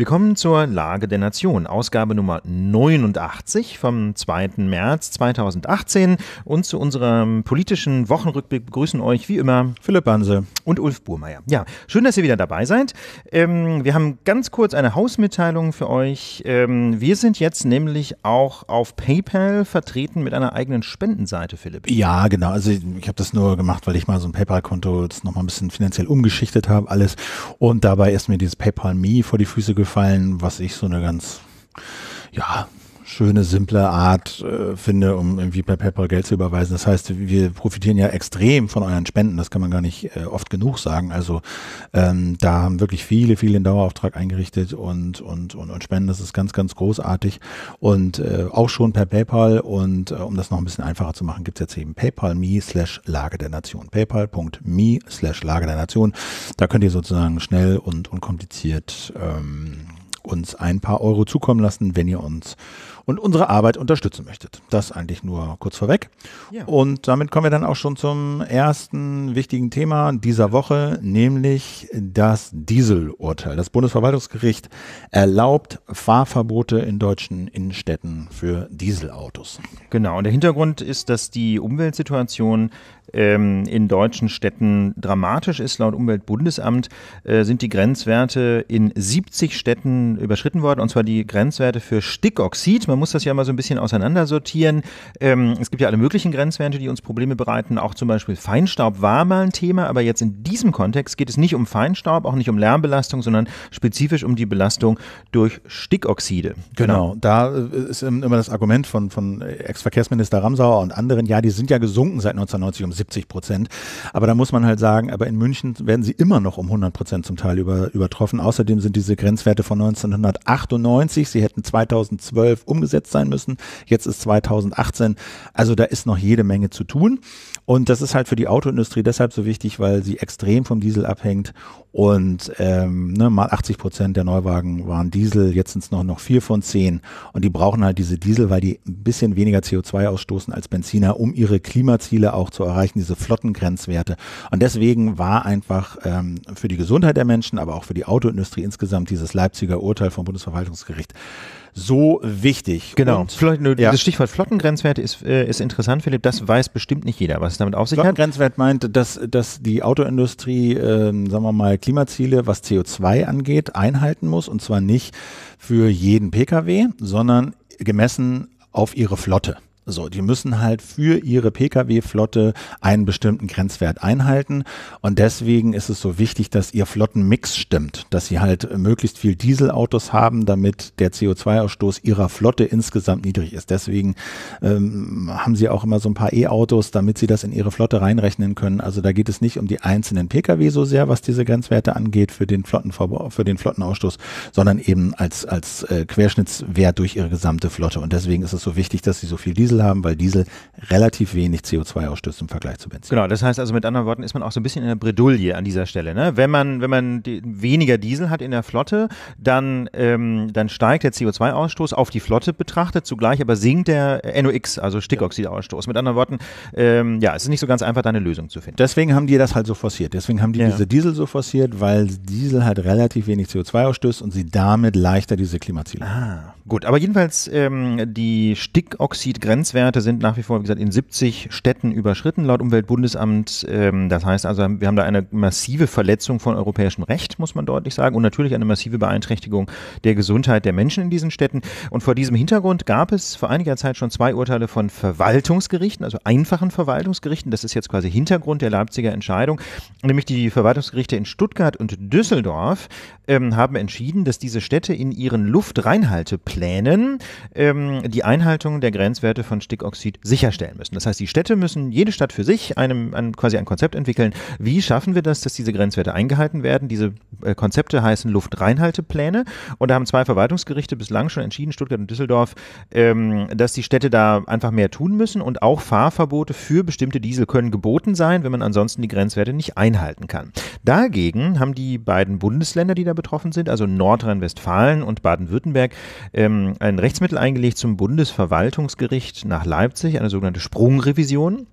Wir kommen zur Lage der Nation, Ausgabe Nummer 89 vom 2. März 2018 und zu unserem politischen Wochenrückblick begrüßen euch wie immer Philipp Banse und Ulf Burmeier. Ja, schön, dass ihr wieder dabei seid. Ähm, wir haben ganz kurz eine Hausmitteilung für euch. Ähm, wir sind jetzt nämlich auch auf PayPal vertreten mit einer eigenen Spendenseite, Philipp. Ja, genau. Also ich, ich habe das nur gemacht, weil ich mal so ein PayPal-Konto jetzt nochmal ein bisschen finanziell umgeschichtet habe, alles. Und dabei ist mir dieses PayPal Me vor die Füße gefallen gefallen, was ich so eine ganz, ja, schöne, simple Art äh, finde, um irgendwie per PayPal Geld zu überweisen. Das heißt, wir profitieren ja extrem von euren Spenden. Das kann man gar nicht äh, oft genug sagen. Also ähm, da haben wirklich viele, viele den Dauerauftrag eingerichtet und, und, und, und spenden. Das ist ganz, ganz großartig. Und äh, auch schon per PayPal. Und äh, um das noch ein bisschen einfacher zu machen, gibt es jetzt eben PayPal.me slash Lage der Nation. PayPal.me slash Lage der Nation. Da könnt ihr sozusagen schnell und unkompliziert ähm, uns ein paar Euro zukommen lassen, wenn ihr uns und unsere Arbeit unterstützen möchtet. Das eigentlich nur kurz vorweg. Ja. Und damit kommen wir dann auch schon zum ersten wichtigen Thema dieser Woche, nämlich das Dieselurteil. Das Bundesverwaltungsgericht erlaubt Fahrverbote in deutschen Innenstädten für Dieselautos. Genau, und der Hintergrund ist, dass die Umweltsituation ähm, in deutschen Städten dramatisch ist. Laut Umweltbundesamt äh, sind die Grenzwerte in 70 Städten überschritten worden, und zwar die Grenzwerte für Stickoxid. Man muss das ja mal so ein bisschen auseinandersortieren. Ähm, es gibt ja alle möglichen Grenzwerte, die uns Probleme bereiten. Auch zum Beispiel Feinstaub war mal ein Thema, aber jetzt in diesem Kontext geht es nicht um Feinstaub, auch nicht um Lärmbelastung, sondern spezifisch um die Belastung durch Stickoxide. Genau, genau da äh, ist ähm, immer das Argument von, von Ex-Verkehrsminister Ramsauer und anderen, ja, die sind ja gesunken seit 1990 um 70 Prozent. Aber da muss man halt sagen, aber in München werden sie immer noch um 100 Prozent zum Teil über, übertroffen. Außerdem sind diese Grenzwerte von 1998, sie hätten 2012 umgesetzt sein müssen, jetzt ist 2018. Also da ist noch jede Menge zu tun. Und das ist halt für die Autoindustrie deshalb so wichtig, weil sie extrem vom Diesel abhängt. Und ähm, ne, mal 80 Prozent der Neuwagen waren Diesel, jetzt sind es noch, noch vier von zehn. Und die brauchen halt diese Diesel, weil die ein bisschen weniger CO2 ausstoßen als Benziner, um ihre Klimaziele auch zu erreichen, diese Flottengrenzwerte. Und deswegen war einfach ähm, für die Gesundheit der Menschen, aber auch für die Autoindustrie insgesamt dieses Leipziger Urteil vom Bundesverwaltungsgericht so wichtig. Genau. Und, Vielleicht nur ja. dieses Stichwort Flottengrenzwert ist, äh, ist interessant, Philipp. Das weiß bestimmt nicht jeder, was es damit auf sich Flottengrenzwert hat. Flottengrenzwert meint, dass, dass die Autoindustrie, äh, sagen wir mal, Klimaziele, was CO2 angeht, einhalten muss. Und zwar nicht für jeden Pkw, sondern gemessen auf ihre Flotte. So, die müssen halt für ihre Pkw-Flotte einen bestimmten Grenzwert einhalten. Und deswegen ist es so wichtig, dass ihr Flottenmix stimmt, dass sie halt möglichst viel Dieselautos haben, damit der CO2-Ausstoß ihrer Flotte insgesamt niedrig ist. Deswegen ähm, haben sie auch immer so ein paar E-Autos, damit sie das in ihre Flotte reinrechnen können. Also da geht es nicht um die einzelnen Pkw so sehr, was diese Grenzwerte angeht für den, für den Flottenausstoß, sondern eben als, als äh, Querschnittswert durch ihre gesamte Flotte. Und deswegen ist es so wichtig, dass sie so viel Diesel Diesel haben, weil Diesel relativ wenig CO2 ausstößt im Vergleich zu Benzin. Genau, das heißt also mit anderen Worten ist man auch so ein bisschen in der Bredouille an dieser Stelle. Ne? Wenn man, wenn man die, weniger Diesel hat in der Flotte, dann, ähm, dann steigt der CO2-Ausstoß auf die Flotte betrachtet, zugleich aber sinkt der NOx, also Stickoxidausstoß. Mit anderen Worten, ähm, ja, es ist nicht so ganz einfach, da eine Lösung zu finden. Deswegen haben die das halt so forciert. Deswegen haben die ja. diese Diesel so forciert, weil Diesel halt relativ wenig CO2 ausstößt und sie damit leichter diese Klimaziele. Ah. Gut, aber jedenfalls ähm, die Stickoxid-Grenzwerte sind nach wie vor, wie gesagt, in 70 Städten überschritten laut Umweltbundesamt. Ähm, das heißt also, wir haben da eine massive Verletzung von europäischem Recht, muss man deutlich sagen, und natürlich eine massive Beeinträchtigung der Gesundheit der Menschen in diesen Städten. Und vor diesem Hintergrund gab es vor einiger Zeit schon zwei Urteile von Verwaltungsgerichten, also einfachen Verwaltungsgerichten. Das ist jetzt quasi Hintergrund der Leipziger Entscheidung, nämlich die Verwaltungsgerichte in Stuttgart und Düsseldorf ähm, haben entschieden, dass diese Städte in ihren Luftreinhalteplänen Plänen ähm, die Einhaltung der Grenzwerte von Stickoxid sicherstellen müssen. Das heißt, die Städte müssen, jede Stadt für sich, einem, ein, quasi ein Konzept entwickeln. Wie schaffen wir das, dass diese Grenzwerte eingehalten werden? Diese äh, Konzepte heißen Luftreinhaltepläne. Und da haben zwei Verwaltungsgerichte bislang schon entschieden, Stuttgart und Düsseldorf, ähm, dass die Städte da einfach mehr tun müssen und auch Fahrverbote für bestimmte Diesel können geboten sein, wenn man ansonsten die Grenzwerte nicht einhalten kann. Dagegen haben die beiden Bundesländer, die da betroffen sind, also Nordrhein-Westfalen und Baden-Württemberg, äh, ähm, ein Rechtsmittel eingelegt zum Bundesverwaltungsgericht nach Leipzig, eine sogenannte Sprungrevision.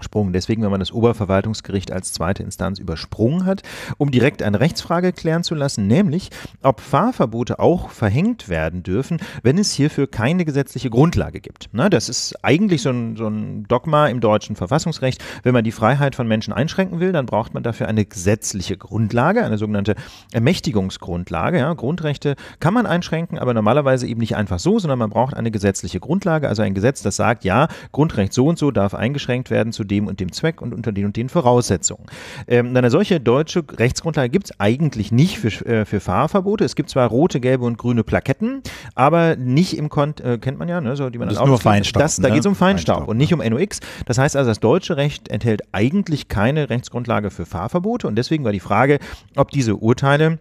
Sprung. Deswegen, wenn man das Oberverwaltungsgericht als zweite Instanz übersprungen hat, um direkt eine Rechtsfrage klären zu lassen, nämlich ob Fahrverbote auch verhängt werden dürfen, wenn es hierfür keine gesetzliche Grundlage gibt. Na, das ist eigentlich so ein, so ein Dogma im deutschen Verfassungsrecht. Wenn man die Freiheit von Menschen einschränken will, dann braucht man dafür eine gesetzliche Grundlage, eine sogenannte Ermächtigungsgrundlage. Ja, Grundrechte kann man einschränken, aber normalerweise eben nicht einfach so, sondern man braucht eine gesetzliche Grundlage, also ein Gesetz, das sagt, ja, Grundrecht so und so darf eingeschränkt werden zu dem und dem Zweck und unter den und den Voraussetzungen. Ähm, eine solche deutsche Rechtsgrundlage gibt es eigentlich nicht für, äh, für Fahrverbote. Es gibt zwar rote, gelbe und grüne Plaketten, aber nicht im Kont, äh, kennt man ja, ne, so, die man das dann ist nur Feinstaub. Das, da ne? geht es um Feinstaub, Feinstaub und nicht um NOx. Das heißt also, das deutsche Recht enthält eigentlich keine Rechtsgrundlage für Fahrverbote und deswegen war die Frage, ob diese Urteile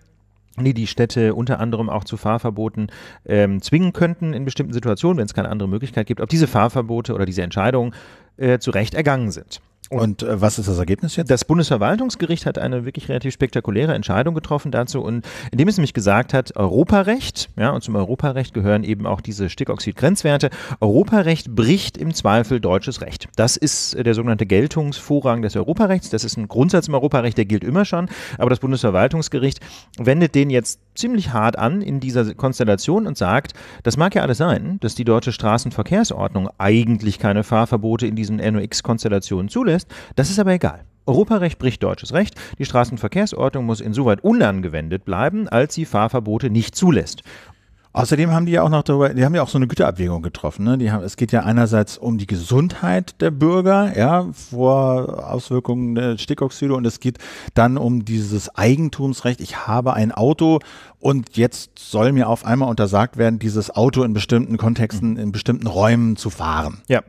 die die Städte unter anderem auch zu Fahrverboten ähm, zwingen könnten in bestimmten Situationen, wenn es keine andere Möglichkeit gibt, ob diese Fahrverbote oder diese Entscheidungen äh, zu Recht ergangen sind. Und äh, was ist das Ergebnis jetzt? Das Bundesverwaltungsgericht hat eine wirklich relativ spektakuläre Entscheidung getroffen dazu und indem es nämlich gesagt hat, Europarecht, ja, und zum Europarecht gehören eben auch diese Stickoxid-Grenzwerte. Europarecht bricht im Zweifel deutsches Recht. Das ist äh, der sogenannte Geltungsvorrang des Europarechts. Das ist ein Grundsatz im Europarecht, der gilt immer schon. Aber das Bundesverwaltungsgericht wendet den jetzt ziemlich hart an in dieser Konstellation und sagt, das mag ja alles sein, dass die deutsche Straßenverkehrsordnung eigentlich keine Fahrverbote in diesen NOx-Konstellationen zulässt, das ist aber egal. Europarecht bricht deutsches Recht. Die Straßenverkehrsordnung muss insoweit unangewendet bleiben, als sie Fahrverbote nicht zulässt. Außerdem haben die ja auch noch darüber, die haben ja auch so eine Güterabwägung getroffen. Ne? Die haben, es geht ja einerseits um die Gesundheit der Bürger, ja, vor Auswirkungen der Stickoxide und es geht dann um dieses Eigentumsrecht. Ich habe ein Auto und jetzt soll mir auf einmal untersagt werden, dieses Auto in bestimmten Kontexten, mhm. in bestimmten Räumen zu fahren. Ja,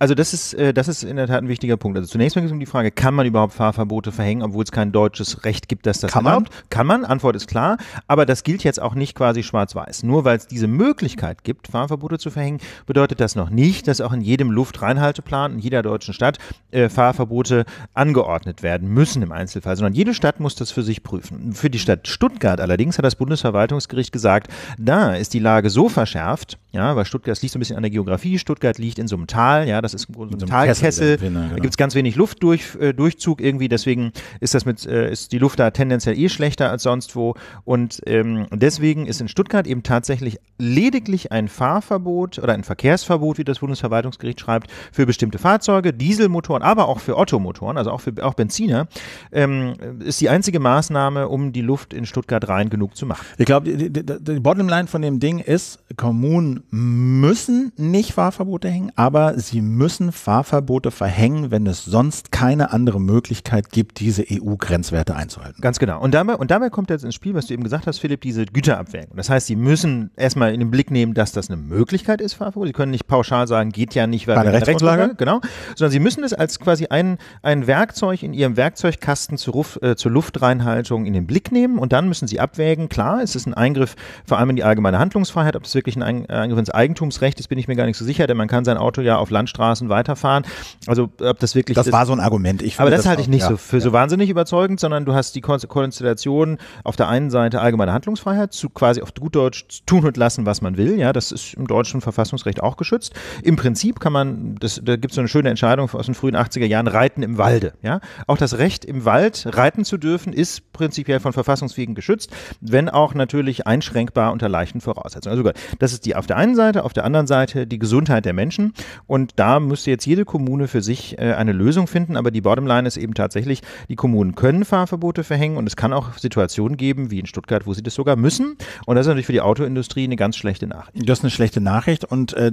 also das ist, äh, das ist in der Tat ein wichtiger Punkt. Also zunächst mal geht es um die Frage, kann man überhaupt Fahrverbote verhängen, obwohl es kein deutsches Recht gibt, dass das kann erlaubt? Man? Kann man, Antwort ist klar, aber das gilt jetzt auch nicht quasi schwarz-weiß. Nur weil jeweils diese Möglichkeit gibt, Fahrverbote zu verhängen, bedeutet das noch nicht, dass auch in jedem Luftreinhalteplan in jeder deutschen Stadt äh, Fahrverbote angeordnet werden müssen im Einzelfall, sondern jede Stadt muss das für sich prüfen. Für die Stadt Stuttgart allerdings hat das Bundesverwaltungsgericht gesagt, da ist die Lage so verschärft, ja, weil Stuttgart das liegt so ein bisschen an der Geografie, Stuttgart liegt in so einem Tal, ja, das ist so ein Talkessel, genau. da gibt es ganz wenig Luftdurchzug äh, irgendwie, deswegen ist das mit, äh, ist die Luft da tendenziell eh schlechter als sonst wo und ähm, deswegen ist in Stuttgart eben tatsächlich tatsächlich lediglich ein Fahrverbot oder ein Verkehrsverbot, wie das Bundesverwaltungsgericht schreibt, für bestimmte Fahrzeuge, Dieselmotoren, aber auch für Ottomotoren, also auch für auch Benziner, ähm, ist die einzige Maßnahme, um die Luft in Stuttgart rein genug zu machen. Ich glaube, die, die, die Bottomline von dem Ding ist, Kommunen müssen nicht Fahrverbote hängen, aber sie müssen Fahrverbote verhängen, wenn es sonst keine andere Möglichkeit gibt, diese EU-Grenzwerte einzuhalten. Ganz genau. Und dabei, und dabei kommt jetzt ins Spiel, was du eben gesagt hast, Philipp, diese Güterabwägung. Das heißt, sie müssen erstmal in den Blick nehmen, dass das eine Möglichkeit ist für Sie können nicht pauschal sagen, geht ja nicht, weil eine Rechtsgrundlage, Genau, sondern Sie müssen es als quasi ein, ein Werkzeug in Ihrem Werkzeugkasten zur, Ruf, äh, zur Luftreinhaltung in den Blick nehmen und dann müssen Sie abwägen, klar, es ist ein Eingriff vor allem in die allgemeine Handlungsfreiheit, ob es wirklich ein äh, Eingriff ins Eigentumsrecht ist, bin ich mir gar nicht so sicher, denn man kann sein Auto ja auf Landstraßen weiterfahren. Also ob das wirklich Das ist. war so ein Argument. Ich aber das, das halte ich nicht ja, so für ja. so wahnsinnig überzeugend, sondern du hast die Konstellation auf der einen Seite allgemeine Handlungsfreiheit zu quasi auf gut Deutsch tun tun und lassen, was man will. Ja, das ist im deutschen Verfassungsrecht auch geschützt. Im Prinzip kann man, das, da gibt es so eine schöne Entscheidung aus den frühen 80er Jahren, Reiten im Walde. Ja, auch das Recht im Wald reiten zu dürfen ist prinzipiell von Verfassungswegen geschützt, wenn auch natürlich einschränkbar unter leichten Voraussetzungen. Also gut, das ist die auf der einen Seite, auf der anderen Seite die Gesundheit der Menschen und da müsste jetzt jede Kommune für sich äh, eine Lösung finden. Aber die Bottomline ist eben tatsächlich, die Kommunen können Fahrverbote verhängen und es kann auch Situationen geben, wie in Stuttgart, wo sie das sogar müssen. Und das ist natürlich für die Autoindustrie Industrie eine ganz schlechte Nachricht. Das ist eine schlechte Nachricht und äh,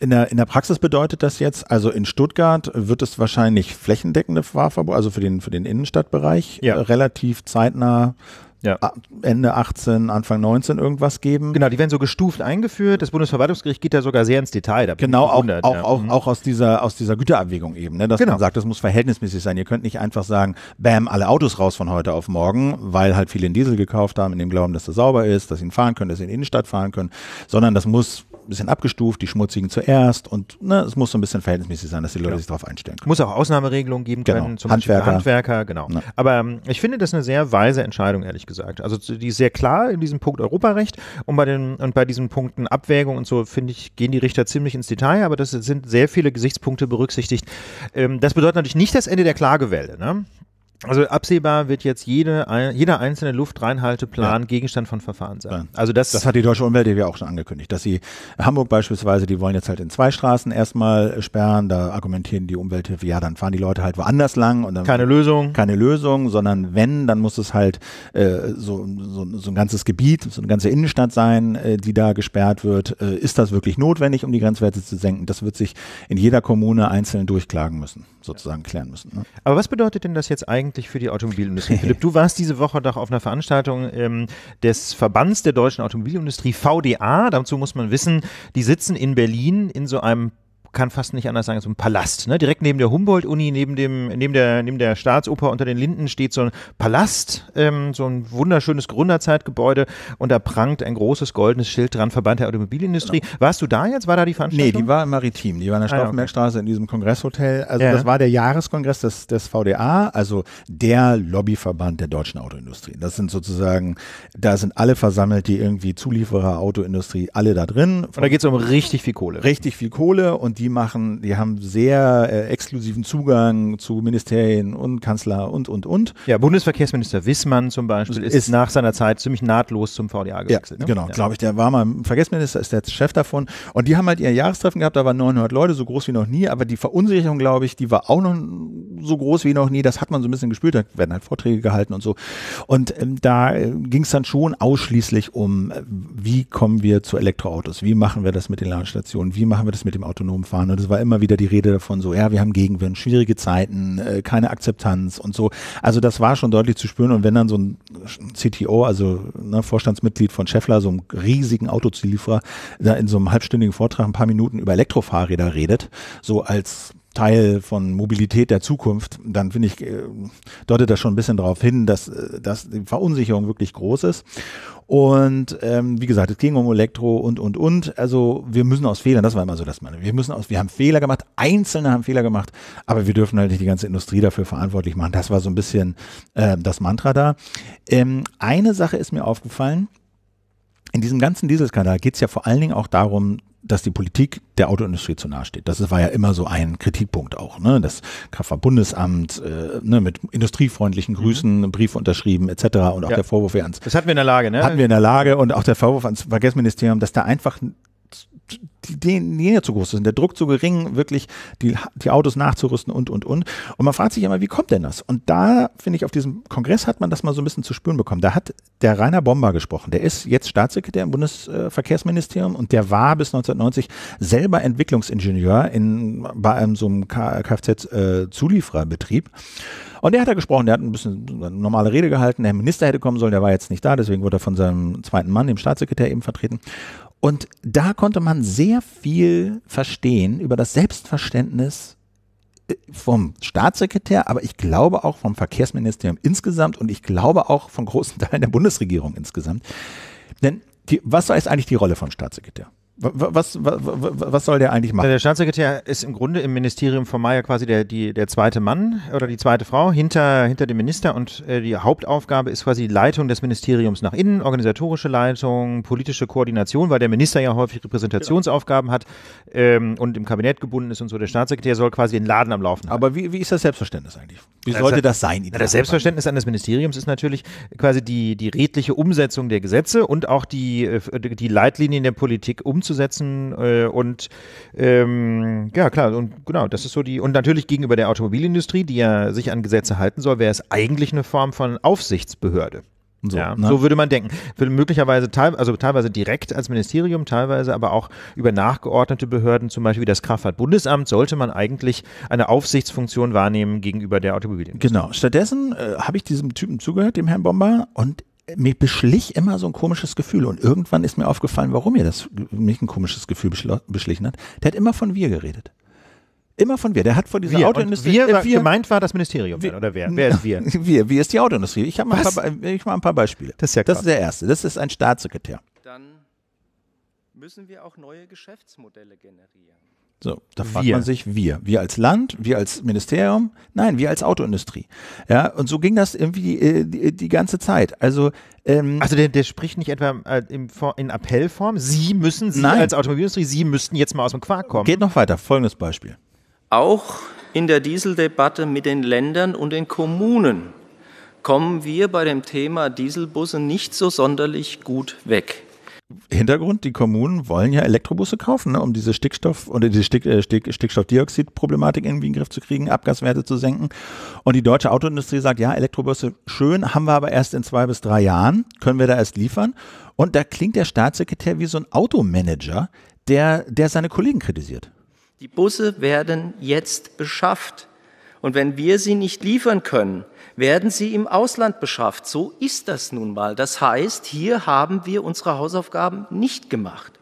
in, der, in der Praxis bedeutet das jetzt, also in Stuttgart wird es wahrscheinlich flächendeckende Fahrverbote, also für den, für den Innenstadtbereich, ja. äh, relativ zeitnah ja. Ende 18, Anfang 19 irgendwas geben. Genau, die werden so gestuft eingeführt. Das Bundesverwaltungsgericht geht da sogar sehr ins Detail. Da genau, auch, auch, ja. auch, mhm. auch, aus dieser, aus dieser Güterabwägung eben, ne? dass genau. man sagt, das muss verhältnismäßig sein. Ihr könnt nicht einfach sagen, bam, alle Autos raus von heute auf morgen, weil halt viele einen Diesel gekauft haben, in dem Glauben, dass das sauber ist, dass sie ihn fahren können, dass sie in die Innenstadt fahren können, sondern das muss ein bisschen abgestuft, die Schmutzigen zuerst und ne, es muss so ein bisschen verhältnismäßig sein, dass die Leute genau. sich darauf einstellen können. Muss auch Ausnahmeregelungen geben genau. können, zum Handwerker. Beispiel Handwerker, genau. Ja. Aber ähm, ich finde das eine sehr weise Entscheidung, ehrlich gesagt. Also die ist sehr klar in diesem Punkt Europarecht und bei, den, und bei diesen Punkten Abwägung und so, finde ich, gehen die Richter ziemlich ins Detail, aber das sind sehr viele Gesichtspunkte berücksichtigt. Ähm, das bedeutet natürlich nicht das Ende der Klagewelle, ne? Also absehbar wird jetzt jede, jeder einzelne Luftreinhalteplan ja. Gegenstand von Verfahren sein. Also das, das hat die Deutsche Umwelt ja auch schon angekündigt, dass sie Hamburg beispielsweise, die wollen jetzt halt in zwei Straßen erstmal sperren. Da argumentieren die Umwelthilfe, ja, dann fahren die Leute halt woanders lang und dann keine Lösung, keine Lösung, sondern wenn, dann muss es halt äh, so, so, so, ein ganzes Gebiet, so eine ganze Innenstadt sein, äh, die da gesperrt wird. Äh, ist das wirklich notwendig, um die Grenzwerte zu senken? Das wird sich in jeder Kommune einzeln durchklagen müssen sozusagen klären müssen. Ne? Aber was bedeutet denn das jetzt eigentlich für die Automobilindustrie? Philipp, du warst diese Woche doch auf einer Veranstaltung ähm, des Verbands der deutschen Automobilindustrie VDA. Dazu muss man wissen, die sitzen in Berlin in so einem kann fast nicht anders sagen, so ein Palast. Ne? Direkt neben der Humboldt-Uni, neben, neben, der, neben der Staatsoper unter den Linden steht so ein Palast, ähm, so ein wunderschönes Gründerzeitgebäude und da prangt ein großes goldenes Schild dran, Verband der Automobilindustrie. Genau. Warst du da jetzt? War da die Veranstaltung? Nee, die war im Maritim, die war in der ah, Stauffenbergstraße in diesem Kongresshotel. Also ja. das war der Jahreskongress des, des VDA, also der Lobbyverband der deutschen Autoindustrie. Das sind sozusagen, da sind alle versammelt, die irgendwie Zulieferer, Autoindustrie, alle da drin. Und da geht es um richtig viel Kohle. Richtig viel Kohle und die machen, die haben sehr äh, exklusiven Zugang zu Ministerien und Kanzler und, und, und. Ja, Bundesverkehrsminister Wissmann zum Beispiel ist, ist nach seiner Zeit ziemlich nahtlos zum VDA gewechselt. Ja, ne? genau, ja. glaube ich, der war mal Verkehrsminister, ist der Chef davon. Und die haben halt ihr Jahrestreffen gehabt, da waren 900 Leute, so groß wie noch nie, aber die Verunsicherung, glaube ich, die war auch noch so groß wie noch nie, das hat man so ein bisschen gespürt, da werden halt Vorträge gehalten und so. Und ähm, da äh, ging es dann schon ausschließlich um, äh, wie kommen wir zu Elektroautos, wie machen wir das mit den Ladestationen, wie machen wir das mit dem autonomen Deutschland waren. Und es war immer wieder die Rede davon, so, ja, wir haben Gegenwind, schwierige Zeiten, äh, keine Akzeptanz und so. Also das war schon deutlich zu spüren. Und wenn dann so ein CTO, also ne, Vorstandsmitglied von Scheffler, so einem riesigen Autozulieferer, da in so einem halbstündigen Vortrag ein paar Minuten über Elektrofahrräder redet, so als Teil von Mobilität der Zukunft, dann finde ich, äh, deutet das schon ein bisschen darauf hin, dass, äh, dass die Verunsicherung wirklich groß ist. Und ähm, wie gesagt, es ging um Elektro und, und, und. Also wir müssen aus Fehlern, das war immer so das meine, wir müssen aus, wir haben Fehler gemacht, Einzelne haben Fehler gemacht, aber wir dürfen halt nicht die ganze Industrie dafür verantwortlich machen. Das war so ein bisschen äh, das Mantra da. Ähm, eine Sache ist mir aufgefallen, in diesem ganzen Dieselskandal geht es ja vor allen Dingen auch darum, dass die Politik der Autoindustrie zu nahe steht. Das war ja immer so ein Kritikpunkt auch. Ne? Das Kraftfahrtbundesamt äh, ne, mit industriefreundlichen mhm. Grüßen, mhm. Brief unterschrieben etc. Und auch ja. der Vorwurf ans. Das hatten wir in der Lage, ne? Hatten wir in der Lage und auch der Vorwurf ans Verkehrsministerium, dass da einfach die Dinge zu groß sind, der Druck zu gering, wirklich die, die Autos nachzurüsten und, und, und. Und man fragt sich immer, wie kommt denn das? Und da, finde ich, auf diesem Kongress hat man das mal so ein bisschen zu spüren bekommen. Da hat der Rainer Bomber gesprochen. Der ist jetzt Staatssekretär im Bundesverkehrsministerium und der war bis 1990 selber Entwicklungsingenieur in, bei einem so einem Kfz-Zuliefererbetrieb. Äh, und der hat da gesprochen, der hat ein bisschen eine normale Rede gehalten. Der Minister hätte kommen sollen, der war jetzt nicht da, deswegen wurde er von seinem zweiten Mann, dem Staatssekretär, eben vertreten. Und da konnte man sehr viel verstehen über das Selbstverständnis äh, vom Staatssekretär, aber ich glaube auch vom Verkehrsministerium insgesamt und ich glaube auch von großen Teilen der Bundesregierung insgesamt. Denn die, was ist eigentlich die Rolle vom Staatssekretär? Was, was, was, soll der eigentlich machen? Der Staatssekretär ist im Grunde im Ministerium von Mayer quasi der, die, der zweite Mann oder die zweite Frau hinter, hinter dem Minister und äh, die Hauptaufgabe ist quasi die Leitung des Ministeriums nach innen, organisatorische Leitung, politische Koordination, weil der Minister ja häufig Repräsentationsaufgaben hat ähm, und im Kabinett gebunden ist und so. Der Staatssekretär soll quasi den Laden am Laufen haben. Aber wie, wie ist das Selbstverständnis eigentlich? Wie sollte hat, das sein? Das Selbstverständnis eines Ministeriums ist natürlich quasi die, die redliche Umsetzung der Gesetze und auch die, äh, die Leitlinien der Politik umzusetzen umzusetzen äh, und ähm, ja klar und genau das ist so die und natürlich gegenüber der Automobilindustrie, die ja sich an Gesetze halten soll, wäre es eigentlich eine Form von Aufsichtsbehörde. So, ja, ne? so würde man denken. Würde möglicherweise teil, also teilweise direkt als Ministerium, teilweise aber auch über nachgeordnete Behörden, zum Beispiel wie das Kraftfahrtbundesamt, sollte man eigentlich eine Aufsichtsfunktion wahrnehmen gegenüber der Automobilindustrie. Genau. Stattdessen äh, habe ich diesem Typen zugehört, dem Herrn Bomber, und mir beschlich immer so ein komisches Gefühl und irgendwann ist mir aufgefallen, warum er das mich ein komisches Gefühl beschlichen hat. Der hat immer von wir geredet. Immer von wir. Der hat vor dieser wir. Autoindustrie. Wir, äh, wir, gemeint war das Ministerium wir, oder wer? Wer ist wir? Wir, wir ist die Autoindustrie. Ich habe mal, hab ein paar Beispiele. Das ist ja Das ist der erste. Das ist ein Staatssekretär. Dann müssen wir auch neue Geschäftsmodelle generieren. So, da fragt wir. man sich, wir. Wir als Land, wir als Ministerium, nein, wir als Autoindustrie. Ja, und so ging das irgendwie äh, die, äh, die, ganze Zeit. Also, ähm, also der, der, spricht nicht etwa äh, in, in, Appellform, Sie müssen, Sie nein. als Automobilindustrie, Sie müssten jetzt mal aus dem Quark kommen. Geht noch weiter, folgendes Beispiel. Auch in der Dieseldebatte mit den Ländern und den Kommunen kommen wir bei dem Thema Dieselbusse nicht so sonderlich gut weg. Hintergrund, die Kommunen wollen ja Elektrobusse kaufen, ne, um diese Stickstoff- oder diese Stick, äh, Stick, Stickstoffdioxid-Problematik irgendwie in den Griff zu kriegen, Abgaswerte zu senken. Und die deutsche Autoindustrie sagt, ja, Elektrobusse schön, haben wir aber erst in zwei bis drei Jahren, können wir da erst liefern. Und da klingt der Staatssekretär wie so ein Automanager, der, der seine Kollegen kritisiert. Die Busse werden jetzt beschafft. Und wenn wir sie nicht liefern können, werden sie im Ausland beschafft. So ist das nun mal. Das heißt, hier haben wir unsere Hausaufgaben nicht gemacht.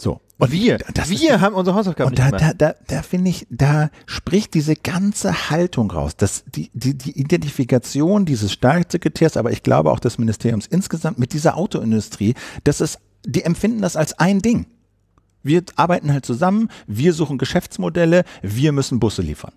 So. Und wir, wir haben unsere Hausaufgaben und da, da, da, da finde ich, da spricht diese ganze Haltung raus, dass die, die, die Identifikation dieses Staatssekretärs, aber ich glaube auch des Ministeriums insgesamt mit dieser Autoindustrie, das ist, die empfinden das als ein Ding. Wir arbeiten halt zusammen, wir suchen Geschäftsmodelle, wir müssen Busse liefern.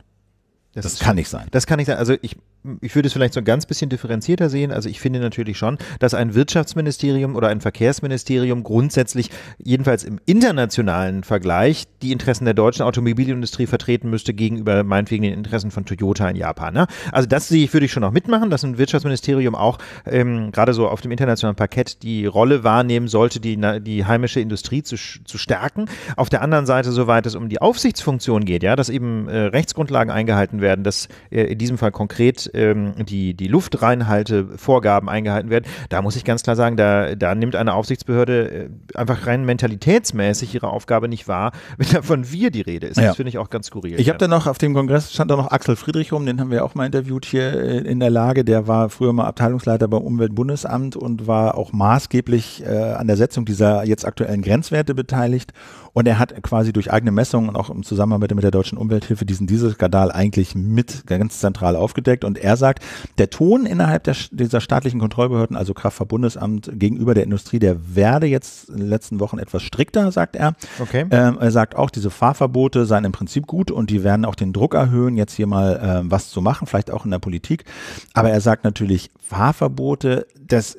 Das, das kann schon, nicht sein. Das kann nicht sein. Also ich ich würde es vielleicht so ein ganz bisschen differenzierter sehen. Also ich finde natürlich schon, dass ein Wirtschaftsministerium oder ein Verkehrsministerium grundsätzlich, jedenfalls im internationalen Vergleich, die Interessen der deutschen Automobilindustrie vertreten müsste gegenüber meinetwegen den Interessen von Toyota in Japan. Ne? Also das sehe ich, würde ich schon noch mitmachen, dass ein Wirtschaftsministerium auch ähm, gerade so auf dem internationalen Parkett die Rolle wahrnehmen sollte, die, die heimische Industrie zu, zu stärken. Auf der anderen Seite, soweit es um die Aufsichtsfunktion geht, ja, dass eben äh, Rechtsgrundlagen eingehalten werden, dass äh, in diesem Fall konkret ähm, die, die Luftreinhaltevorgaben eingehalten werden, da muss ich ganz klar sagen, da, da nimmt eine Aufsichtsbehörde äh, einfach rein mentalitätsmäßig ihre Aufgabe nicht wahr, wenn da von wir die Rede ist. Ja. Das finde ich auch ganz skurril. Ich habe da noch auf dem Kongress stand da noch Axel Friedrich rum, den haben wir auch mal interviewt hier äh, in der Lage. Der war früher mal Abteilungsleiter beim Umweltbundesamt und war auch maßgeblich äh, an der Setzung dieser jetzt aktuellen Grenzwerte beteiligt. Und er hat quasi durch eigene Messungen und auch im Zusammenarbeit mit der Deutschen Umwelthilfe diesen Dieselskandal eigentlich mit ganz zentral aufgedeckt. Und er sagt, der Ton innerhalb der, dieser staatlichen Kontrollbehörden, also Kraftverbundesamt gegenüber der Industrie, der werde jetzt in den letzten Wochen etwas strikter, sagt er. Okay. Ähm, er sagt auch, diese Fahrverbote seien im Prinzip gut und die werden auch den Druck erhöhen, jetzt hier mal äh, was zu machen, vielleicht auch in der Politik. Aber er sagt natürlich, Fahrverbote, das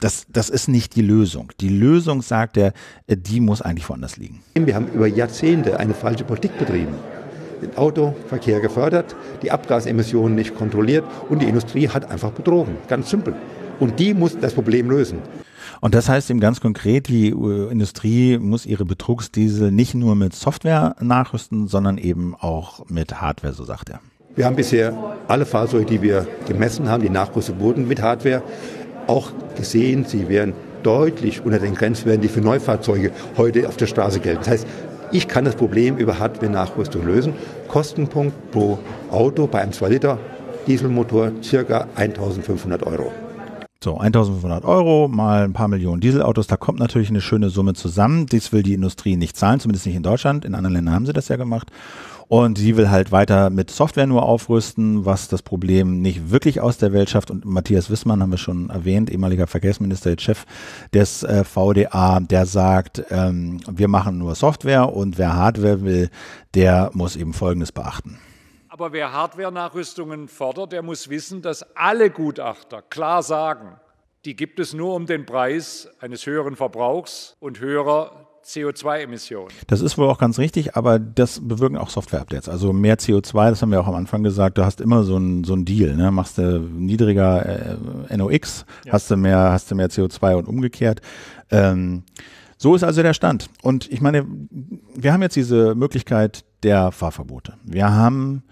das, das ist nicht die Lösung. Die Lösung, sagt er, die muss eigentlich woanders liegen. Wir haben über Jahrzehnte eine falsche Politik betrieben den Autoverkehr gefördert, die Abgasemissionen nicht kontrolliert und die Industrie hat einfach betrogen. Ganz simpel. Und die muss das Problem lösen. Und das heißt eben ganz konkret, die äh, Industrie muss ihre Betrugsdiesel nicht nur mit Software nachrüsten, sondern eben auch mit Hardware, so sagt er. Wir haben bisher alle Fahrzeuge, die wir gemessen haben, die nachgerüstet wurden mit Hardware, auch gesehen, sie werden deutlich unter den Grenzwerten, die für Neufahrzeuge heute auf der Straße gelten. Das heißt, ich kann das Problem über Hardware-Nachrüstung lösen. Kostenpunkt pro Auto bei einem 2-Liter Dieselmotor circa 1500 Euro. So, 1500 Euro mal ein paar Millionen Dieselautos, da kommt natürlich eine schöne Summe zusammen. Dies will die Industrie nicht zahlen, zumindest nicht in Deutschland. In anderen Ländern haben sie das ja gemacht. Und sie will halt weiter mit Software nur aufrüsten, was das Problem nicht wirklich aus der Welt schafft. Und Matthias Wissmann haben wir schon erwähnt, ehemaliger Verkehrsminister, jetzt Chef des äh, VDA, der sagt, ähm, wir machen nur Software und wer Hardware will, der muss eben Folgendes beachten. Aber wer Hardware-Nachrüstungen fordert, der muss wissen, dass alle Gutachter klar sagen, die gibt es nur um den Preis eines höheren Verbrauchs und höherer CO2-Emissionen. Das ist wohl auch ganz richtig, aber das bewirken auch Software-Updates. Also mehr CO2, das haben wir auch am Anfang gesagt, du hast immer so einen so Deal. Ne? Machst du niedriger äh, NOx, ja. hast, du mehr, hast du mehr CO2 und umgekehrt. Ähm, so ist also der Stand. Und ich meine, wir haben jetzt diese Möglichkeit der Fahrverbote. Wir haben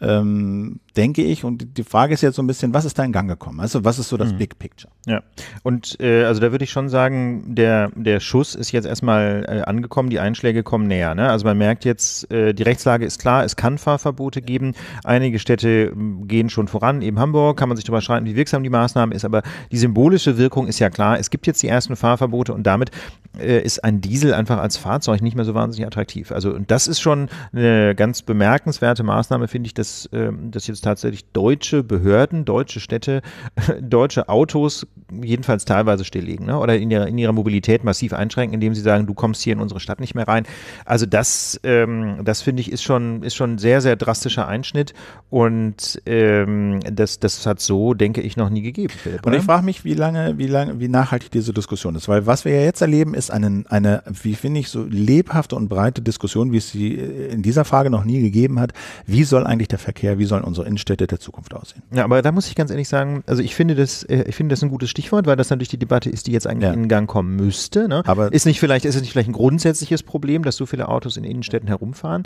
ähm, denke ich. Und die Frage ist jetzt so ein bisschen, was ist da in Gang gekommen? Also was ist so das mhm. Big Picture? Ja, und äh, also da würde ich schon sagen, der, der Schuss ist jetzt erstmal äh, angekommen, die Einschläge kommen näher. Ne? Also man merkt jetzt, äh, die Rechtslage ist klar, es kann Fahrverbote geben. Einige Städte hm, gehen schon voran, eben Hamburg, kann man sich darüber streiten, wie wirksam die Maßnahme ist, aber die symbolische Wirkung ist ja klar. Es gibt jetzt die ersten Fahrverbote und damit äh, ist ein Diesel einfach als Fahrzeug nicht mehr so wahnsinnig attraktiv. Also und das ist schon eine ganz bemerkenswerte Maßnahme, finde ich, dass dass, ähm, dass jetzt tatsächlich deutsche Behörden, deutsche Städte, deutsche Autos jedenfalls teilweise stilllegen ne? oder in ihrer, in ihrer Mobilität massiv einschränken, indem sie sagen, du kommst hier in unsere Stadt nicht mehr rein. Also das, ähm, das finde ich, ist schon, ist schon ein sehr, sehr drastischer Einschnitt und ähm, das, das hat so, denke ich, noch nie gegeben. Philipp, und ich frage mich, wie lange, wie lange, wie nachhaltig diese Diskussion ist, weil was wir ja jetzt erleben, ist einen, eine, wie finde ich, so lebhafte und breite Diskussion, wie es sie äh, in dieser Frage noch nie gegeben hat. Wie soll eigentlich der der Verkehr, wie sollen unsere Innenstädte der Zukunft aussehen? Ja, aber da muss ich ganz ehrlich sagen, also ich finde das, äh, ich finde das ein gutes Stichwort, weil das natürlich die Debatte ist, die jetzt eigentlich ja. in Gang kommen müsste. Ne? Aber ist nicht vielleicht, ist es nicht vielleicht ein grundsätzliches Problem, dass so viele Autos in Innenstädten herumfahren?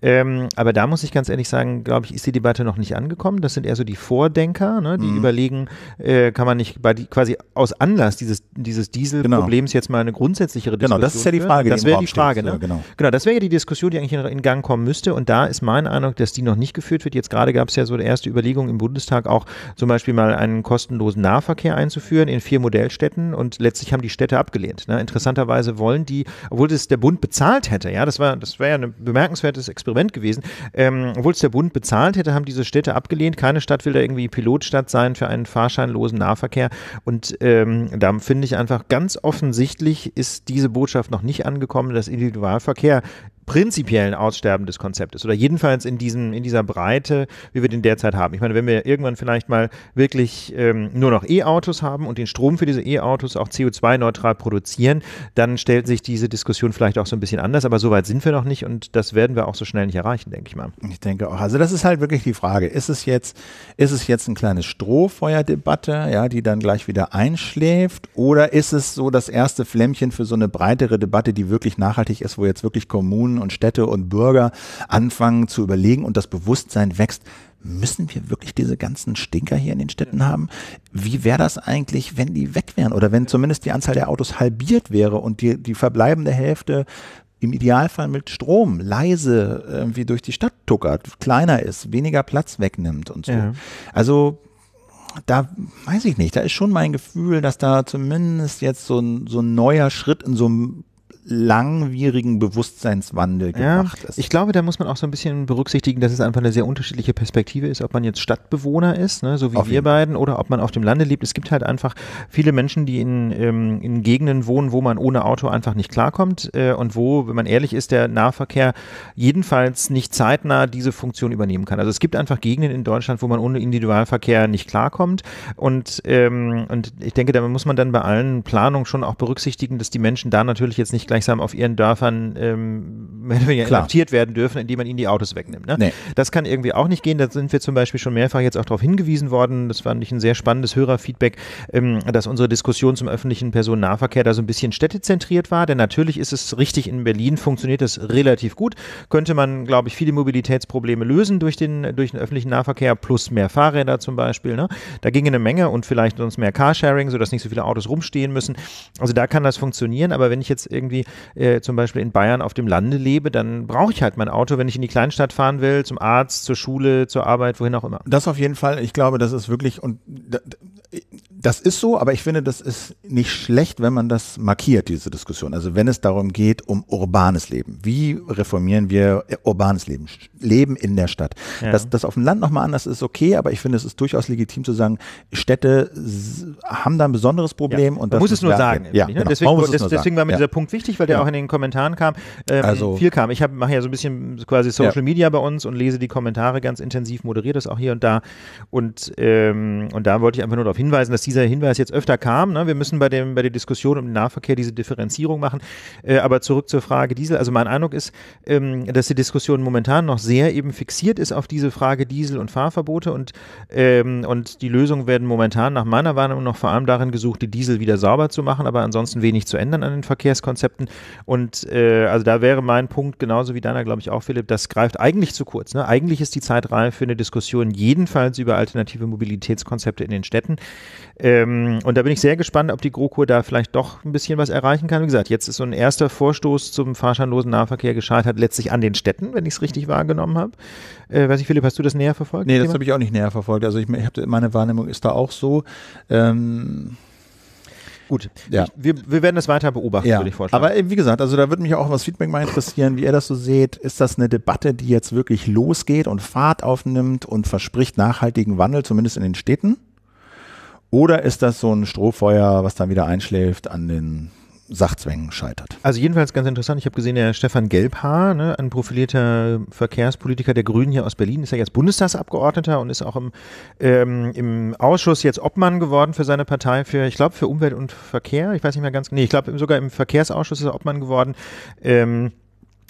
Ähm, aber da muss ich ganz ehrlich sagen, glaube ich, ist die Debatte noch nicht angekommen. Das sind eher so die Vordenker, ne? die mhm. überlegen, äh, kann man nicht die, quasi aus Anlass dieses, dieses genau. Dieselproblems genau. jetzt mal eine grundsätzlichere Diskussion. Genau, das ist ja die Frage. das wäre die Frage, steht, ne? genau. genau, das wäre ja die Diskussion, die eigentlich in, in Gang kommen müsste. Und da ist meine Eindruck, dass die noch nicht geführt eingeführt wird. Jetzt gerade gab es ja so eine erste Überlegung im Bundestag auch zum Beispiel mal einen kostenlosen Nahverkehr einzuführen in vier Modellstädten und letztlich haben die Städte abgelehnt. Ne? Interessanterweise wollen die, obwohl das der Bund bezahlt hätte, ja, das war, das wäre ja ein bemerkenswertes Experiment gewesen, ähm, obwohl es der Bund bezahlt hätte, haben diese Städte abgelehnt. Keine Stadt will da irgendwie Pilotstadt sein für einen fahrscheinlosen Nahverkehr und ähm, da finde ich einfach ganz offensichtlich ist diese Botschaft noch nicht angekommen, dass Individualverkehr prinzipiell Aussterben des Konzeptes oder jedenfalls in, diesem, in dieser Breite, wie wir den derzeit haben. Ich meine, wenn wir irgendwann vielleicht mal wirklich ähm, nur noch E-Autos haben und den Strom für diese E-Autos auch CO2-neutral produzieren, dann stellt sich diese Diskussion vielleicht auch so ein bisschen anders, aber so weit sind wir noch nicht und das werden wir auch so schnell nicht erreichen, denke ich mal. Ich denke auch. Also das ist halt wirklich die Frage, ist es jetzt, ist es jetzt ein kleines Strohfeuerdebatte, ja, die dann gleich wieder einschläft oder ist es so das erste Flämmchen für so eine breitere Debatte, die wirklich nachhaltig ist, wo jetzt wirklich Kommunen Kommunen und Städte und Bürger anfangen zu überlegen und das Bewusstsein wächst, müssen wir wirklich diese ganzen Stinker hier in den Städten haben? Wie wäre das eigentlich, wenn die weg wären oder wenn zumindest die Anzahl der Autos halbiert wäre und die, die verbleibende Hälfte im Idealfall mit Strom leise irgendwie durch die Stadt tuckert, kleiner ist, weniger Platz wegnimmt und so. Ja. Also da weiß ich nicht, da ist schon mein Gefühl, dass da zumindest jetzt so ein, so ein neuer Schritt in so einem langwierigen Bewusstseinswandel gemacht ja, ist. Ich glaube, da muss man auch so ein bisschen berücksichtigen, dass es einfach eine sehr unterschiedliche Perspektive ist, ob man jetzt Stadtbewohner ist, ne, so wie auf wir beiden, oder ob man auf dem Lande lebt. Es gibt halt einfach viele Menschen, die in, ähm, in Gegenden wohnen, wo man ohne Auto einfach nicht klarkommt äh, und wo, wenn man ehrlich ist, der Nahverkehr jedenfalls nicht zeitnah diese Funktion übernehmen kann. Also es gibt einfach Gegenden in Deutschland, wo man ohne Individualverkehr nicht klarkommt und, ähm, und ich denke, da muss man dann bei allen Planungen schon auch berücksichtigen, dass die Menschen da natürlich jetzt nicht gleichsam auf ihren Dörfern ähm, ja inhaftiert werden dürfen, indem man ihnen die Autos wegnimmt. Ne? Nee. Das kann irgendwie auch nicht gehen. Da sind wir zum Beispiel schon mehrfach jetzt auch darauf hingewiesen worden. Das fand ich ein sehr spannendes Hörerfeedback, ähm, dass unsere Diskussion zum öffentlichen Personennahverkehr da so ein bisschen städtezentriert war. Denn natürlich ist es richtig, in Berlin funktioniert das relativ gut. Könnte man, glaube ich, viele Mobilitätsprobleme lösen durch den, durch den öffentlichen Nahverkehr plus mehr Fahrräder zum Beispiel. Ne? Da ginge eine Menge und vielleicht sonst mehr Carsharing, sodass nicht so viele Autos rumstehen müssen. Also da kann das funktionieren. Aber wenn ich jetzt irgendwie äh, zum Beispiel in Bayern auf dem Lande lebe, dann brauche ich halt mein Auto, wenn ich in die Kleinstadt fahren will, zum Arzt, zur Schule, zur Arbeit, wohin auch immer. Das auf jeden Fall. Ich glaube, das ist wirklich und das ist so, aber ich finde, das ist nicht schlecht, wenn man das markiert, diese Diskussion. Also wenn es darum geht, um urbanes Leben. Wie reformieren wir äh, urbanes Leben? Leben in der Stadt. Ja. Dass das auf dem Land nochmal anders ist, okay, aber ich finde, es ist durchaus legitim zu sagen, Städte haben da ein besonderes Problem. Ja. Und man muss es nur sagen. Ja, ne? genau. Deswegen, das, nur deswegen war mir ja. dieser Punkt wichtig, weil der auch in den Kommentaren kam. Ähm, also, viel kam. Ich mache ja so ein bisschen quasi Social Media bei uns und lese die Kommentare ganz intensiv, moderiere das auch hier und da. Und, ähm, und da wollte ich einfach nur darauf hinweisen, dass dieser Hinweis jetzt öfter kam. Ne? Wir müssen bei, dem, bei der Diskussion um den Nahverkehr diese Differenzierung machen. Äh, aber zurück zur Frage Diesel. Also mein Eindruck ist, ähm, dass die Diskussion momentan noch sehr eben fixiert ist auf diese Frage Diesel und Fahrverbote und, ähm, und die Lösungen werden momentan nach meiner Wahrnehmung noch vor allem darin gesucht, die Diesel wieder sauber zu machen, aber ansonsten wenig zu ändern an den Verkehrskonzepten. Und äh, also da wäre mein Punkt, genauso wie deiner, glaube ich auch, Philipp, das greift eigentlich zu kurz. Ne? Eigentlich ist die Zeit reif für eine Diskussion jedenfalls über alternative Mobilitätskonzepte in den Städten. Ähm, und da bin ich sehr gespannt, ob die GroKo da vielleicht doch ein bisschen was erreichen kann. Wie gesagt, jetzt ist so ein erster Vorstoß zum fahrscheinlosen Nahverkehr gescheitert, letztlich an den Städten, wenn ich es richtig wahrgenommen habe. Äh, weiß ich, Philipp, hast du das näher verfolgt? Nee, das habe ich auch nicht näher verfolgt. Also ich, ich hab, meine Wahrnehmung ist da auch so. Ähm Gut, ja. wir, wir werden das weiter beobachten, ja. würde ich vorschlagen. Aber äh, wie gesagt, also da würde mich auch was Feedback mal interessieren, wie ihr das so seht. Ist das eine Debatte, die jetzt wirklich losgeht und Fahrt aufnimmt und verspricht nachhaltigen Wandel, zumindest in den Städten? Oder ist das so ein Strohfeuer, was dann wieder einschläft an den Sachzwängen scheitert. Also jedenfalls ganz interessant. Ich habe gesehen, der Stefan Gelbhaar, ne, ein profilierter Verkehrspolitiker der Grünen hier aus Berlin, ist ja jetzt Bundestagsabgeordneter und ist auch im, ähm, im Ausschuss jetzt Obmann geworden für seine Partei, für, ich glaube, für Umwelt und Verkehr. Ich weiß nicht mehr ganz genau. Nee, ich glaube, sogar im Verkehrsausschuss ist er Obmann geworden. Ähm,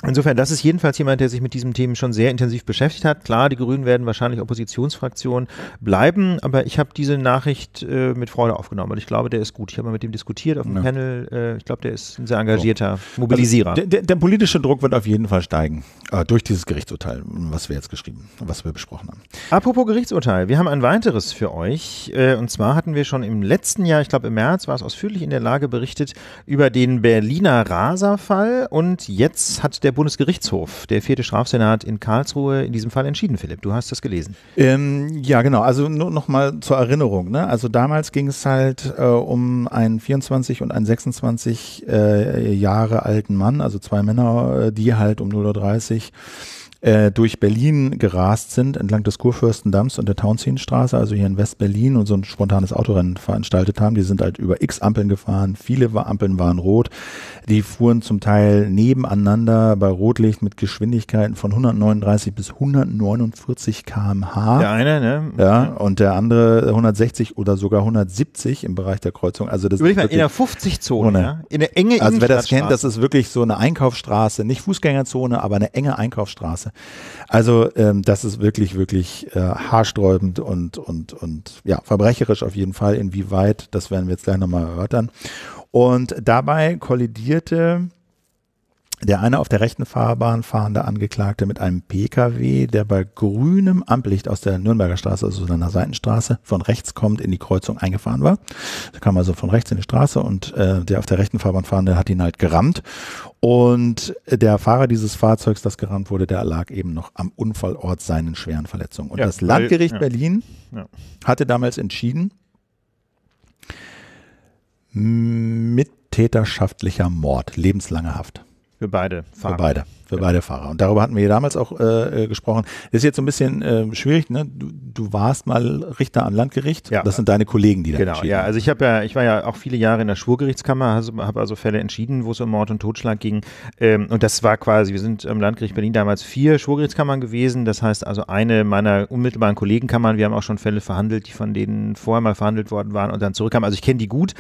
Insofern, das ist jedenfalls jemand, der sich mit diesem Themen schon sehr intensiv beschäftigt hat. Klar, die Grünen werden wahrscheinlich Oppositionsfraktion bleiben, aber ich habe diese Nachricht äh, mit Freude aufgenommen, weil ich glaube, der ist gut. Ich habe mal mit dem diskutiert auf dem ja. Panel. Äh, ich glaube, der ist ein sehr engagierter so. Also Mobilisierer. Also, der, der, politische Druck wird auf jeden Fall steigen äh, durch dieses Gerichtsurteil, was wir jetzt geschrieben, was wir besprochen haben. Apropos Gerichtsurteil, wir haben ein weiteres für euch. Äh, und zwar hatten wir schon im letzten Jahr, ich glaube im März, war es ausführlich in der Lage berichtet über den Berliner Raserfall und jetzt hat der der Bundesgerichtshof, der vierte Strafsenat in Karlsruhe in diesem Fall entschieden, Philipp. Du hast das gelesen. Ähm, ja, genau. Also nur noch mal zur Erinnerung. Ne? Also damals ging es halt äh, um einen 24 und einen 26 äh, Jahre alten Mann, also zwei Männer, äh, die halt um 0.30 Uhr äh, durch Berlin gerast sind, entlang des Kurfürstendamms und der Townsendstraße, also hier in West-Berlin und so ein spontanes Autorennen veranstaltet haben. Die sind halt über x Ampeln gefahren, viele Ampeln waren rot. Die fuhren zum Teil nebeneinander bei Rotlicht mit Geschwindigkeiten von 139 bis 149 kmh. Der eine, ne? Ja, und der andere 160 oder sogar 170 im Bereich der Kreuzung. Also das Überleg mal, in der 50-Zone, ja? in der enge Also wer das kennt, das ist wirklich so eine Einkaufsstraße, nicht Fußgängerzone, aber eine enge Einkaufsstraße. Also ähm, das ist wirklich, wirklich äh, haarsträubend und, und, und ja, verbrecherisch auf jeden Fall. Inwieweit, das werden wir jetzt gleich nochmal erörtern. Und dabei kollidierte der eine auf der rechten Fahrbahn fahrende Angeklagte mit einem Pkw, der bei grünem Amplicht aus der Nürnberger Straße, also einer Seitenstraße, von rechts kommt, in die Kreuzung eingefahren war. Da kam also von rechts in die Straße und äh, der auf der rechten Fahrbahn fahrende hat ihn halt gerammt. Und der Fahrer dieses Fahrzeugs, das gerammt wurde, der lag eben noch am Unfallort seinen schweren Verletzungen. Und ja, das Landgericht weil, ja. Berlin ja. hatte damals entschieden, mittäterschaftlicher Mord, lebenslange Haft. Für beide Fahrer. Für beide. Für beide Fahrer. Und darüber hatten wir damals auch äh, äh gesprochen. Das ist jetzt so ein bisschen äh, schwierig, ne? Du, du, warst mal Richter am Landgericht. Ja. Das sind deine Kollegen, die da Genau, ja. Also ich habe ja, ich war ja auch viele Jahre in der Schwurgerichtskammer, also, habe also Fälle entschieden, wo es um Mord und Totschlag ging. Ähm, und das war quasi, wir sind im Landgericht Berlin damals vier Schwurgerichtskammern gewesen. Das heißt also eine meiner unmittelbaren Kollegenkammern. Wir haben auch schon Fälle verhandelt, die von denen vorher mal verhandelt worden waren und dann zurückkamen. Also ich kenne die gut.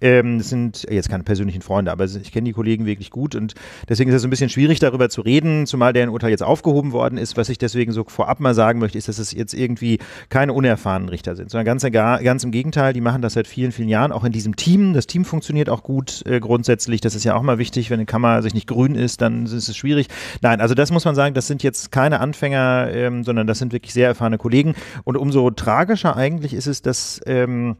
Ähm, das sind jetzt keine persönlichen Freunde, aber ich kenne die Kollegen wirklich gut. Und deswegen ist es ein bisschen schwierig, darüber zu zu reden, zumal deren Urteil jetzt aufgehoben worden ist. Was ich deswegen so vorab mal sagen möchte, ist, dass es jetzt irgendwie keine unerfahrenen Richter sind, sondern ganz, ganz im Gegenteil, die machen das seit vielen, vielen Jahren, auch in diesem Team. Das Team funktioniert auch gut äh, grundsätzlich. Das ist ja auch mal wichtig, wenn eine Kammer sich nicht grün ist, dann ist es schwierig. Nein, also das muss man sagen, das sind jetzt keine Anfänger, ähm, sondern das sind wirklich sehr erfahrene Kollegen. Und umso tragischer eigentlich ist es, dass ähm,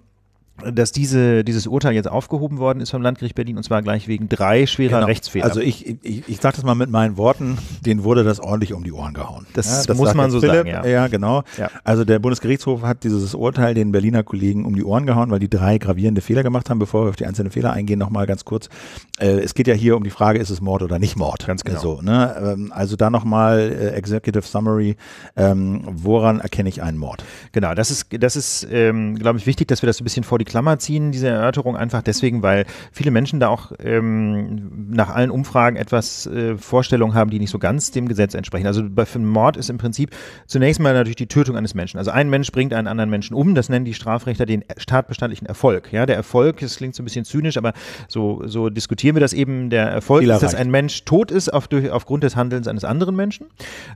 dass diese, dieses Urteil jetzt aufgehoben worden ist vom Landgericht Berlin und zwar gleich wegen drei schwerer genau. Rechtsfehler. Also ich, ich, ich sage das mal mit meinen Worten, denen wurde das ordentlich um die Ohren gehauen. Das, ja, das muss man so Philipp. sagen, ja. ja genau. Ja. Also der Bundesgerichtshof hat dieses Urteil den Berliner Kollegen um die Ohren gehauen, weil die drei gravierende Fehler gemacht haben. Bevor wir auf die einzelnen Fehler eingehen, nochmal ganz kurz. Äh, es geht ja hier um die Frage, ist es Mord oder nicht Mord? Ganz genau. So, ne? Ähm, also da nochmal äh, Executive Summary, ähm, woran erkenne ich einen Mord? Genau, das ist, das ist ähm, glaube ich, wichtig, dass wir das ein bisschen vor die Klammer ziehen, diese Erörterung, einfach deswegen, weil viele Menschen da auch ähm, nach allen Umfragen etwas äh, Vorstellungen haben, die nicht so ganz dem Gesetz entsprechen. Also bei, für einen Mord ist im Prinzip zunächst mal natürlich die Tötung eines Menschen. Also ein Mensch bringt einen anderen Menschen um, das nennen die Strafrechter den tatbestandlichen Erfolg. Ja, der Erfolg, das klingt so ein bisschen zynisch, aber so, so diskutieren wir das eben. Der Erfolg ist, dass ein Mensch tot ist auf, durch, aufgrund des Handelns eines anderen Menschen.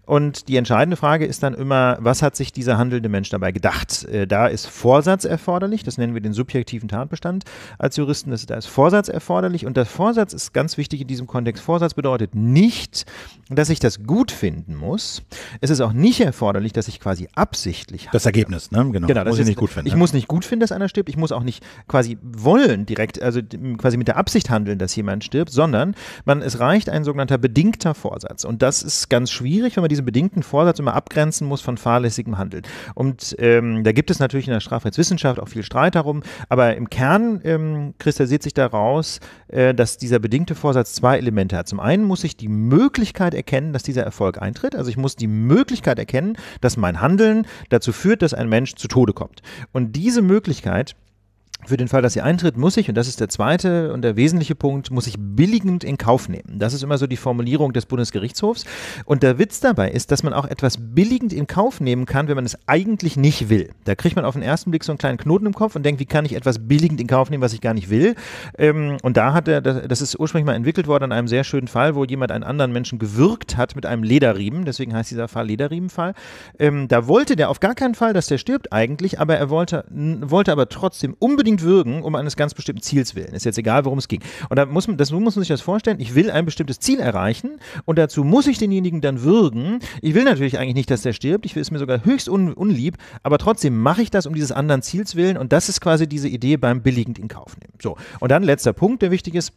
Und die entscheidende Frage ist dann immer, was hat sich dieser handelnde Mensch dabei gedacht? Äh, da ist Vorsatz erforderlich, das nennen wir den subjektiven Tatbestand als Juristen. Das, da ist Vorsatz erforderlich und der Vorsatz ist ganz wichtig in diesem Kontext. Vorsatz bedeutet nicht, dass ich das gut finden muss. Es ist auch nicht erforderlich, dass ich quasi absichtlich. Das Ergebnis, ne? Genau. genau das muss ich nicht gut finden. Ich ne? muss nicht gut finden, dass einer stirbt. Ich muss auch nicht quasi wollen direkt, also quasi mit der Absicht handeln, dass jemand stirbt, sondern man, es reicht ein sogenannter bedingter Vorsatz. Und das ist ganz schwierig, wenn man diesen bedingten Vorsatz immer abgrenzen muss von fahrlässigem Handeln. Und ähm, da gibt es natürlich in der Strafrechtswissenschaft auch viel Streit darum, aber im Kern ähm, kristallisiert sich daraus, äh, dass dieser bedingte Vorsatz zwei Elemente hat. Zum einen muss ich die Möglichkeit erkennen, dass dieser Erfolg eintritt. Also ich muss die Möglichkeit erkennen, dass mein Handeln dazu führt, dass ein Mensch zu Tode kommt. Und diese Möglichkeit für den Fall, dass sie eintritt, muss ich, und das ist der zweite und der wesentliche Punkt, muss ich billigend in Kauf nehmen. Das ist immer so die Formulierung des Bundesgerichtshofs. Und der Witz dabei ist, dass man auch etwas billigend in Kauf nehmen kann, wenn man es eigentlich nicht will. Da kriegt man auf den ersten Blick so einen kleinen Knoten im Kopf und denkt, wie kann ich etwas billigend in Kauf nehmen, was ich gar nicht will. Ähm, und da hat er, das ist ursprünglich mal entwickelt worden an einem sehr schönen Fall, wo jemand einen anderen Menschen gewürgt hat mit einem Lederriemen. Deswegen heißt dieser Fall Lederriemenfall. Ähm, da wollte der auf gar keinen Fall, dass der stirbt eigentlich, aber er wollte, wollte aber trotzdem unbedingt unbedingt wirken, um eines ganz bestimmten Ziels willen. Ist jetzt egal, worum es ging. Und da muss man, das, muss man sich das vorstellen, ich will ein bestimmtes Ziel erreichen und dazu muss ich denjenigen dann würgen. Ich will natürlich eigentlich nicht, dass der stirbt, ich will es mir sogar höchst un, unlieb, aber trotzdem mache ich das um dieses anderen Ziels willen und das ist quasi diese Idee beim billigend in Kauf nehmen. So, und dann letzter Punkt, der wichtig ist,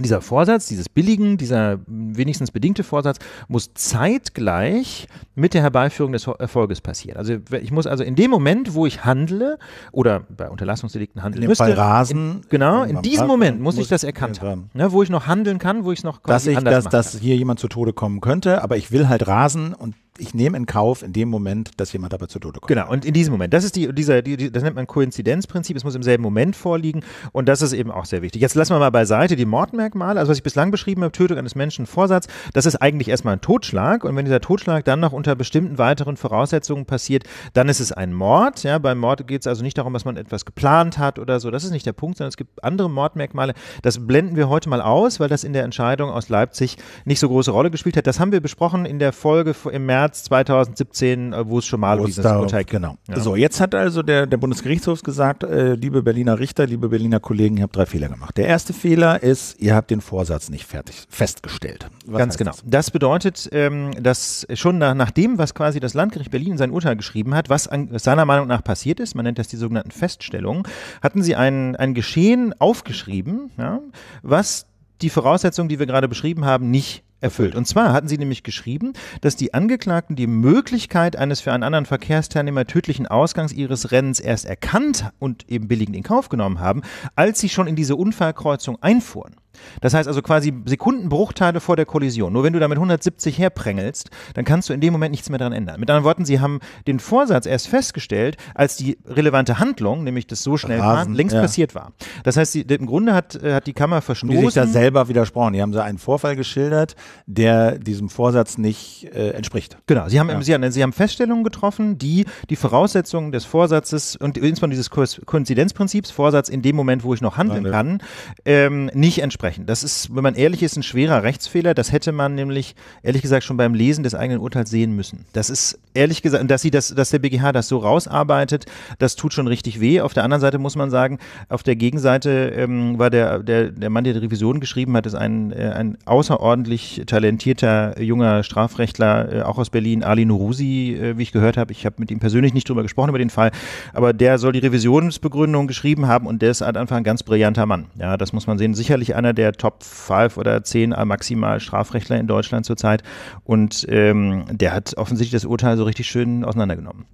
dieser Vorsatz, dieses billigen, dieser wenigstens bedingte Vorsatz muss zeitgleich mit der Herbeiführung des Erfolges passieren. Also ich muss also in dem Moment, wo ich handle oder bei Unterlassungsdelikten handeln in dem müsste, Fall Rasen, in, genau, in diesem Moment muss, muss ich das erkannt haben, ne, wo ich noch handeln kann, wo ich es noch dass ich, dass, dass hier jemand zu Tode kommen könnte, aber ich will halt rasen und ich nehme in Kauf in dem Moment, dass jemand dabei zu Tode kommt. Genau, und in diesem Moment. Das ist die, dieser, die, das nennt man Koinzidenzprinzip. Es muss im selben Moment vorliegen und das ist eben auch sehr wichtig. Jetzt lassen wir mal beiseite die Mordmerkmale. Also was ich bislang beschrieben habe, Tötung eines Menschen, Vorsatz, das ist eigentlich erstmal ein Totschlag und wenn dieser Totschlag dann noch unter bestimmten weiteren Voraussetzungen passiert, dann ist es ein Mord. Ja, beim Mord geht es also nicht darum, dass man etwas geplant hat oder so. Das ist nicht der Punkt, sondern es gibt andere Mordmerkmale. Das blenden wir heute mal aus, weil das in der Entscheidung aus Leipzig nicht so große Rolle gespielt hat. Das haben wir besprochen in der Folge im März März 2017, äh, wo es schon mal um dieses Urteil Genau. Ja. So, jetzt hat also der, der Bundesgerichtshof gesagt, äh, liebe Berliner Richter, liebe Berliner Kollegen, ihr habt drei Fehler gemacht. Der erste Fehler ist, ihr habt den Vorsatz nicht fertig festgestellt. Was Ganz genau. Das, das bedeutet, ähm, dass schon nach, nach dem, was quasi das Landgericht Berlin sein Urteil geschrieben hat, was, an, seiner Meinung nach passiert ist, man nennt das die sogenannten Feststellungen, hatten sie ein, ein Geschehen aufgeschrieben, ja, was die Voraussetzungen, die wir gerade beschrieben haben, nicht erfüllt. Und zwar hatten sie nämlich geschrieben, dass die Angeklagten die Möglichkeit eines für einen anderen Verkehrsteilnehmer tödlichen Ausgangs ihres Rennens erst erkannt und eben billigend in Kauf genommen haben, als sie schon in diese Unfallkreuzung einfuhren. Das heißt also quasi Sekundenbruchteile vor der Kollision. Nur wenn du damit 170 herprängelst, dann kannst du in dem Moment nichts mehr daran ändern. Mit anderen Worten, sie haben den Vorsatz erst festgestellt, als die relevante Handlung, nämlich das so schnell Rasen, fahren, längst ja. passiert war. Das heißt, sie, im Grunde hat, äh, hat die Kammer verstoßen. Und die sich da selber widersprochen. Die haben so einen Vorfall geschildert, der diesem Vorsatz nicht äh, entspricht. Genau. Sie haben, ja. sie, haben, sie haben Feststellungen getroffen, die die Voraussetzungen des Vorsatzes und insbesondere dieses Koinzidenzprinzips, Vorsatz in dem Moment, wo ich noch handeln Handel. kann, ähm, nicht entsprechen sprechen. Das ist, wenn man ehrlich ist, ein schwerer Rechtsfehler. Das hätte man nämlich, ehrlich gesagt, schon beim Lesen des eigenen Urteils sehen müssen. Das ist ehrlich gesagt, dass sie das, dass der BGH das so rausarbeitet, das tut schon richtig weh. Auf der anderen Seite muss man sagen, auf der Gegenseite ähm, war der, der, der Mann, der die Revision geschrieben hat, ist ein, äh, ein außerordentlich talentierter junger Strafrechtler, äh, auch aus Berlin, Ali Nurusi, äh, wie ich gehört habe. Ich habe mit ihm persönlich nicht drüber gesprochen, über den Fall, aber der soll die Revisionsbegründung geschrieben haben und der ist halt einfach ein ganz brillanter Mann. Ja, das muss man sehen. Sicherlich einer der Top 5 oder 10 maximal Strafrechtler in Deutschland zurzeit und ähm, der hat offensichtlich das Urteil so so richtig schön auseinandergenommen.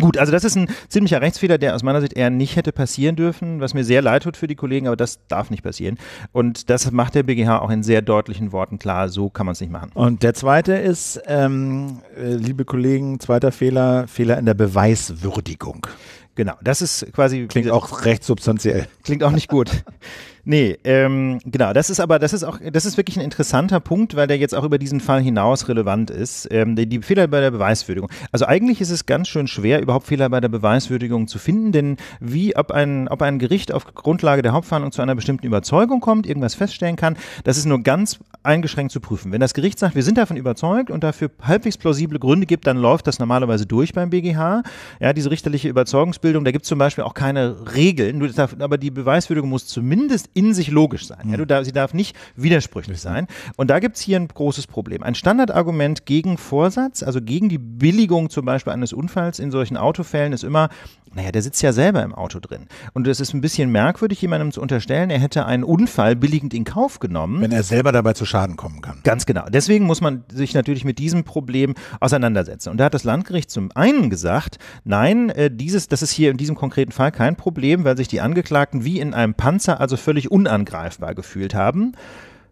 Gut, also das ist ein ziemlicher Rechtsfehler, der aus meiner Sicht eher nicht hätte passieren dürfen, was mir sehr leid tut für die Kollegen, aber das darf nicht passieren. Und das macht der BGH auch in sehr deutlichen Worten klar, so kann man es nicht machen. Und der zweite ist, ähm, äh, liebe Kollegen, zweiter Fehler, Fehler in der Beweiswürdigung. Genau, das ist quasi. Klingt auch recht substanziell. Klingt auch nicht gut. Nee, ähm, genau, das ist aber, das ist auch, das ist wirklich ein interessanter Punkt, weil der jetzt auch über diesen Fall hinaus relevant ist. Ähm, die, die, Fehler bei der Beweiswürdigung. Also eigentlich ist es ganz schön schwer, überhaupt Fehler bei der Beweiswürdigung zu finden, denn wie, ob ein, ob ein Gericht auf Grundlage der Hauptverhandlung zu einer bestimmten Überzeugung kommt, irgendwas feststellen kann, das ist nur ganz eingeschränkt zu prüfen. Wenn das Gericht sagt, wir sind davon überzeugt und dafür halbwegs plausible Gründe gibt, dann läuft das normalerweise durch beim BGH. Ja, diese richterliche Überzeugungsbildung, da gibt es zum Beispiel auch keine Regeln, nur, aber die Beweiswürdigung muss zumindest in sich logisch sein. Ja, hm. darf, sie darf nicht widersprüchlich sein. Und da gibt es hier ein großes Problem. Ein Standardargument gegen Vorsatz, also gegen die Billigung zum Beispiel eines Unfalls in solchen Autofällen, ist immer, naja, der sitzt ja selber im Auto drin. Und es ist ein bisschen merkwürdig, jemandem zu unterstellen, er hätte einen Unfall billigend in Kauf genommen. Wenn er selber dabei zu Schaden kommen kann. Ganz genau. Deswegen muss man sich natürlich mit diesem Problem auseinandersetzen. Und da hat das Landgericht zum einen gesagt, nein, äh, dieses, das ist hier in diesem konkreten Fall kein Problem, weil sich die Angeklagten wie in einem Panzer, also völlig völlig unangreifbar gefühlt haben.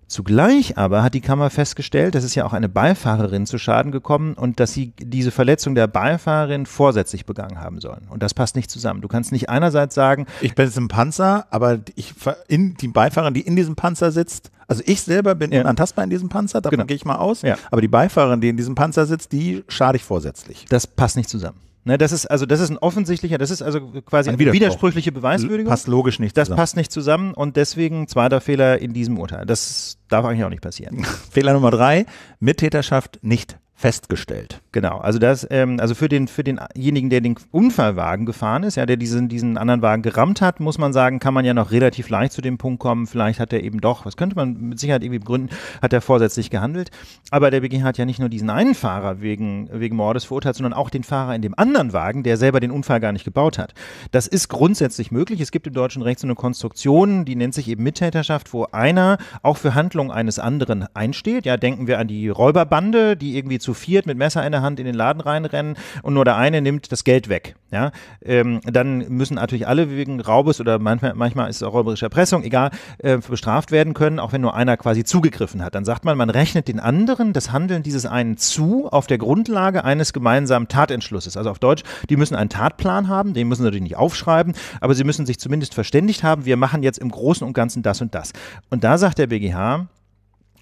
Zugleich aber hat die Kammer festgestellt, dass es ja auch eine Beifahrerin zu Schaden gekommen und dass sie diese Verletzung der Beifahrerin vorsätzlich begangen haben sollen. Und das passt nicht zusammen. Du kannst nicht einerseits sagen, ich bin jetzt ein Panzer, aber ich, in, die Beifahrerin, die in diesem Panzer sitzt, also ich selber bin ja. unantastbar in diesem Panzer, davon genau. gehe ich mal aus, ja. aber die Beifahrerin, die in diesem Panzer sitzt, die schade ich vorsätzlich. Das passt nicht zusammen. Ne, das ist also das ist ein offensichtlicher, das ist also quasi ein eine widersprüchliche Beweiswürdigung. Passt logisch nicht. Zusammen. Das passt nicht zusammen und deswegen zweiter Fehler in diesem Urteil. Das darf eigentlich auch nicht passieren. Fehler Nummer drei: Mittäterschaft nicht festgestellt. Genau, also das, ähm, also für den für denjenigen, der den Unfallwagen gefahren ist, ja, der diesen diesen anderen Wagen gerammt hat, muss man sagen, kann man ja noch relativ leicht zu dem Punkt kommen. Vielleicht hat er eben doch, was könnte man mit Sicherheit irgendwie begründen, hat er vorsätzlich gehandelt. Aber der BGH hat ja nicht nur diesen einen Fahrer wegen wegen Mordes verurteilt, sondern auch den Fahrer in dem anderen Wagen, der selber den Unfall gar nicht gebaut hat. Das ist grundsätzlich möglich. Es gibt im deutschen Recht so eine Konstruktion, die nennt sich eben Mittäterschaft, wo einer auch für Handlung eines anderen einsteht. Ja, denken wir an die Räuberbande, die irgendwie zu zu viert mit Messer in der Hand in den Laden reinrennen und nur der eine nimmt das Geld weg. Ja? Ähm, dann müssen natürlich alle wegen Raubes oder manchmal, manchmal ist es auch räuberische Erpressung, egal, äh, bestraft werden können, auch wenn nur einer quasi zugegriffen hat. Dann sagt man, man rechnet den anderen das Handeln dieses einen zu auf der Grundlage eines gemeinsamen Tatentschlusses. Also auf Deutsch, die müssen einen Tatplan haben, den müssen sie natürlich nicht aufschreiben, aber sie müssen sich zumindest verständigt haben, wir machen jetzt im Großen und Ganzen das und das. Und da sagt der BGH,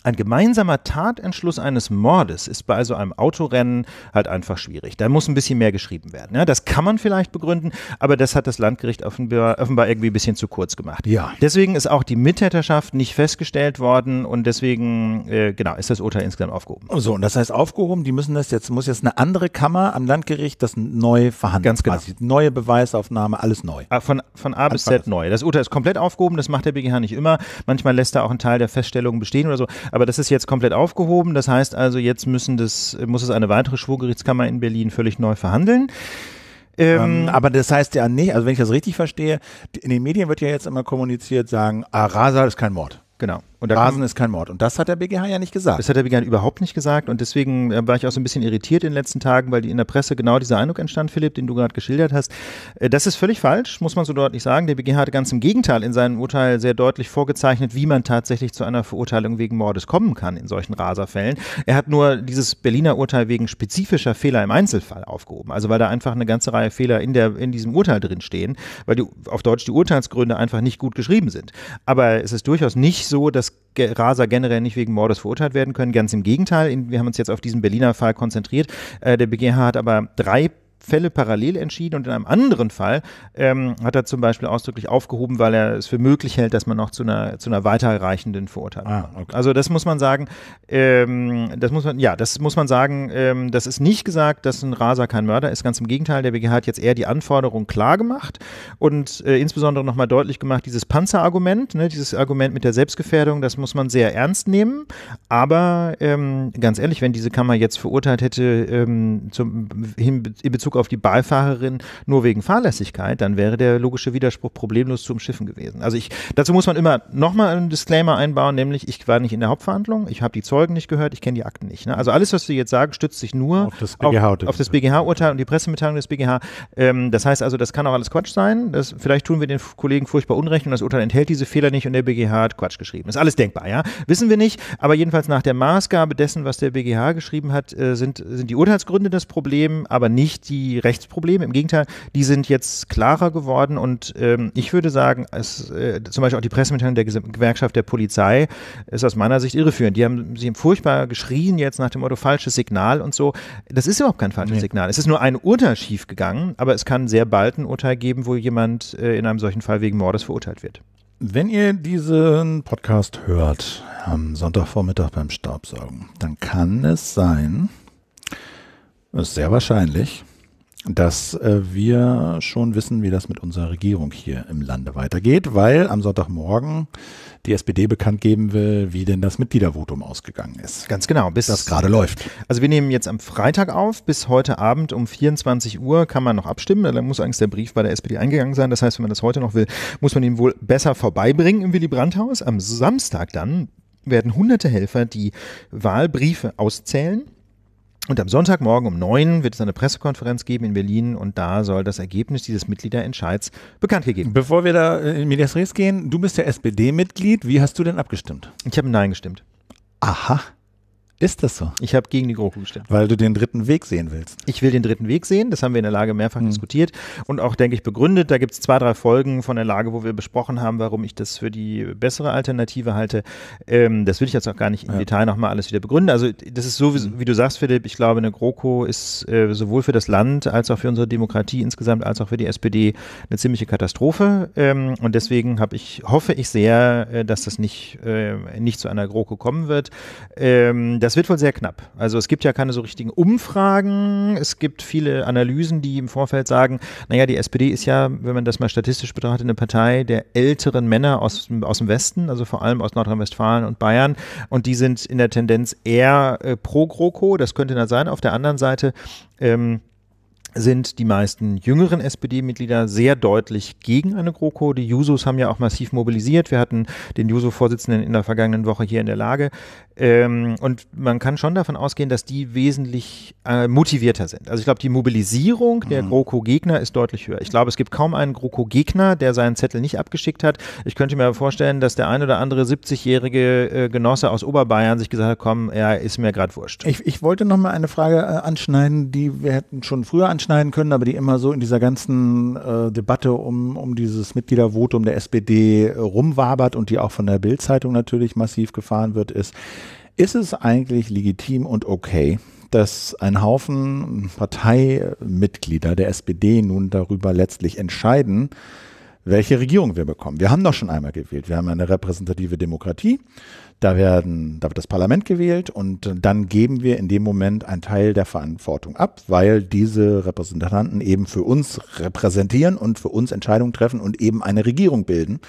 ein gemeinsamer Tatentschluss eines Mordes ist bei so einem Autorennen halt einfach schwierig. Da muss ein bisschen mehr geschrieben werden. Ja, das kann man vielleicht begründen, aber das hat das Landgericht offenbar, offenbar irgendwie ein bisschen zu kurz gemacht. Ja. Deswegen ist auch die Mittäterschaft nicht festgestellt worden und deswegen, äh, genau, ist das Urteil insgesamt aufgehoben. Oh, so, und das heißt aufgehoben, die müssen das jetzt, muss jetzt eine andere Kammer am Landgericht das neu verhandeln. Ganz genau. Quasi. Also neue Beweisaufnahme, alles neu. Ah, von, von A bis Z neu. Das Urteil ist komplett aufgehoben, das macht der BGH nicht immer. Manchmal lässt er auch einen Teil der Feststellungen bestehen oder so. Aber das ist jetzt komplett aufgehoben. Das heißt also, jetzt müssen das, muss es eine weitere Schwurgerichtskammer in Berlin völlig neu verhandeln. Ähm, ähm aber das heißt ja nicht, also wenn ich das richtig verstehe, in den Medien wird ja jetzt immer kommuniziert, sagen, Arasa ah, ist kein Mord. Genau. Und Rasen ist kein Mord. Und das hat der BGH ja nicht gesagt. Das hat der BGH überhaupt nicht gesagt. Und deswegen äh, war ich auch so ein bisschen irritiert in den letzten Tagen, weil in der Presse genau dieser Eindruck entstand, Philipp, den du gerade geschildert hast. Äh, das ist völlig falsch, muss man so deutlich sagen. Der BGH hat ganz im Gegenteil in seinem Urteil sehr deutlich vorgezeichnet, wie man tatsächlich zu einer Verurteilung wegen Mordes kommen kann in solchen Raserfällen. Er hat nur dieses Berliner Urteil wegen spezifischer Fehler im Einzelfall aufgehoben. Also weil da einfach eine ganze Reihe Fehler in, der, in diesem Urteil drin stehen, weil die, auf Deutsch die Urteilsgründe einfach nicht gut geschrieben sind. Aber es ist durchaus nicht so, dass Raser generell nicht wegen Mordes verurteilt werden können. Ganz im Gegenteil, wir haben uns jetzt auf diesen Berliner Fall konzentriert. Äh, der BGH hat aber drei Fälle parallel entschieden und in einem anderen Fall ähm, hat er zum Beispiel ausdrücklich aufgehoben, weil er es für möglich hält, dass man noch zu einer, zu einer weiterreichenden Verurteilung ah, okay. Also das muss man sagen, ähm, das muss man, ja, das muss man sagen, ähm, das ist nicht gesagt, dass ein Raser kein Mörder ist, ganz im Gegenteil, der BGH hat jetzt eher die Anforderung klar gemacht und äh, insbesondere nochmal deutlich gemacht, dieses Panzerargument, ne, dieses Argument mit der Selbstgefährdung, das muss man sehr ernst nehmen, aber ähm, ganz ehrlich, wenn diese Kammer jetzt verurteilt hätte, ähm, zum, in Bezug Bezug auf die Beifahrerin nur wegen Fahrlässigkeit, dann wäre der logische Widerspruch problemlos zu umschiffen gewesen. Also ich, dazu muss man immer nochmal einen Disclaimer einbauen, nämlich ich war nicht in der Hauptverhandlung, ich habe die Zeugen nicht gehört, ich kenne die Akten nicht. Ne? Also alles, was wir jetzt sagen, stützt sich nur auf das BGH-Urteil BGH und die Pressemitteilung des BGH. Ähm, das heißt also, das kann auch alles Quatsch sein. Das, vielleicht tun wir den Kollegen furchtbar Unrecht und das Urteil enthält diese Fehler nicht und der BGH hat Quatsch geschrieben. Ist alles denkbar, ja? Wissen wir nicht, aber jedenfalls nach der Maßgabe dessen, was der BGH geschrieben hat, äh, sind, sind die Urteilsgründe das Problem, aber nicht die die Rechtsprobleme. Im Gegenteil, die sind jetzt klarer geworden und ähm, ich würde sagen, es, äh, zum Beispiel auch die Pressemitteilung der Gewerkschaft der Polizei ist aus meiner Sicht irreführend. Die haben, sie haben furchtbar geschrien jetzt nach dem Motto falsches Signal und so. Das ist überhaupt kein falsches nee. Signal. Es ist nur ein Urteil schief gegangen, aber es kann sehr bald ein Urteil geben, wo jemand äh, in einem solchen Fall wegen Mordes verurteilt wird. Wenn ihr diesen Podcast hört am Sonntagvormittag beim Staubsaugen, dann kann es sein, ist sehr wahrscheinlich, dass äh, wir schon wissen, wie das mit unserer Regierung hier im Lande weitergeht, weil am Sonntagmorgen die SPD bekannt geben will, wie denn das Mitgliedervotum ausgegangen ist. Ganz genau, bis das gerade läuft. Also wir nehmen jetzt am Freitag auf, bis heute Abend um 24 Uhr kann man noch abstimmen, da muss eigentlich der Brief bei der SPD eingegangen sein, das heißt, wenn man das heute noch will, muss man ihn wohl besser vorbeibringen im Willy Brandt Haus. Am Samstag dann werden hunderte Helfer die Wahlbriefe auszählen und am Sonntagmorgen um neun wird es eine Pressekonferenz geben in Berlin und da soll das Ergebnis dieses Mitgliederentscheids bekannt gegeben werden. Bevor wir da äh, in Medias Res gehen, du bist ja SPD-Mitglied. Wie hast du denn abgestimmt? Ich habe Nein gestimmt. Aha. Ist das so? Ich habe gegen die GroKo gestimmt. Weil du den dritten Weg sehen willst. Ich will den dritten Weg sehen. Das haben wir in der Lage mehrfach mhm. diskutiert und auch, denke ich, begründet. Da gibt es zwei, drei Folgen von der Lage, wo wir besprochen haben, warum ich das für die bessere Alternative halte. Ähm, das will ich jetzt auch gar nicht im ja. Detail nochmal alles wieder begründen. Also, das ist so, wie, hm. wie du sagst, Philipp, ich glaube, eine GroKo ist äh, sowohl für das Land als auch für unsere Demokratie insgesamt, als auch für die SPD eine ziemliche Katastrophe. Ähm, und deswegen habe ich, hoffe ich sehr, äh, dass das nicht, äh, nicht zu einer GroKo kommen wird. Ähm, das wird wohl sehr knapp. Also es gibt ja keine so richtigen Umfragen. Es gibt viele Analysen, die im Vorfeld sagen, naja, die SPD ist ja, wenn man das mal statistisch betrachtet, eine Partei der älteren Männer aus, aus dem Westen, also vor allem aus Nordrhein-Westfalen und Bayern. Und die sind in der Tendenz eher äh, pro GroKo. Das könnte dann sein. Auf der anderen Seite ähm, sind die meisten jüngeren SPD-Mitglieder sehr deutlich gegen eine GroKo. Die Jusos haben ja auch massiv mobilisiert. Wir hatten den Juso-Vorsitzenden in der vergangenen Woche hier in der Lage. Ähm, und man kann schon davon ausgehen, dass die wesentlich äh, motivierter sind. Also ich glaube, die Mobilisierung der mhm. GroKo-Gegner ist deutlich höher. Ich glaube, es gibt kaum einen GroKo-Gegner, der seinen Zettel nicht abgeschickt hat. Ich könnte mir vorstellen, dass der ein oder andere 70-jährige äh, Genosse aus Oberbayern sich gesagt hat, komm, er ist mir gerade wurscht. Ich, ich wollte noch mal eine Frage äh, anschneiden, die wir hätten schon früher anschneiden anschneiden können, aber die immer so in dieser ganzen äh, Debatte um, um dieses Mitgliedervotum der SPD äh, rumwabert und die auch von der Bild-Zeitung natürlich massiv gefahren wird, ist, ist es eigentlich legitim und okay, dass ein Haufen Parteimitglieder der SPD nun darüber letztlich entscheiden, welche Regierung wir bekommen. Wir haben doch schon einmal gewählt. Wir haben eine repräsentative Demokratie. Da, werden, da wird das Parlament gewählt und dann geben wir in dem Moment einen Teil der Verantwortung ab, weil diese Repräsentanten eben für uns repräsentieren und für uns Entscheidungen treffen und eben eine Regierung bilden.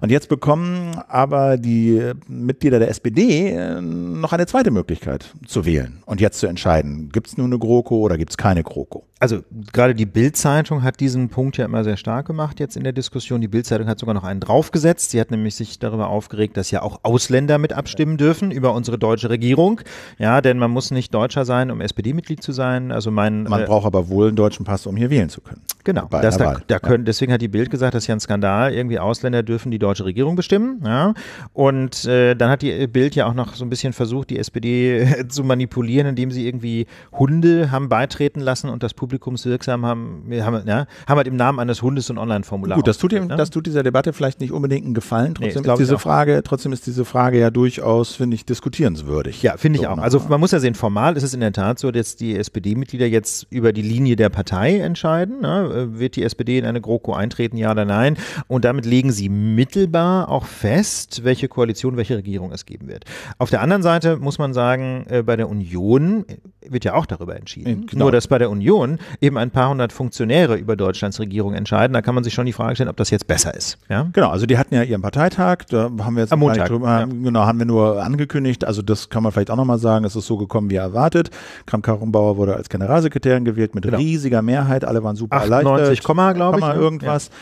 Und jetzt bekommen aber die Mitglieder der SPD äh, noch eine zweite Möglichkeit zu wählen und jetzt zu entscheiden, gibt es nur eine GroKo oder gibt es keine GroKo. Also gerade die Bild-Zeitung hat diesen Punkt ja immer sehr stark gemacht jetzt in der Diskussion. Die Bild-Zeitung hat sogar noch einen draufgesetzt. Sie hat nämlich sich darüber aufgeregt, dass ja auch Ausländer mit abstimmen dürfen über unsere deutsche Regierung. Ja, denn man muss nicht Deutscher sein, um SPD-Mitglied zu sein. Also mein, man äh, braucht aber wohl einen deutschen Pass, um hier wählen zu können. Genau. Bei das, da, da können, ja. Deswegen hat die Bild gesagt, das ist ja ein Skandal. Irgendwie Ausländer dürfen die deutsche Regierung bestimmen. Ja? Und äh, dann hat die äh, Bild ja auch noch so ein bisschen versucht, die SPD zu manipulieren, indem sie irgendwie Hunde haben beitreten lassen und das Publikumswirksam haben, haben, ja, haben halt im Namen eines Hundes ein Online-Formular. Gut, das tut, ihm, ne? das tut dieser Debatte vielleicht nicht unbedingt einen Gefallen. Trotzdem, nee, ist diese Frage, trotzdem ist diese Frage ja durchaus, finde ich, diskutierenswürdig. Ja, finde so ich auch. Ne? Also man muss ja sehen, formal ist es in der Tat so, dass die SPD-Mitglieder jetzt über die Linie der Partei entscheiden. Ne? Äh, wird die SPD in eine GroKo eintreten, ja oder nein? Und damit legen sie mittelbar auch fest, welche Koalition, welche Regierung es geben wird. Auf der anderen Seite muss man sagen, äh, bei der Union äh, wird ja auch darüber entschieden. Genau. Nur, dass bei der Union eben ein paar hundert Funktionäre über Deutschlands Regierung entscheiden. Da kann man sich schon die Frage stellen, ob das jetzt besser ist. Ja? Genau, also die hatten ja ihren Parteitag, da haben wir jetzt am Montag. Drüber, ja. Genau, haben wir nur angekündigt. Also das kann man vielleicht auch nochmal sagen, es ist so gekommen, wie erwartet. Kram Karumbauer wurde als Generalsekretärin gewählt mit genau. riesiger Mehrheit. Alle waren super erleichtert. 94, glaube ich. irgendwas. Ja.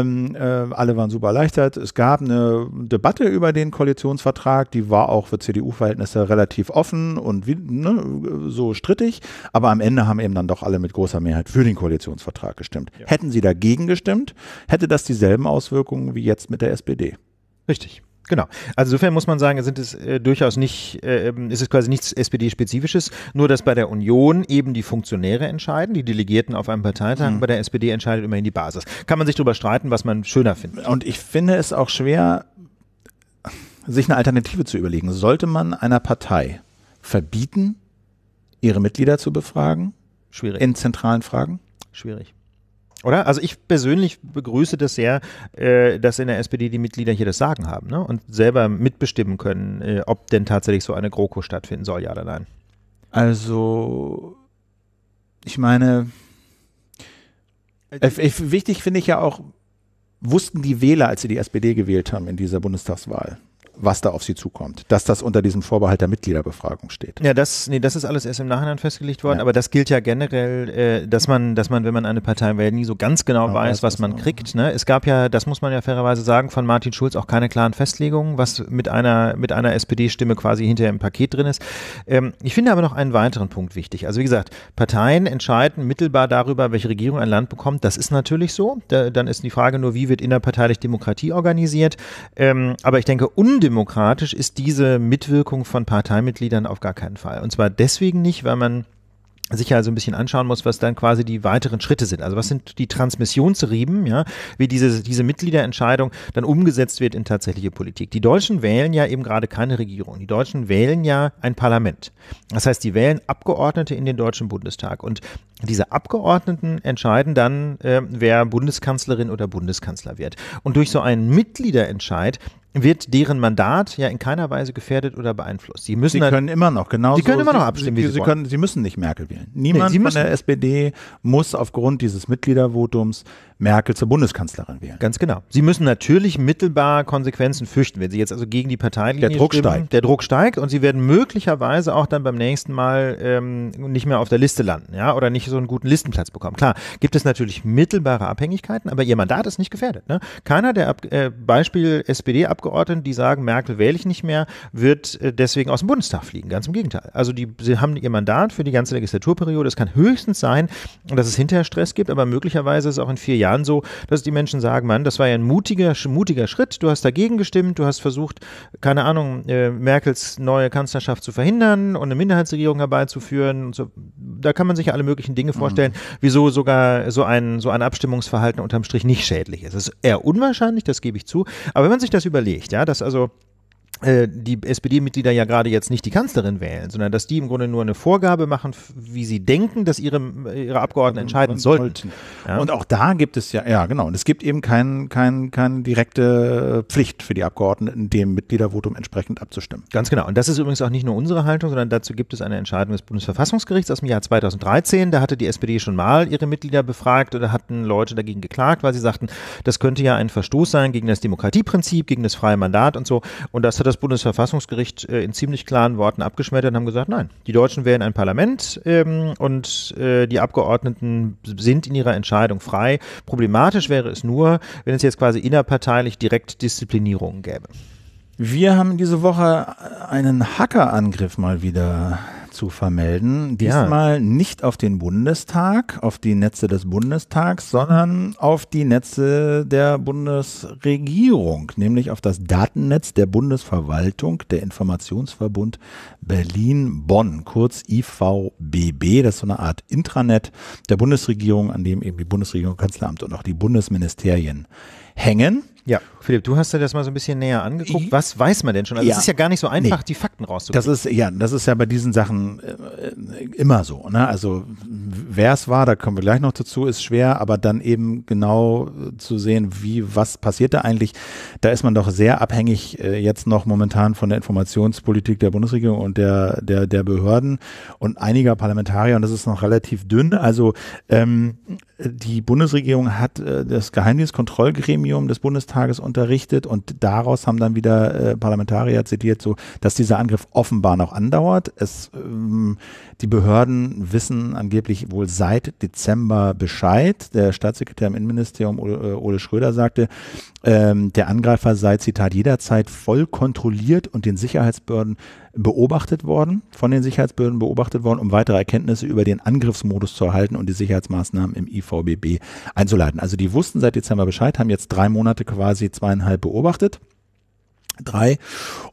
Ähm, äh, alle waren super erleichtert. Es gab eine Debatte über den Koalitionsvertrag, die war auch für CDU-Verhältnisse relativ offen und wie, ne, so strittig. Aber am Ende haben eben dann doch alle mit großer Mehrheit für den Koalitionsvertrag gestimmt. Ja. Hätten sie dagegen gestimmt, hätte das dieselben Auswirkungen wie jetzt mit der SPD. Richtig. Genau. Also insofern muss man sagen, sind es äh, durchaus nicht, äh, ähm, ist es quasi nichts SPD-spezifisches, nur dass bei der Union eben die Funktionäre entscheiden, die Delegierten auf einem Parteitag, mhm. bei der SPD entscheidet immerhin die Basis. Kann man sich darüber streiten, was man schöner findet. Und ich finde es auch schwer, sich eine Alternative zu überlegen. Sollte man einer Partei verbieten, ihre Mitglieder zu befragen? Schwierig. In zentralen Fragen? Schwierig. Oder? Also ich persönlich begrüße das sehr, äh, dass in der SPD die Mitglieder hier das Sagen haben ne? und selber mitbestimmen können, äh, ob denn tatsächlich so eine GroKo stattfinden soll, ja oder nein. Also, ich meine, also wichtig finde ich ja auch, wussten die Wähler, als sie die SPD gewählt haben in dieser Bundestagswahl, was da auf sie zukommt. Dass das unter diesem Vorbehalt der Mitgliederbefragung steht. Ja, das, nee, das ist alles erst im Nachhinein festgelegt worden, ja. aber das gilt ja generell, äh, dass man, dass man, wenn man eine Partei wählt, nie so ganz genau, genau weiß, was man kriegt. Ne? Es gab ja, das muss man ja fairerweise sagen, von Martin Schulz auch keine klaren Festlegungen, was mit einer, mit einer SPD-Stimme quasi hinterher im Paket drin ist. Ähm, ich finde aber noch einen weiteren Punkt wichtig. Also wie gesagt, Parteien entscheiden mittelbar darüber, welche Regierung ein Land bekommt. Das ist natürlich so. Da, dann ist die Frage nur, wie wird innerparteilich Demokratie organisiert. Ähm, aber ich denke, undemokratisch undemokratisch ist diese Mitwirkung von Parteimitgliedern auf gar keinen Fall. Und zwar deswegen nicht, weil man sich ja also ein bisschen anschauen muss, was dann quasi die weiteren Schritte sind. Also was sind die Transmissionsrieben, ja, wie diese, diese Mitgliederentscheidung dann umgesetzt wird in tatsächliche Politik. Die Deutschen wählen ja eben gerade keine Regierung. Die Deutschen wählen ja ein Parlament. Das heißt, die wählen Abgeordnete in den Deutschen Bundestag. Und diese Abgeordneten entscheiden dann, äh, wer Bundeskanzlerin oder Bundeskanzler wird. Und durch so einen Mitgliederentscheid wird deren Mandat ja in keiner Weise gefährdet oder beeinflusst. Sie müssen sie können immer noch genau Sie können immer noch abstimmen, sie, wie sie, sie können. Sie müssen nicht Merkel wählen. Niemand nee, von der SPD muss aufgrund dieses Mitgliedervotums Merkel zur Bundeskanzlerin wählen. Ganz genau. Sie müssen natürlich mittelbar Konsequenzen fürchten, wenn Sie jetzt also gegen die Parteilinie Der Druck stimmen, steigt. Der Druck steigt und Sie werden möglicherweise auch dann beim nächsten Mal ähm, nicht mehr auf der Liste landen, ja, oder nicht so einen guten Listenplatz bekommen. Klar, gibt es natürlich mittelbare Abhängigkeiten, aber Ihr Mandat ist nicht gefährdet. Ne? Keiner der Ab äh, Beispiel SPD-Abgeordneten, die sagen, Merkel wähle ich nicht mehr, wird äh, deswegen aus dem Bundestag fliegen. Ganz im Gegenteil. Also die sie haben ihr Mandat für die ganze Legislaturperiode. Es kann höchstens sein, dass es hinterher Stress gibt, aber möglicherweise ist es auch in vier Jahren Jahren so, dass die Menschen sagen, Mann, das war ja ein mutiger, mutiger Schritt, du hast dagegen gestimmt, du hast versucht, keine Ahnung, äh, Merkels neue Kanzlerschaft zu verhindern und eine Minderheitsregierung herbeizuführen. Und so. Da kann man sich alle möglichen Dinge mhm. vorstellen, mhm. wieso sogar so ein, so ein Abstimmungsverhalten unterm Strich nicht schädlich ist. Das ist eher unwahrscheinlich, das gebe ich zu. Aber wenn man sich das überlegt, ja, dass also äh, die SPD-Mitglieder ja gerade jetzt nicht die Kanzlerin wählen, sondern dass die im Grunde nur eine Vorgabe machen, wie sie denken, dass ihre, ihre Abgeordneten mhm, entscheiden sollten. Ja. Und auch da gibt es ja, ja genau, und es gibt eben keine kein, kein direkte Pflicht für die Abgeordneten, dem Mitgliedervotum entsprechend abzustimmen. Ganz genau. Und das ist übrigens auch nicht nur unsere Haltung, sondern dazu gibt es eine Entscheidung des Bundesverfassungsgerichts aus dem Jahr 2013. Da hatte die SPD schon mal ihre Mitglieder befragt oder hatten Leute dagegen geklagt, weil sie sagten, das könnte ja ein Verstoß sein gegen das Demokratieprinzip, gegen das freie Mandat und so. Und das hat das das Bundesverfassungsgericht äh, in ziemlich klaren Worten abgeschmettert und haben gesagt, nein, die Deutschen wählen ein Parlament ähm, und äh, die Abgeordneten sind in ihrer Entscheidung frei. Problematisch wäre es nur, wenn es jetzt quasi innerparteilich direkt Disziplinierungen gäbe. Wir haben diese Woche einen Hackerangriff mal wieder zu vermelden. Diesmal ja. nicht auf den Bundestag, auf die Netze des Bundestags, sondern auf die Netze der Bundesregierung, nämlich auf das Datennetz der Bundesverwaltung, der Informationsverbund Berlin-Bonn, kurz IVBB. Das ist so eine Art Intranet der Bundesregierung, an dem eben die Bundesregierung, Kanzleramt und auch die Bundesministerien hängen. Ja. Philipp, du hast dir das mal so ein bisschen näher angeguckt. Mhm. Was weiß man denn schon? Also es ist ja gar nicht so einfach, nee. die Fakten rauszukriegen. Das ist ja, das ist ja bei diesen Sachen äh, immer so. Ne? Also wer es war, da kommen wir gleich noch dazu, ist schwer, aber dann eben genau zu sehen, wie was passiert da eigentlich. Da ist man doch sehr abhängig äh, jetzt noch momentan von der Informationspolitik der Bundesregierung und der der der Behörden und einiger Parlamentarier. Und das ist noch relativ dünn. Also ähm, die Bundesregierung hat äh, das Geheimdienstkontrollgremium des Bundestages und unterrichtet und daraus haben dann wieder äh, Parlamentarier zitiert, so, dass dieser Angriff offenbar noch andauert. Es, ähm, die Behörden wissen angeblich wohl seit Dezember Bescheid. Der Staatssekretär im Innenministerium äh, Ole, Schröder sagte, ähm, der Angreifer sei, Zitat, jederzeit voll kontrolliert und den Sicherheitsbehörden beobachtet worden, von den Sicherheitsbehörden beobachtet worden, um weitere Erkenntnisse über den Angriffsmodus zu erhalten und die Sicherheitsmaßnahmen im IVBB einzuleiten. Also die wussten seit Dezember Bescheid, haben jetzt drei Monate quasi zweieinhalb beobachtet. Drei.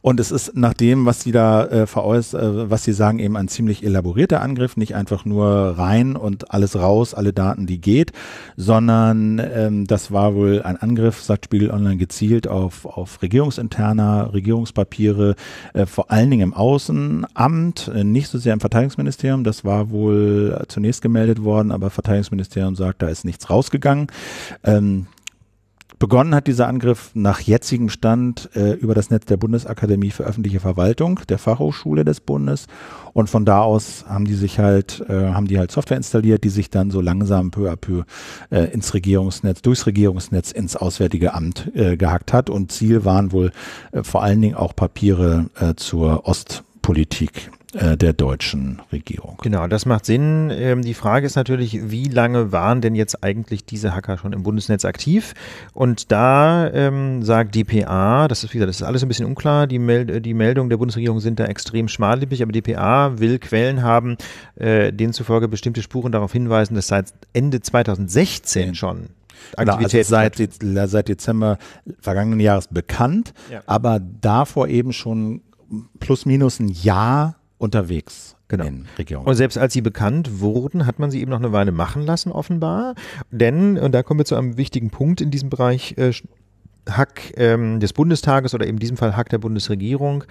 Und es ist nach dem, was sie da äh, äh, was sie sagen, eben ein ziemlich elaborierter Angriff, nicht einfach nur rein und alles raus, alle Daten, die geht, sondern ähm, das war wohl ein Angriff, sagt Spiegel Online, gezielt auf, auf Regierungsinterner, Regierungspapiere, äh, vor allen Dingen im Außenamt, äh, nicht so sehr im Verteidigungsministerium, das war wohl zunächst gemeldet worden, aber Verteidigungsministerium sagt, da ist nichts rausgegangen. Ähm, Begonnen hat dieser Angriff nach jetzigem Stand äh, über das Netz der Bundesakademie für öffentliche Verwaltung, der Fachhochschule des Bundes. Und von da aus haben die sich halt, äh, haben die halt Software installiert, die sich dann so langsam peu à peu äh, ins Regierungsnetz, durchs Regierungsnetz ins Auswärtige Amt äh, gehackt hat. Und Ziel waren wohl äh, vor allen Dingen auch Papiere äh, zur Ostpolitik. Äh, der deutschen Regierung. Genau, das macht Sinn. Ähm, die Frage ist natürlich, wie lange waren denn jetzt eigentlich diese Hacker schon im Bundesnetz aktiv? Und da ähm, sagt DPA, das ist wieder, das ist alles ein bisschen unklar, die, Mel äh, die Meldungen der Bundesregierung sind da extrem schmallippig, aber DPA will Quellen haben, äh, denen zufolge bestimmte Spuren darauf hinweisen, dass seit Ende 2016 schon Aktivität. also seit, seit Dezember vergangenen Jahres bekannt, ja. aber davor eben schon plus minus ein Jahr unterwegs genau. in Regionen. Und selbst als sie bekannt wurden, hat man sie eben noch eine Weile machen lassen, offenbar. Denn, und da kommen wir zu einem wichtigen Punkt in diesem Bereich äh, Hack ähm, des Bundestages oder in diesem Fall Hack der Bundesregierung,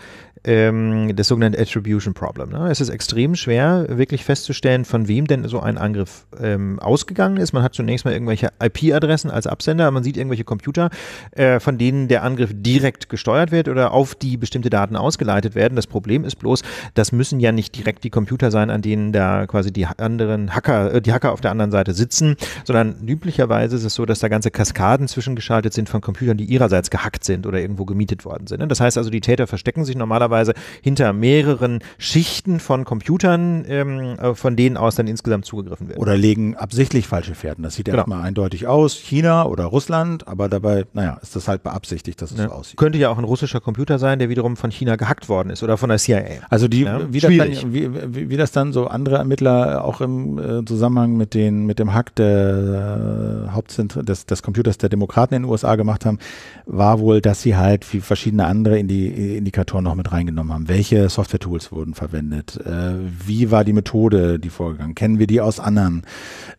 ähm, das sogenannte Attribution Problem. Ne? Es ist extrem schwer, wirklich festzustellen, von wem denn so ein Angriff ähm, ausgegangen ist. Man hat zunächst mal irgendwelche IP-Adressen als Absender, man sieht irgendwelche Computer, äh, von denen der Angriff direkt gesteuert wird oder auf die bestimmte Daten ausgeleitet werden. Das Problem ist bloß, das müssen ja nicht direkt die Computer sein, an denen da quasi die anderen Hacker, äh, die Hacker auf der anderen Seite sitzen, sondern üblicherweise ist es so, dass da ganze Kaskaden zwischengeschaltet sind von Computern, die ihrerseits gehackt sind oder irgendwo gemietet worden sind. Ne? Das heißt also, die Täter verstecken sich normalerweise hinter mehreren Schichten von Computern, ähm, äh, von denen aus dann insgesamt zugegriffen wird. Oder legen absichtlich falsche Fährten. Das sieht ja genau. erstmal eindeutig aus. China oder Russland, aber dabei, naja, ist das halt beabsichtigt, dass es ja. so aussieht. Könnte ja auch ein russischer Computer sein, der wiederum von China gehackt worden ist oder von der CIA. Also die, ja? wie, das dann, wie, wie, das dann, so andere Ermittler auch im äh, Zusammenhang mit, den, mit dem Hack der, äh, des, des Computers der Demokraten in den USA gemacht haben, war wohl, dass sie halt wie verschiedene andere in die Indikatoren noch mit reingenommen haben. Welche Software-Tools wurden verwendet? Äh, wie war die Methode, die vorgegangen? Kennen wir die aus anderen,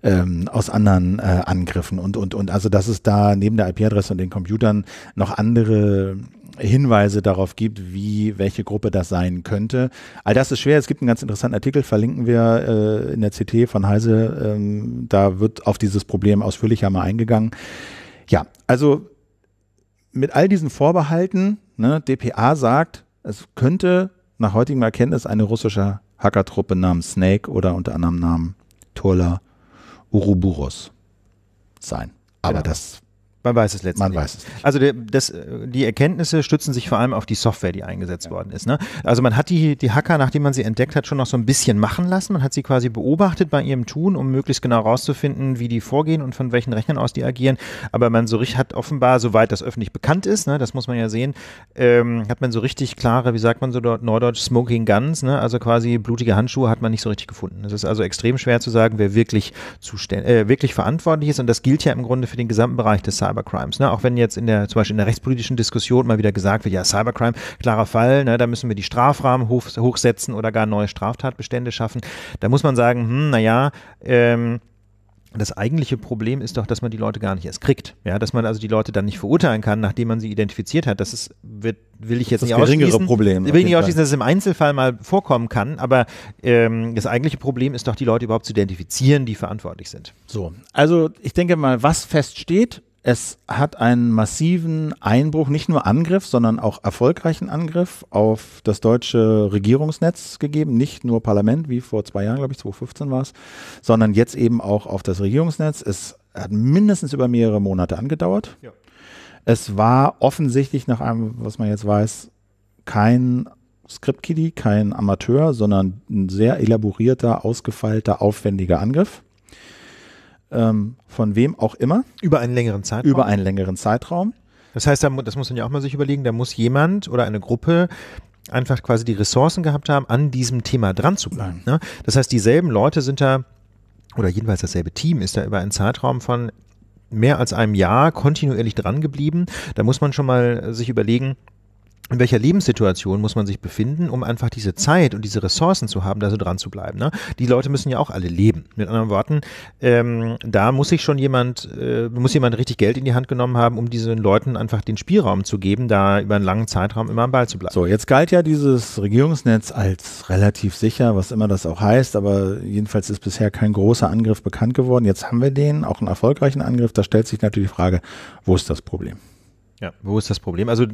ähm, aus anderen äh, Angriffen und, und, und. Also, dass es da neben der IP-Adresse und den Computern noch andere Hinweise darauf gibt, wie welche Gruppe das sein könnte. All das ist schwer. Es gibt einen ganz interessanten Artikel, verlinken wir äh, in der CT von Heise. Ähm, da wird auf dieses Problem ausführlicher mal eingegangen. Ja, also mit all diesen Vorbehalten, ne, DPA sagt, es könnte nach heutigem Erkenntnis eine russische Hackertruppe namens Snake oder unter anderem Namen Tola Uruburus sein. Aber ja. Genau. das man weiß es letztendlich. Man weiß es. Also der, das, äh, die Erkenntnisse stützen sich vor allem auf die Software, die eingesetzt ja. worden ist. Ne? Also man hat die, die Hacker, nachdem man sie entdeckt hat, schon noch so ein bisschen machen lassen. Man hat sie quasi beobachtet bei ihrem Tun, um möglichst genau rauszufinden, wie die vorgehen und von welchen Rechnern aus die agieren. Aber man so richtig hat offenbar, soweit das öffentlich bekannt ist, ne, das muss man ja sehen, ähm, hat man so richtig klare, wie sagt man so dort Norddeutsch, Smoking Guns, ne? also quasi blutige Handschuhe hat man nicht so richtig gefunden. Es ist also extrem schwer zu sagen, wer wirklich, äh, wirklich verantwortlich ist. Und das gilt ja im Grunde für den gesamten Bereich des Cyber Cybercrimes. Ne? Auch wenn jetzt in der, zum Beispiel in der rechtspolitischen Diskussion mal wieder gesagt wird, ja, Cybercrime, klarer Fall, ne? da müssen wir die Strafrahmen hoch, hochsetzen oder gar neue Straftatbestände schaffen. Da muss man sagen, hm, naja, ähm, das eigentliche Problem ist doch, dass man die Leute gar nicht erst kriegt. Ja, dass man also die Leute dann nicht verurteilen kann, nachdem man sie identifiziert hat. Das ist, wird, will ich jetzt das nicht geringere Problem. Will ich nicht ausschließen, dass es im Einzelfall mal vorkommen kann, aber ähm, das eigentliche Problem ist doch, die Leute überhaupt zu identifizieren, die verantwortlich sind. So, also ich denke mal, was feststeht, es hat einen massiven Einbruch, nicht nur Angriff, sondern auch erfolgreichen Angriff auf das deutsche Regierungsnetz gegeben. Nicht nur Parlament, wie vor zwei Jahren, glaube ich, 2015 war es, sondern jetzt eben auch auf das Regierungsnetz. Es hat mindestens über mehrere Monate angedauert. Ja. Es war offensichtlich nach allem, was man jetzt weiß, kein Script-Kiddie, kein Amateur, sondern ein sehr elaborierter, ausgefeilter, aufwendiger Angriff ähm, von wem auch immer. Über einen längeren Zeitraum. Über einen längeren Zeitraum. Das heißt, das muss man ja auch mal sich überlegen, da muss jemand oder eine Gruppe einfach quasi die Ressourcen gehabt haben, an diesem Thema dran zu bleiben. Mhm. Ne? Das heißt, dieselben Leute sind da, oder jedenfalls dasselbe Team ist da über einen Zeitraum von mehr als einem Jahr kontinuierlich dran geblieben. Da muss man schon mal sich überlegen, in welcher Lebenssituation muss man sich befinden, um einfach diese Zeit und diese Ressourcen zu haben, da so dran zu bleiben. Ne? Die Leute müssen ja auch alle leben. Mit anderen Worten, ähm, da muss sich schon jemand, äh, muss jemand richtig Geld in die Hand genommen haben, um diesen Leuten einfach den Spielraum zu geben, da über einen langen Zeitraum immer am Ball zu bleiben. So, jetzt galt ja dieses Regierungsnetz als relativ sicher, was immer das auch heißt, aber jedenfalls ist bisher kein großer Angriff bekannt geworden. Jetzt haben wir den, auch einen erfolgreichen Angriff. Da stellt sich natürlich die Frage, wo ist das Problem? Ja, wo ist das Problem? Also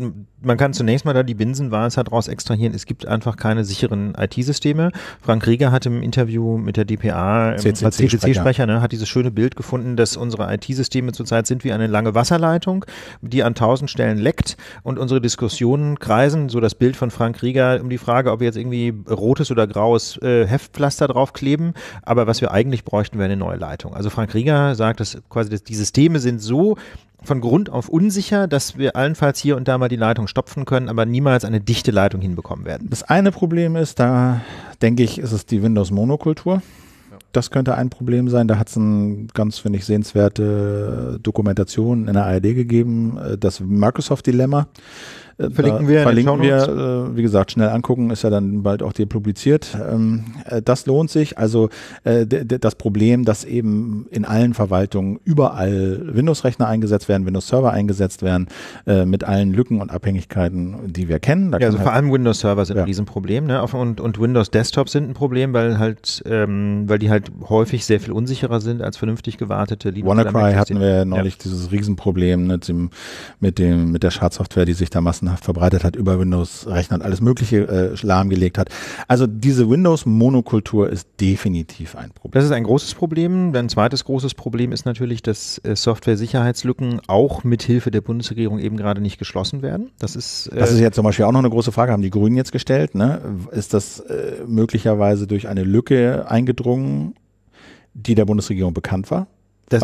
man kann zunächst mal da die Binsenweisheit halt daraus extrahieren. Es gibt einfach keine sicheren IT-Systeme. Frank Rieger hat im Interview mit der DPA als CCC-Sprecher ne, hat dieses schöne Bild gefunden, dass unsere IT-Systeme zurzeit sind wie eine lange Wasserleitung, die an tausend Stellen leckt und unsere Diskussionen kreisen. So das Bild von Frank Rieger um die Frage, ob wir jetzt irgendwie rotes oder graues äh, Heftpflaster draufkleben. Aber was wir eigentlich bräuchten, wäre eine neue Leitung. Also Frank Rieger sagt, dass quasi dass die Systeme sind so von Grund auf unsicher, dass dass wir allenfalls hier und da mal die Leitung stopfen können, aber niemals eine dichte Leitung hinbekommen werden. Das eine Problem ist, da denke ich, ist es die Windows-Monokultur. Das könnte ein Problem sein. Da hat es eine ganz, finde ich, sehenswerte Dokumentation in der ARD gegeben, äh, das Microsoft-Dilemma. Äh, verlinken wir. Verlinken wir. Äh, wie gesagt, schnell angucken, ist ja dann bald auch dir publiziert. Ähm, äh, das lohnt sich. Also das Problem, dass eben in allen Verwaltungen überall Windows-Rechner eingesetzt werden, Windows-Server eingesetzt werden, mit allen Lücken und Abhängigkeiten, die wir kennen. Da ja, also halt vor allem Windows-Server sind ja. ein Riesenproblem. Ne? Und, und Windows-Desktops sind ein Problem, weil halt, ähm, weil die halt häufig sehr viel unsicherer sind als vernünftig gewartete Linux. WannaCry hatten wir neulich ja. dieses Riesenproblem mit, dem, mit, dem, mit der Schadsoftware, die sich da massen massenhaft verbreitet hat, über Windows-Rechner und alles Mögliche äh, lahmgelegt hat. Also diese Windows-Monokultur ist definitiv ein Problem. Das ist ein großes Problem. Ein zweites großes Problem ist natürlich, dass äh, Software-Sicherheitslücken auch mit Hilfe der Bundesregierung eben gerade nicht geschlossen werden. Das ist, äh, das ist jetzt zum Beispiel auch noch eine große Frage, haben die Grünen jetzt gestellt. Ne? Ist das äh, möglicherweise durch eine Lücke eingedrungen, die der Bundesregierung bekannt war? Das,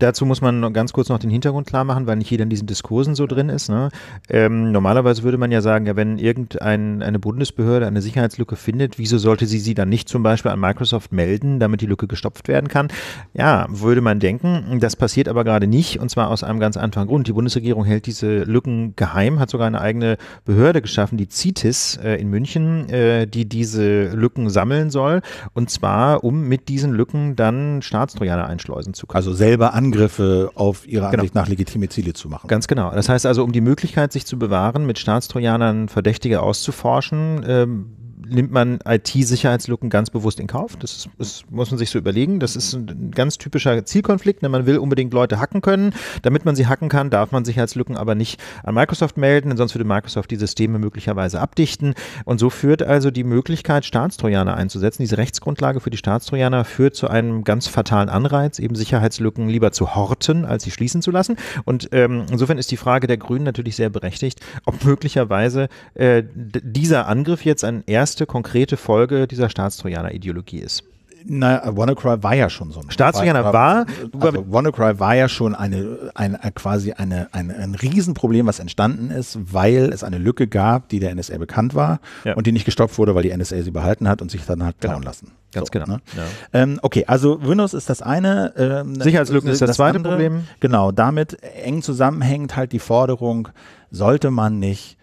dazu muss man ganz kurz noch den Hintergrund klar machen, weil nicht jeder in diesen Diskursen so drin ist. Ne? Ähm, normalerweise würde man ja sagen, ja, wenn irgendeine Bundesbehörde eine Sicherheitslücke findet, wieso sollte sie sie dann nicht zum Beispiel an Microsoft melden, damit die Lücke gestopft werden kann? Ja, würde man denken. Das passiert aber gerade nicht und zwar aus einem ganz einfachen Grund. Die Bundesregierung hält diese Lücken geheim, hat sogar eine eigene Behörde geschaffen, die CITES äh, in München, äh, die diese Lücken sammeln soll und zwar, um mit diesen Lücken dann Staatstrojaner einschleusen zu können. Also selber Angriffe auf ihre genau. Ansicht genau. nach legitime Ziele zu machen. Ganz genau. Das heißt also, um die Möglichkeit, sich zu bewahren, mit Staatstrojanern Verdächtige auszuforschen, ähm, nimmt man IT-Sicherheitslücken ganz bewusst in Kauf. Das, ist, das, muss man sich so überlegen. Das ist ein ganz typischer Zielkonflikt. Denn ne? man will unbedingt Leute hacken können. Damit man sie hacken kann, darf man Sicherheitslücken aber nicht an Microsoft melden, denn sonst würde Microsoft die Systeme möglicherweise abdichten. Und so führt also die Möglichkeit, Staatstrojaner einzusetzen. Diese Rechtsgrundlage für die Staatstrojaner führt zu einem ganz fatalen Anreiz, eben Sicherheitslücken lieber zu horten, als sie schließen zu lassen. Und ähm, insofern ist die Frage der Grünen natürlich sehr berechtigt, ob möglicherweise äh, dieser Angriff jetzt ein erster erste konkrete Folge dieser Staatstrojaner-Ideologie ist. Naja, WannaCry war ja schon so ein. Staatstrojaner war. Also WannaCry war ja schon eine, eine quasi eine, ein, ein Riesenproblem, was entstanden ist, weil es eine Lücke gab, die der NSA bekannt war ja. und die nicht gestoppt wurde, weil die NSA sie behalten hat und sich dann hat genau. klauen lassen. Ganz so, genau. Ne? Ja. Ähm, okay, also Windows ist das eine. Ähm, Sicherheitslücken ist das, das zweite andere. Problem. Genau, damit eng zusammenhängt halt die Forderung, sollte man nicht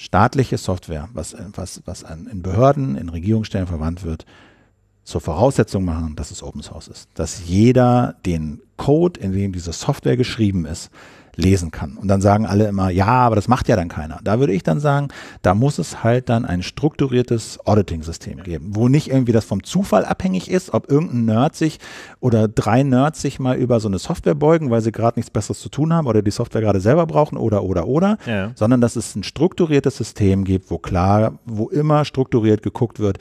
staatliche Software, was, was, was an, in Behörden, in Regierungsstellen verwandt wird, zur Voraussetzung machen, dass es Open Source ist. Dass jeder den Code, in dem diese Software geschrieben ist, lesen kann. Und dann sagen alle immer, ja, aber das macht ja dann keiner. Da würde ich dann sagen, da muss es halt dann ein strukturiertes Auditing-System geben, wo nicht irgendwie das vom Zufall abhängig ist, ob irgendein Nerd sich oder drei Nerds sich mal über so eine Software beugen, weil sie gerade nichts Besseres zu tun haben oder die Software gerade selber brauchen oder, oder, oder, ja. sondern dass es ein strukturiertes System gibt, wo klar, wo immer strukturiert geguckt wird,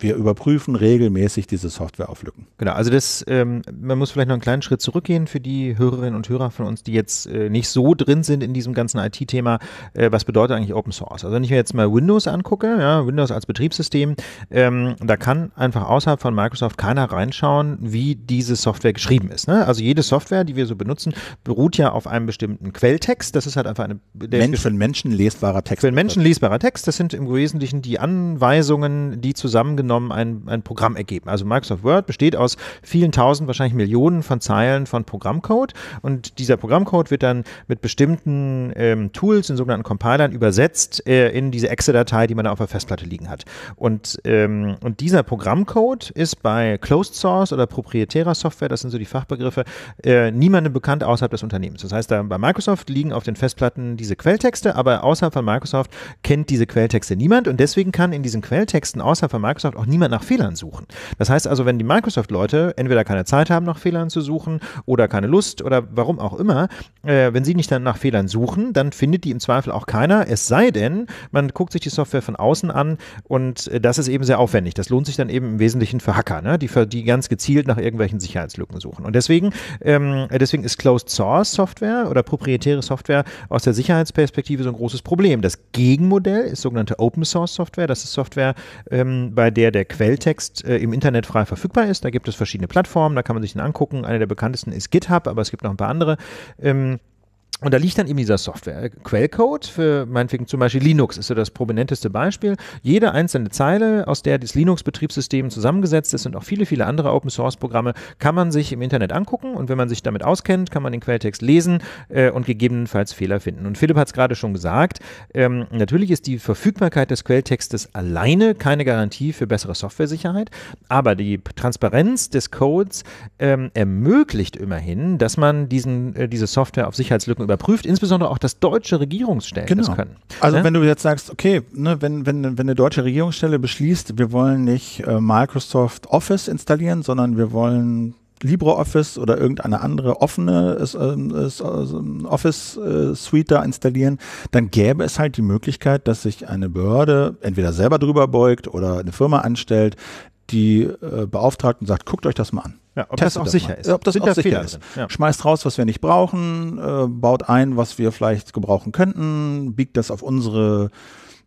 wir überprüfen regelmäßig diese Software auf Lücken. Genau, also das, ähm, man muss vielleicht noch einen kleinen Schritt zurückgehen für die Hörerinnen und Hörer von uns, die jetzt äh, nicht so drin sind in diesem ganzen IT-Thema. Äh, was bedeutet eigentlich Open Source? Also wenn ich mir jetzt mal Windows angucke, ja, Windows als Betriebssystem, ähm, da kann einfach außerhalb von Microsoft keiner reinschauen, wie diese Software geschrieben ist. Ne? Also jede Software, die wir so benutzen, beruht ja auf einem bestimmten Quelltext. Das ist halt einfach eine Mensch, für einen Menschen lesbarer Text. Für einen Menschen lesbarer Text. Das sind im Wesentlichen die Anweisungen, die zusammengenommen genommen ein, ein Programm ergeben. Also Microsoft Word besteht aus vielen tausend, wahrscheinlich Millionen von Zeilen von Programmcode und dieser Programmcode wird dann mit bestimmten ähm, Tools, den sogenannten Compilern, übersetzt äh, in diese excel datei die man da auf der Festplatte liegen hat. Und, ähm, und dieser Programmcode ist bei Closed Source oder proprietärer Software, das sind so die Fachbegriffe, äh, niemandem bekannt außerhalb des Unternehmens. Das heißt, da bei Microsoft liegen auf den Festplatten diese Quelltexte, aber außerhalb von Microsoft kennt diese Quelltexte niemand und deswegen kann in diesen Quelltexten außerhalb von Microsoft auch niemand nach Fehlern suchen. Das heißt also, wenn die Microsoft-Leute entweder keine Zeit haben, nach Fehlern zu suchen oder keine Lust oder warum auch immer, äh, wenn sie nicht dann nach Fehlern suchen, dann findet die im Zweifel auch keiner, es sei denn, man guckt sich die Software von außen an und äh, das ist eben sehr aufwendig. Das lohnt sich dann eben im Wesentlichen für Hacker, ne? die, für, die ganz gezielt nach irgendwelchen Sicherheitslücken suchen. Und deswegen, ähm, deswegen ist Closed Source Software oder proprietäre Software aus der Sicherheitsperspektive so ein großes Problem. Das Gegenmodell ist sogenannte Open Source Software. Das ist Software, ähm, bei der der der Quelltext äh, im Internet frei verfügbar ist. Da gibt es verschiedene Plattformen, da kann man sich den angucken. Eine der bekanntesten ist GitHub, aber es gibt noch ein paar andere. Ähm, und da liegt dann eben dieser Software. Quellcode für meinetwegen zum Beispiel Linux ist so das prominenteste Beispiel. Jede einzelne Zeile, aus der das Linux-Betriebssystem zusammengesetzt ist und auch viele, viele andere Open-Source-Programme, kann man sich im Internet angucken. Und wenn man sich damit auskennt, kann man den Quelltext lesen äh, und gegebenenfalls Fehler finden. Und Philipp hat es gerade schon gesagt, ähm, natürlich ist die Verfügbarkeit des Quelltextes alleine keine Garantie für bessere Software-Sicherheit. aber die Transparenz des Codes ähm, ermöglicht immerhin, dass man diesen, äh, diese Software auf Sicherheitslücken überprüft, insbesondere auch, dass deutsche Regierungsstellen genau. das können. Also ne? wenn du jetzt sagst, okay, ne, wenn, wenn, wenn eine deutsche Regierungsstelle beschließt, wir wollen nicht äh, Microsoft Office installieren, sondern wir wollen LibreOffice oder irgendeine andere offene ähm, also Office-Suite äh, da installieren, dann gäbe es halt die Möglichkeit, dass sich eine Behörde entweder selber drüber beugt oder eine Firma anstellt, die äh, Beauftragten sagt, guckt euch das mal an. Ja, ob das auch sicher ist. Ob das auch sicher ist. Ja. Schmeißt raus, was wir nicht brauchen, äh, baut ein, was wir vielleicht gebrauchen könnten, biegt das auf unsere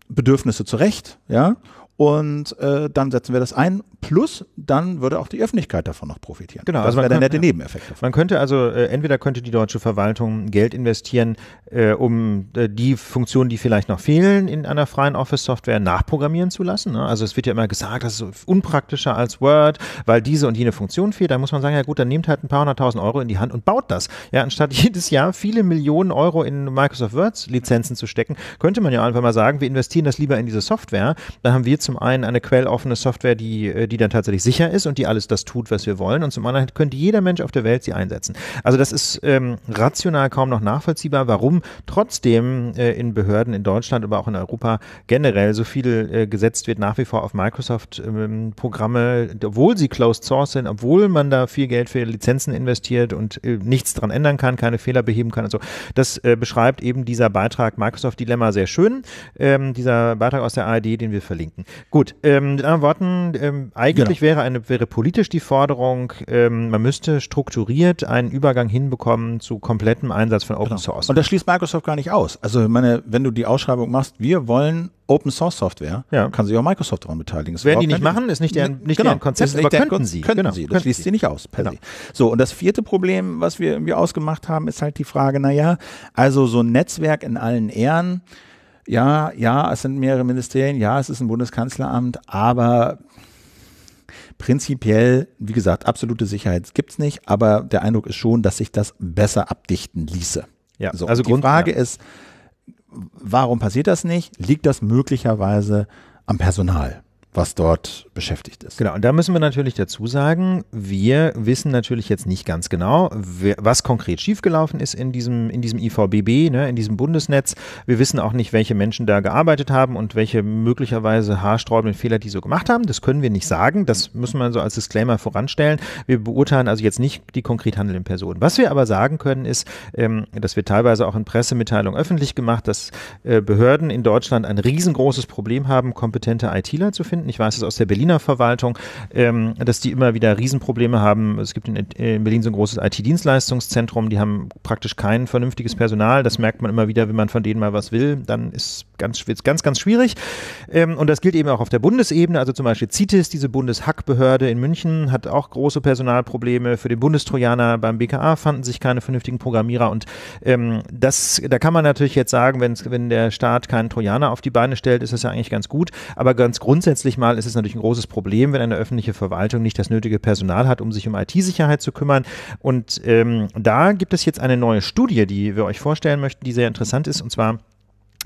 Bedürfnisse zurecht, ja, und äh, dann setzen wir das ein. Plus, dann würde auch die Öffentlichkeit davon noch profitieren. Genau, das also wäre der könnte, nette Nebeneffekt. Davon. Man könnte also, äh, entweder könnte die deutsche Verwaltung Geld investieren, äh, um äh, die Funktionen, die vielleicht noch fehlen in einer freien Office-Software, nachprogrammieren zu lassen. Ne? Also es wird ja immer gesagt, das ist unpraktischer als Word, weil diese und jene Funktion fehlt. Da muss man sagen, ja gut, dann nehmt halt ein paar hunderttausend Euro in die Hand und baut das. Ja, anstatt jedes Jahr viele Millionen Euro in Microsoft Word-Lizenzen zu stecken, könnte man ja einfach mal sagen, wir investieren das lieber in diese Software. Dann haben wir zum zum einen eine quelloffene Software, die, äh, die dann tatsächlich sicher ist und die alles das tut, was wir wollen. Und zum anderen könnte jeder Mensch auf der Welt sie einsetzen. Also das ist ähm, rational kaum noch nachvollziehbar, warum trotzdem äh, in Behörden in Deutschland, aber auch in Europa generell so viel äh, gesetzt wird nach wie vor auf Microsoft-Programme, ähm, obwohl sie closed source sind, obwohl man da viel Geld für Lizenzen investiert und äh, nichts dran ändern kann, keine Fehler beheben kann Also so. Das äh, beschreibt eben dieser Beitrag Microsoft Dilemma sehr schön, ähm, dieser Beitrag aus der ARD, den wir verlinken. Gut, ähm, mit anderen Worten, ähm, eigentlich genau. wäre eine wäre politisch die Forderung, ähm, man müsste strukturiert einen Übergang hinbekommen zu komplettem Einsatz von Open genau. Source. Und das schließt Microsoft gar nicht aus. Also meine, wenn du die Ausschreibung machst, wir wollen Open Source Software, ja. kann sich auch Microsoft daran beteiligen. Das Werden die nicht machen, ist nicht deren, genau. nicht genau. deren Konzept, aber deren, könnten sie. Könnten genau. sie, das könnten schließt sie nicht aus. Per Genau. So, und das vierte Problem, was wir irgendwie ausgemacht haben, ist halt die Frage, naja, also so ein Netzwerk in allen Ehren, ja, ja, es sind mehrere Ministerien, ja, es ist ein Bundeskanzleramt, aber prinzipiell, wie gesagt, absolute Sicherheit gibt es nicht, aber der Eindruck ist schon, dass sich das besser abdichten ließe. Ja, so, also die Grund, Frage ja. ist, warum passiert das nicht? Liegt das möglicherweise am Personal, was dort beschäftigt ist. Genau, und da müssen wir natürlich dazu sagen, wir wissen natürlich jetzt nicht ganz genau, was konkret schiefgelaufen ist in diesem, in diesem IVBB, ne, in diesem Bundesnetz. Wir wissen auch nicht, welche Menschen da gearbeitet haben und welche möglicherweise haarsträubenden Fehler die so gemacht haben. Das können wir nicht sagen. Das müssen wir so als Disclaimer voranstellen. Wir beurteilen also jetzt nicht die konkret handelnden Personen. Was wir aber sagen können, ist, ähm, das wird teilweise auch in Pressemitteilungen öffentlich gemacht, dass äh, Behörden in Deutschland ein riesengroßes Problem haben, kompetente ITler zu finden. Ich weiß es aus der Berliner Berliner Verwaltung, ähm, dass die immer wieder Riesenprobleme haben. Es gibt in, in Berlin so ein großes IT-Dienstleistungszentrum, die haben praktisch kein vernünftiges Personal. Das merkt man immer wieder, wenn man von denen mal was will, dann ist ganz, wird's ganz, ganz schwierig. Ähm, und das gilt eben auch auf der Bundesebene. Also zum Beispiel CITES, diese Bundeshackbehörde in München, hat auch große Personalprobleme. Für den Bundestrojaner beim BKA fanden sich keine vernünftigen Programmierer. Und ähm, das, da kann man natürlich jetzt sagen, wenn der Staat keinen Trojaner auf die Beine stellt, ist das ja eigentlich ganz gut. Aber ganz grundsätzlich mal ist es natürlich ein großes großes Problem, wenn eine öffentliche Verwaltung nicht das nötige Personal hat, um sich um IT-Sicherheit zu kümmern. Und ähm, da gibt es jetzt eine neue Studie, die wir euch vorstellen möchten, die sehr interessant ist, und zwar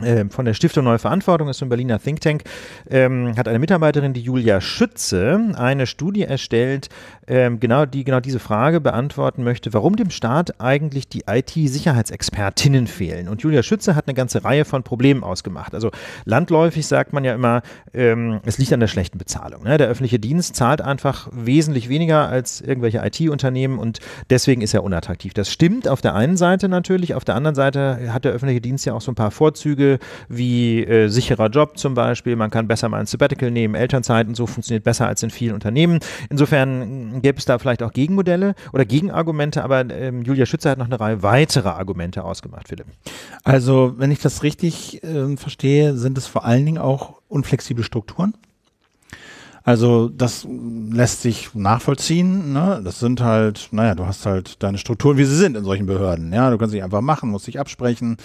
ähm, von der Stiftung Neue Verantwortung ist so ein Berliner Think Tank, ähm, hat eine Mitarbeiterin, die Julia Schütze, eine Studie erstellt ähm, genau, die genau diese Frage beantworten möchte, warum dem Staat eigentlich die IT-Sicherheitsexpertinnen fehlen. Und Julia Schütze hat eine ganze Reihe von Problemen ausgemacht. Also landläufig sagt man ja immer, ähm, es liegt an der schlechten Bezahlung. Ne? Der öffentliche Dienst zahlt einfach wesentlich weniger als irgendwelche IT-Unternehmen und deswegen ist er unattraktiv. Das stimmt auf der einen Seite natürlich, auf der anderen Seite hat der öffentliche Dienst ja auch so ein paar Vorzüge wie äh, sicherer Job zum Beispiel. Man kann besser mal ein Sabbatical nehmen, Elternzeit und so funktioniert besser als in vielen Unternehmen. Insofern gäbe es da vielleicht auch Gegenmodelle oder Gegenargumente, aber ähm, Julia Schütze hat noch eine Reihe weiterer Argumente ausgemacht, Philipp. Also, wenn ich das richtig äh, verstehe, sind es vor allen Dingen auch unflexible Strukturen. Also das lässt sich nachvollziehen. Ne? Das sind halt, naja, du hast halt deine Strukturen, wie sie sind in solchen Behörden. Ja, du kannst dich einfach machen, musst dich absprechen.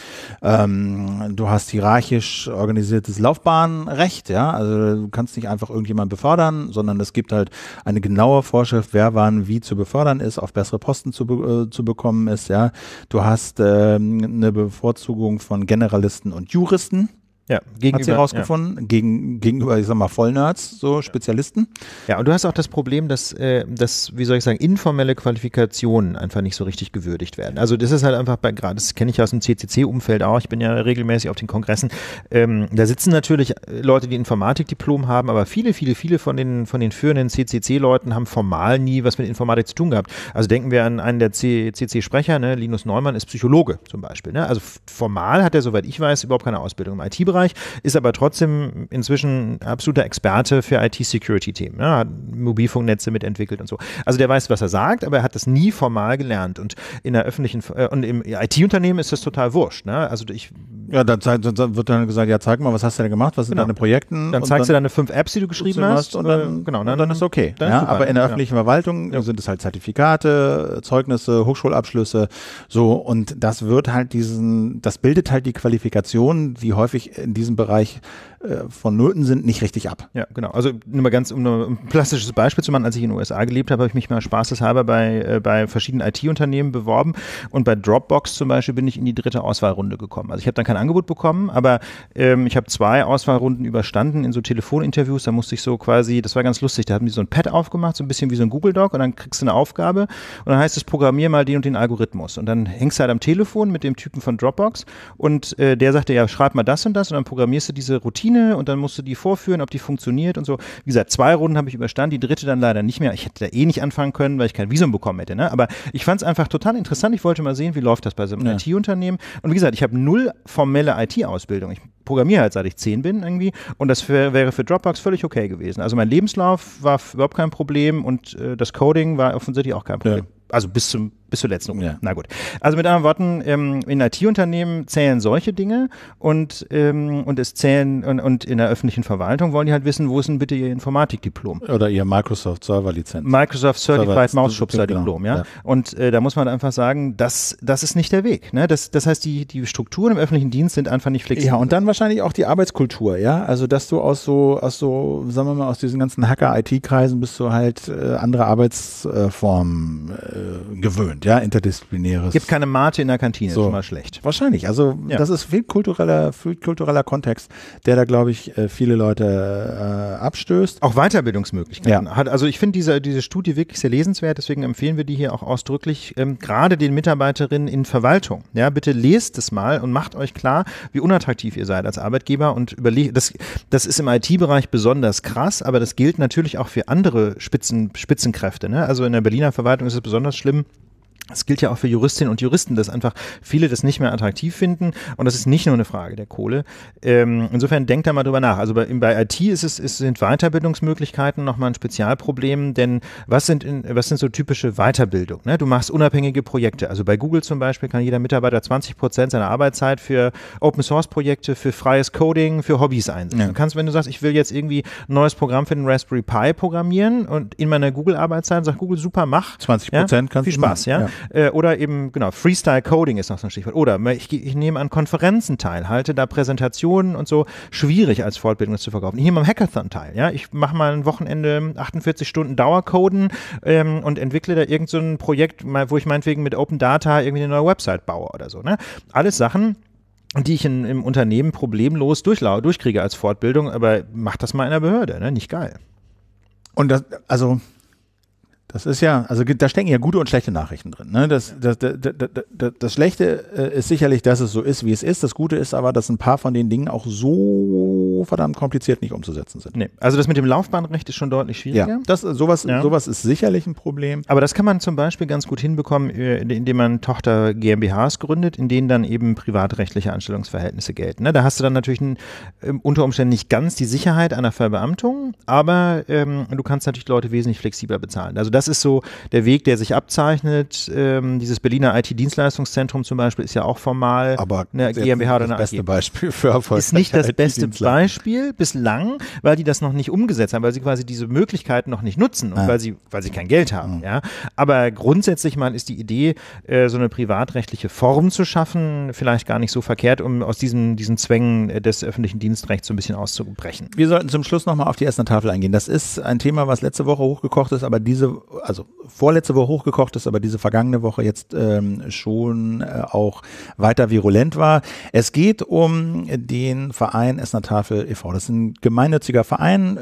Ähm, du hast hierarchisch organisiertes Laufbahnrecht. Ja, also du kannst nicht einfach irgendjemand befördern, sondern es gibt halt eine genaue Vorschrift, wer wann wie zu befördern ist, auf bessere Posten zu, be äh, zu bekommen ist. Ja, du hast ähm, eine Bevorzugung von Generalisten und Juristen. Ja, gegenüber, hat sie rausgefunden, ja. gegen, gegenüber, ich sag mal, Vollnerds, so Spezialisten. Ja, und du hast auch das Problem, dass, äh, dass, wie soll ich sagen, informelle Qualifikationen einfach nicht so richtig gewürdigt werden. Also das ist halt einfach, bei, gerade das kenne ich ja aus dem CCC-Umfeld auch, ich bin ja regelmäßig auf den Kongressen, ähm, da sitzen natürlich äh, Leute, die Informatikdiplom haben, aber viele, viele, viele von den, von den führenden CCC-Leuten haben formal nie was mit Informatik zu tun gehabt. Also denken wir an einen der CCC-Sprecher, ne? Linus Neumann ist Psychologe zum Beispiel. Ne? Also formal hat er, soweit ich weiß, überhaupt keine Ausbildung im IT-Bereich Österreich, ist aber trotzdem inzwischen absoluter Experte für IT-Security-Themen. Ja, hat Mobilfunknetze mitentwickelt und so. Also der weiß, was er sagt, aber er hat das nie formal gelernt. Und in der öffentlichen äh, und im IT-Unternehmen ist das total wurscht. Ne? Also ich ja, dann, dann, wird dann gesagt, ja, zeig mal, was hast du denn gemacht, was sind genau. deine Projekte? Dann zeigst dann, du deine fünf Apps, die du geschrieben hast, und äh, dann, genau, dann, dann ist okay. Dann ja, ist aber in der öffentlichen ja. Verwaltung ja. sind es halt Zertifikate, Zeugnisse, Hochschulabschlüsse, so und das wird halt diesen, das bildet halt die Qualifikationen, die häufig in diesem Bereich äh, von Nulten sind, nicht richtig ab. Ja, genau. Also nur mal ganz, um ein plastisches Beispiel zu machen, als ich in den USA gelebt habe, habe ich mich mal spaßeshalber bei, äh, bei verschiedenen IT-Unternehmen beworben und bei Dropbox zum Beispiel bin ich in die dritte Auswahlrunde gekommen. Also ich habe dann keine Angebot bekommen, aber ähm, ich habe zwei Auswahlrunden überstanden in so Telefoninterviews. Da musste ich so quasi, das war ganz lustig, da haben die so ein Pad aufgemacht, so ein bisschen wie so ein Google Doc und dann kriegst du eine Aufgabe und dann heißt es, programmier mal den und den Algorithmus. Und dann hängst du halt am Telefon mit dem Typen von Dropbox und äh, der sagte, ja, schreib mal das und das und dann programmierst du diese Routine und dann musst du die vorführen, ob die funktioniert und so. Wie gesagt, zwei Runden habe ich überstanden, die dritte dann leider nicht mehr. Ich hätte da eh nicht anfangen können, weil ich kein Visum bekommen hätte. Ne? Aber ich fand es einfach total interessant. Ich wollte mal sehen, wie läuft das bei so einem ja. IT-Unternehmen. Und wie gesagt, ich habe null vom formelle IT-Ausbildung. Ich programmiere halt seit ich zehn bin irgendwie und das wär, wäre für Dropbox völlig okay gewesen. Also mein Lebenslauf war überhaupt kein Problem und äh, das Coding war offensichtlich auch kein Problem. Ja also bis zum bis zur letzten Runde. Ja. Na gut. Also mit anderen Worten, ähm, in IT-Unternehmen zählen solche Dinge und ähm, und es zählen und, und, in der öffentlichen Verwaltung wollen die halt wissen, wo ist denn bitte ihr Informatikdiplom oder ihr Microsoft Server Lizenz. Microsoft Certified Mausschubser Diplom, ja? Genau, ja. Und äh, da muss man einfach sagen, das das ist nicht der Weg. Ne? Das das heißt, die die Strukturen im öffentlichen Dienst sind einfach nicht flexibel. Ja, und dann wahrscheinlich auch die Arbeitskultur, ja. Also dass du aus so aus so sagen wir mal aus diesen ganzen Hacker-IT-Kreisen bist du halt äh, andere Arbeitsformen. Äh, äh, gewöhnt, ja, interdisziplinäres. Gibt keine Mate in der Kantine, so. schon mal schlecht. Wahrscheinlich. Also ja. das ist viel kultureller, viel kultureller Kontext, der da, glaube ich, äh, viele Leute äh, abstößt. Auch Weiterbildungsmöglichkeiten ja. hat. Also ich finde diese, diese Studie wirklich sehr lesenswert, deswegen empfehlen wir die hier auch ausdrücklich, ähm, gerade den Mitarbeiterinnen in Verwaltung. Ja, bitte lest es mal und macht euch klar, wie unattraktiv ihr seid als Arbeitgeber und überlegt, das, das ist im IT-Bereich besonders krass, aber das gilt natürlich auch für andere Spitzen, Spitzenkräfte. Ne? Also in der Berliner Verwaltung ist es besonders besonders schlimm es gilt ja auch für Juristinnen und Juristen, dass einfach viele das nicht mehr attraktiv finden und das ist nicht nur eine Frage der Kohle. Ähm, insofern denkt da mal drüber nach. Also bei, bei IT ist es, ist, sind Weiterbildungsmöglichkeiten nochmal ein Spezialproblem, denn was sind, in, was sind so typische Weiterbildung? Ne? Du machst unabhängige Projekte. Also bei Google zum Beispiel kann jeder Mitarbeiter 20 Prozent seiner Arbeitszeit für Open Source Projekte, für freies Coding, für Hobbys einsetzen. Ja. Du kannst, wenn du sagst, ich will jetzt irgendwie ein neues Programm für den Raspberry Pi programmieren und in meiner Google-Arbeitszeit sagt Google, super, mach. 20 Prozent ja? kannst Viel Spaß, machen. ja. ja. Äh, oder eben, genau, Freestyle Coding ist noch so ein Stichwort. Oder ich, ich nehme an Konferenzen teil, halte da Präsentationen und so. Schwierig als Fortbildung zu verkaufen. Ich nehme am Hackathon teil. Ja? Ich mache mal ein Wochenende 48 Stunden Dauercoden ähm, und entwickle da irgendein so Projekt, wo ich meinetwegen mit Open Data irgendwie eine neue Website baue oder so. Ne? Alles Sachen, die ich in, im Unternehmen problemlos durchlau durchkriege als Fortbildung, aber macht das mal in der Behörde, ne? Nicht geil. Und das, also das ist ja, also da stecken ja gute und schlechte Nachrichten drin. Ne? Das, das, das, das, Schlechte äh, ist sicherlich, dass es so ist, wie es ist. Das Gute ist aber, dass ein paar von den Dingen auch so verdammt kompliziert nicht umzusetzen sind. Nee. Also das mit dem Laufbahnrecht ist schon deutlich schwieriger. Ja, das, sowas, ja. sowas ist sicherlich ein Problem. Aber das kann man zum Beispiel ganz gut hinbekommen, äh, indem man Tochter GmbHs gründet, in denen dann eben privatrechtliche Anstellungsverhältnisse gelten. Ne, da hast du dann natürlich einen, ähm, unter Umständen nicht ganz die Sicherheit einer Verbeamtung, aber ähm, du kannst natürlich Leute wesentlich flexibler bezahlen. Also das ist so der Weg, der sich abzeichnet. Ähm, dieses Berliner IT-Dienstleistungszentrum zum Beispiel ist ja auch formal aber eine GmbH oder eine AG. Das beste Beispiel für Erfolg. Ist nicht das beste Beispiel. Beispiel bislang, weil die das noch nicht umgesetzt haben, weil sie quasi diese Möglichkeiten noch nicht nutzen und ja. weil, sie, weil sie kein Geld haben. Ja. ja. Aber grundsätzlich mal ist die Idee, äh, so eine privatrechtliche Form zu schaffen, vielleicht gar nicht so verkehrt, um aus diesen, diesen Zwängen äh, des öffentlichen Dienstrechts so ein bisschen auszubrechen. Wir sollten zum Schluss nochmal auf die erste Tafel eingehen. Das ist ein Thema, was letzte Woche hochgekocht ist, aber diese, also vorletzte Woche hochgekocht ist, aber diese vergangene Woche jetzt ähm, schon äh, auch weiter virulent war. Es geht um den Verein Essener Tafel e.V. Das ist ein gemeinnütziger Verein, äh,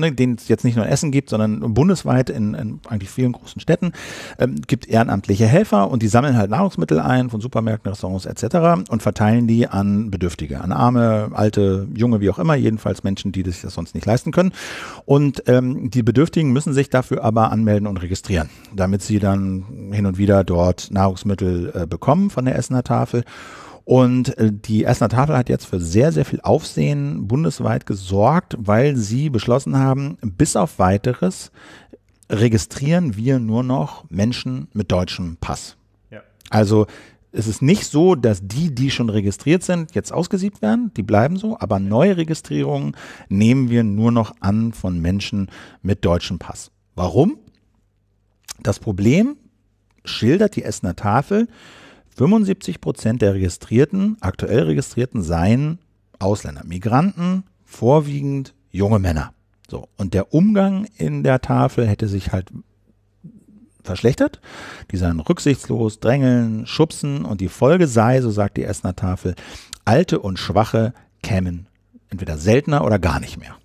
ne, den es jetzt nicht nur in Essen gibt, sondern bundesweit in, in eigentlich vielen großen Städten. Ähm, gibt ehrenamtliche Helfer und die sammeln halt Nahrungsmittel ein von Supermärkten, Restaurants etc. und verteilen die an Bedürftige, an Arme, Alte, Junge, wie auch immer, jedenfalls Menschen, die sich das sonst nicht leisten können. Und ähm, die Bedürftigen müssen sich dafür aber anmelden und registrieren, damit sie dann hin und wieder dort Nahrungsmittel äh, bekommen von der Essener Tafel. Und äh, die Essener Tafel hat jetzt für sehr, sehr viel Aufsehen bundesweit gesorgt, weil sie beschlossen haben, bis auf weiteres registrieren wir nur noch Menschen mit deutschem Pass. Ja. Also es ist nicht so, dass die, die schon registriert sind, jetzt ausgesiebt werden, die bleiben so, aber neue Registrierungen nehmen wir nur noch an von Menschen mit deutschem Pass. Warum? Das Problem schildert die Essener Tafel, 75 Prozent der Registrierten, aktuell Registrierten, seien Ausländer, Migranten, vorwiegend junge Männer. So. Und der Umgang in der Tafel hätte sich halt verschlechtert. Die seien rücksichtslos, drängeln, schubsen und die Folge sei, so sagt die Essener Tafel, alte und Schwache kämen entweder seltener oder gar nicht mehr.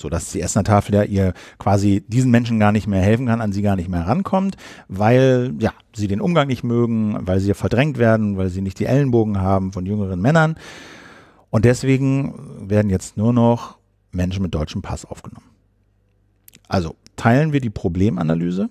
So, dass die Essener Tafel ja ihr quasi diesen Menschen gar nicht mehr helfen kann, an sie gar nicht mehr rankommt, weil ja, sie den Umgang nicht mögen, weil sie verdrängt werden, weil sie nicht die Ellenbogen haben von jüngeren Männern. Und deswegen werden jetzt nur noch Menschen mit deutschem Pass aufgenommen. Also teilen wir die Problemanalyse?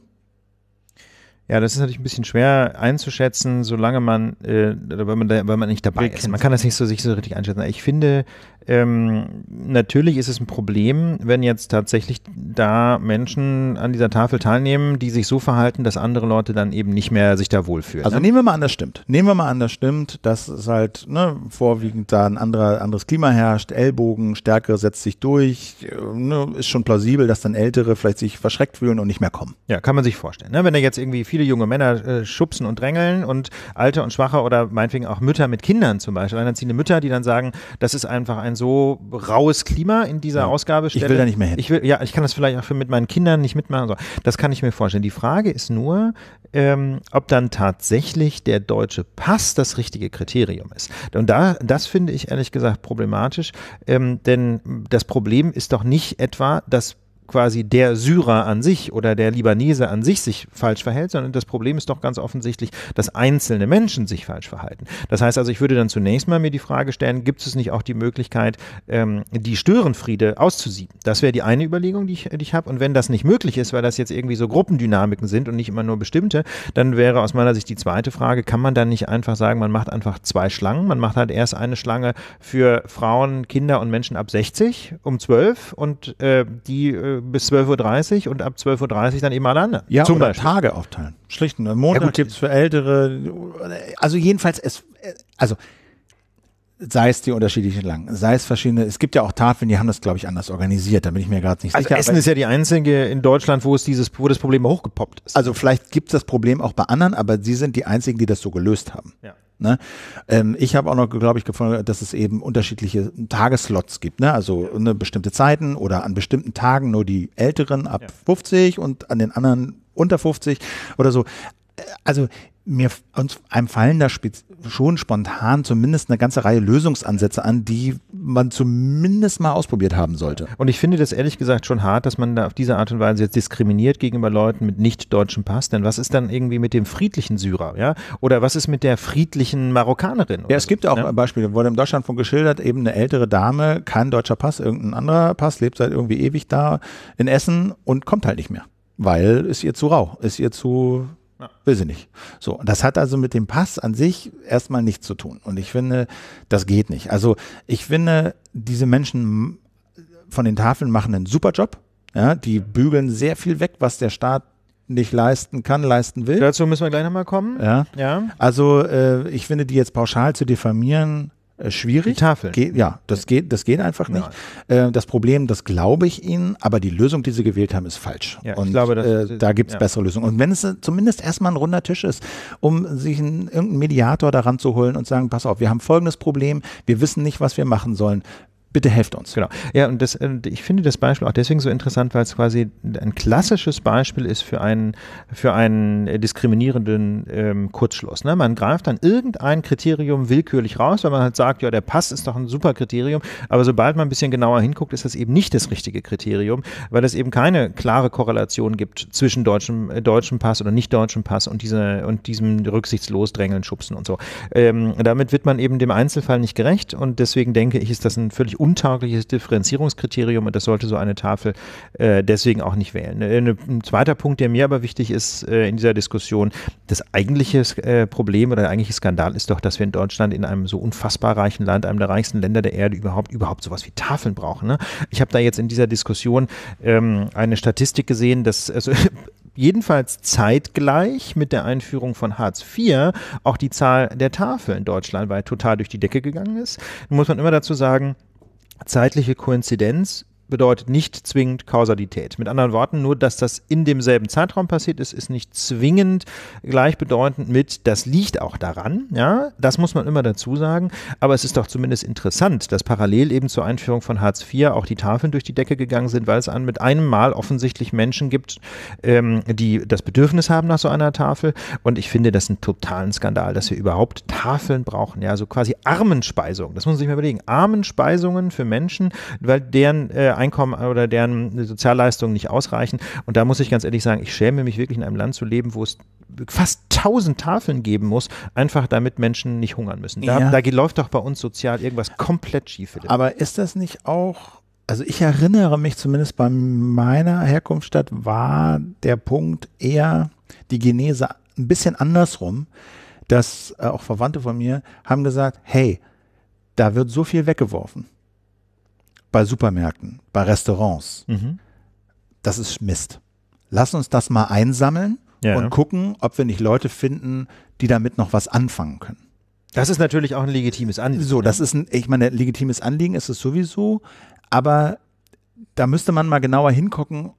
Ja, das ist natürlich ein bisschen schwer einzuschätzen, solange man, äh, wenn man da, weil man nicht dabei ist. Man kann das nicht so sich so richtig einschätzen. Ich finde, ähm, natürlich ist es ein Problem, wenn jetzt tatsächlich da Menschen an dieser Tafel teilnehmen, die sich so verhalten, dass andere Leute dann eben nicht mehr sich da wohlfühlen. Also ne? nehmen wir mal an, das stimmt. Nehmen wir mal an, das stimmt, dass es halt ne, vorwiegend da ein anderer, anderes Klima herrscht, Ellbogen, Stärke setzt sich durch, äh, ne, ist schon plausibel, dass dann Ältere vielleicht sich verschreckt fühlen und nicht mehr kommen. Ja, kann man sich vorstellen. Ne? Wenn da jetzt irgendwie viele junge Männer äh, schubsen und drängeln und alte und schwache oder meinetwegen auch Mütter mit Kindern zum Beispiel, dann alleinerziehende Mütter, die dann sagen, das ist einfach ein so raues Klima in dieser ja, Ausgabe stelle. Ich will da nicht mehr hin. Ich will, ja, ich kann das vielleicht auch mit meinen Kindern nicht mitmachen. So. Das kann ich mir vorstellen. Die Frage ist nur, ähm, ob dann tatsächlich der deutsche Pass das richtige Kriterium ist. Und da, das finde ich ehrlich gesagt problematisch, ähm, denn das Problem ist doch nicht etwa, dass quasi der Syrer an sich oder der Libanese an sich sich falsch verhält, sondern das Problem ist doch ganz offensichtlich, dass einzelne Menschen sich falsch verhalten. Das heißt also, ich würde dann zunächst mal mir die Frage stellen, gibt es nicht auch die Möglichkeit, ähm, die Störenfriede auszusieben? Das wäre die eine Überlegung, die ich, ich habe. Und wenn das nicht möglich ist, weil das jetzt irgendwie so Gruppendynamiken sind und nicht immer nur bestimmte, dann wäre aus meiner Sicht die zweite Frage, kann man dann nicht einfach sagen, man macht einfach zwei Schlangen? Man macht halt erst eine Schlange für Frauen, Kinder und Menschen ab 60 um 12 und äh, die äh, bis 12.30 Uhr und ab 12.30 Uhr dann eben alle anderen. Ja, zum Beispiel. Tage aufteilen. Schlichten. Ne? Montag ja, gibt es für Ältere. Also jedenfalls, es, also sei es die unterschiedlichen Lang, sei es verschiedene, es gibt ja auch Tafeln, die haben das, glaube ich, anders organisiert, da bin ich mir gerade nicht also sicher. Essen ist ja die einzige in Deutschland, wo es dieses, wo das Problem hochgepoppt ist. Also vielleicht gibt es das Problem auch bei anderen, aber sie sind die einzigen, die das so gelöst haben. Ja. Ne? Ähm, ich habe auch noch, glaube ich, gefunden, dass es eben unterschiedliche Tagesslots gibt. Ne? Also ne, bestimmte Zeiten oder an bestimmten Tagen nur die Älteren ab ja. 50 und an den anderen unter 50 oder so. Äh, also mir uns, einem fallen da schon spontan zumindest eine ganze Reihe Lösungsansätze an, die man zumindest mal ausprobiert haben sollte. Und ich finde das ehrlich gesagt schon hart, dass man da auf diese Art und Weise jetzt diskriminiert gegenüber Leuten mit nicht deutschem Pass. Denn was ist dann irgendwie mit dem friedlichen Syrer, ja? Oder was ist mit der friedlichen Marokkanerin? Ja, es gibt so, auch ne? Beispiele, wurde im Deutschlandfunk geschildert, eben eine ältere Dame, kein deutscher Pass, irgendein anderer Pass, lebt seit irgendwie ewig da in Essen und kommt halt nicht mehr. Weil ist ihr zu rau, ist ihr zu ja. Will sie nicht. So, das hat also mit dem Pass an sich erstmal nichts zu tun. Und ich finde, das geht nicht. Also ich finde, diese Menschen von den Tafeln machen einen super Job. Ja, die bügeln sehr viel weg, was der Staat nicht leisten kann, leisten will. Dazu müssen wir gleich nochmal kommen. Ja. ja. Also äh, ich finde, die jetzt pauschal zu diffamieren, äh, schwierig. Die Tafeln. Ge ja, das geht, das geht einfach nicht. Ja. Äh, das Problem, das glaube ich Ihnen, aber die Lösung, die Sie gewählt haben, ist falsch. Ja, und ich glaube, das, äh, da gibt es ja. bessere Lösungen. Und wenn es äh, zumindest erstmal ein runder Tisch ist, um sich einen, irgendeinen Mediator daran zu holen und sagen, pass auf, wir haben folgendes Problem, wir wissen nicht, was wir machen sollen. Bitte helft uns. Genau. Ja, und das, ich finde das Beispiel auch deswegen so interessant, weil es quasi ein klassisches Beispiel ist für einen, für einen äh, diskriminierenden ähm, Kurzschluss. Ne? Man greift dann irgendein Kriterium willkürlich raus, weil man halt sagt, ja, der Pass ist doch ein super Kriterium, aber sobald man ein bisschen genauer hinguckt, ist das eben nicht das richtige Kriterium, weil es eben keine klare Korrelation gibt zwischen deutschem, äh, deutschem Pass oder nicht deutschem Pass und, diese, und diesem rücksichtslos drängeln, schubsen und so. Ähm, damit wird man eben dem Einzelfall nicht gerecht und deswegen denke ich, ist das ein völlig untaugliches Differenzierungskriterium und das sollte so eine Tafel äh, deswegen auch nicht wählen. Äh, ne, ein zweiter Punkt, der mir aber wichtig ist äh, in dieser Diskussion, das eigentliche äh, Problem oder der eigentliche Skandal ist doch, dass wir in Deutschland in einem so unfassbar reichen Land, einem der reichsten Länder der Erde überhaupt, überhaupt sowas wie Tafeln brauchen. Ne? Ich habe da jetzt in dieser Diskussion ähm, eine Statistik gesehen, dass also, jedenfalls zeitgleich mit der Einführung von Hartz IV auch die Zahl der Tafeln in Deutschland deutschlandweit total durch die Decke gegangen ist. Dann muss man immer dazu sagen, zeitliche Koinzidenz bedeutet nicht zwingend Kausalität. Mit anderen Worten, nur dass das in demselben Zeitraum passiert ist, ist nicht zwingend gleichbedeutend mit, das liegt auch daran. Ja, das muss man immer dazu sagen. Aber es ist doch zumindest interessant, dass parallel eben zur Einführung von Hartz IV auch die Tafeln durch die Decke gegangen sind, weil es an mit einem Mal offensichtlich Menschen gibt, ähm, die das Bedürfnis haben nach so einer Tafel. Und ich finde das einen totalen Skandal, dass wir überhaupt Tafeln brauchen. Ja, so quasi Armenspeisungen. Das muss man sich mal überlegen. Armenspeisungen für Menschen, weil deren äh, Einkommen oder deren Sozialleistungen nicht ausreichen. Und da muss ich ganz ehrlich sagen, ich schäme mich wirklich in einem Land zu leben, wo es fast tausend Tafeln geben muss, einfach damit Menschen nicht hungern müssen. Da, ja. da läuft doch bei uns sozial irgendwas komplett schief. Aber ist das nicht auch, also ich erinnere mich zumindest bei meiner Herkunftsstadt war der Punkt eher die Genese ein bisschen andersrum, dass äh, auch Verwandte von mir haben gesagt, hey, da wird so viel weggeworfen bei Supermärkten, bei Restaurants. Mhm. Das ist Mist. Lass uns das mal einsammeln ja. und gucken, ob wir nicht Leute finden, die damit noch was anfangen können. Das ist natürlich auch ein legitimes Anliegen. So, das ne? ist ein, ich meine, ein legitimes Anliegen ist es sowieso, aber da müsste man mal genauer hingucken,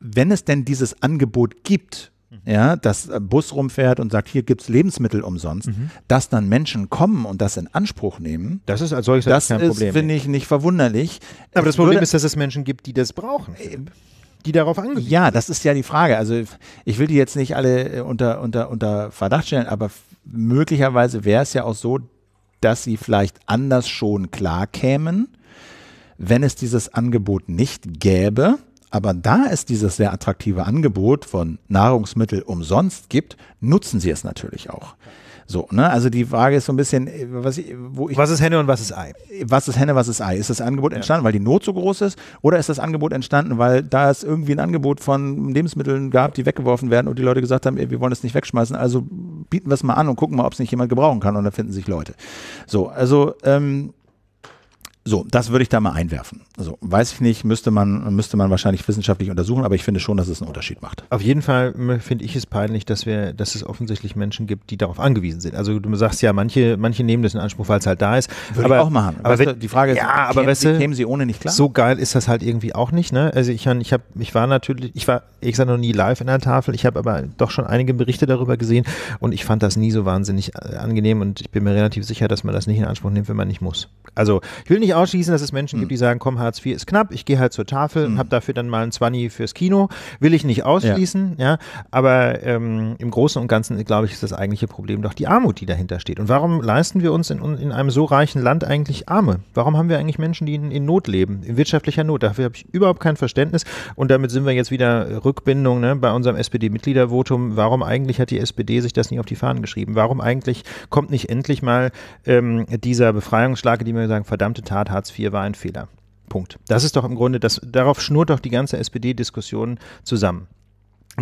wenn es denn dieses Angebot gibt, mhm. ja, dass äh, Bus rumfährt und sagt, hier gibt es Lebensmittel umsonst, mhm. dass dann Menschen kommen und das in Anspruch nehmen. Das ist als solches das kein ist, Problem. Das finde ich nicht verwunderlich. Aber das Problem ist, dass es Menschen gibt, die das brauchen. Äh, die darauf angewiesen Ja, das ist ja die Frage. Also ich will die jetzt nicht alle äh, unter, unter, unter Verdacht stellen, aber möglicherweise wäre es ja auch so, dass sie vielleicht anders schon klar kämen, wenn es dieses Angebot nicht gäbe. Aber da es dieses sehr attraktive Angebot von Nahrungsmittel umsonst gibt, nutzen sie es natürlich auch. So, ne? Also die Frage ist so ein bisschen, äh, was, ich, wo ich. Was ist Henne und was ist Ei? Was ist Henne, was ist Ei? Ist das Angebot entstanden, ja. weil die Not so groß ist? Oder ist das Angebot entstanden, weil da es irgendwie ein Angebot von Lebensmitteln gab, die weggeworfen werden und die Leute gesagt haben, wir wollen es nicht wegschmeißen, also bieten wir es mal an und gucken mal, ob es nicht jemand gebrauchen kann und dann finden sich Leute. So, also ähm, so, das würde ich da mal einwerfen. Also, weiß ich nicht, müsste man, müsste man wahrscheinlich wissenschaftlich untersuchen, aber ich finde schon, dass es einen Unterschied macht. Auf jeden Fall finde ich es peinlich, dass wir, dass es offensichtlich Menschen gibt, die darauf angewiesen sind. Also du sagst ja, manche, manche nehmen das in Anspruch, weil es halt da ist. Würde aber, ich auch machen. Aber weißt du, die Frage ist, ja, aber kämen, weißt du, kämen sie ohne nicht klar? So geil ist das halt irgendwie auch nicht, ne? Also ich, ich habe, ich war natürlich, ich war, ich sage noch nie live in der Tafel, ich habe aber doch schon einige Berichte darüber gesehen und ich fand das nie so wahnsinnig äh, angenehm und ich bin mir relativ sicher, dass man das nicht in Anspruch nimmt, wenn man nicht muss. Also ich will nicht ausschließen, dass es Menschen gibt, hm. die sagen, komm, Hartz IV ist knapp, ich gehe halt zur Tafel und hm. habe dafür dann mal ein Zwanni fürs Kino. Will ich nicht ausschließen, ja. ja aber ähm, im Großen und Ganzen, glaube ich, ist das eigentliche Problem doch die Armut, die dahinter steht. Und warum leisten wir uns in, in einem so reichen Land eigentlich Arme? Warum haben wir eigentlich Menschen, die in, in Not leben, in wirtschaftlicher Not? Dafür habe ich überhaupt kein Verständnis. Und damit sind wir jetzt wieder äh, Rückbindung ne, bei unserem SPD-Mitgliedervotum. Warum eigentlich hat die SPD sich das nicht auf die Fahnen geschrieben? Warum eigentlich kommt nicht endlich mal ähm, dieser Befreiungsschlag, die mir sagen, verdammte Tat, Staat Hartz IV war ein Fehler. Punkt. Das ist doch im Grunde, das, darauf schnurrt doch die ganze SPD-Diskussion zusammen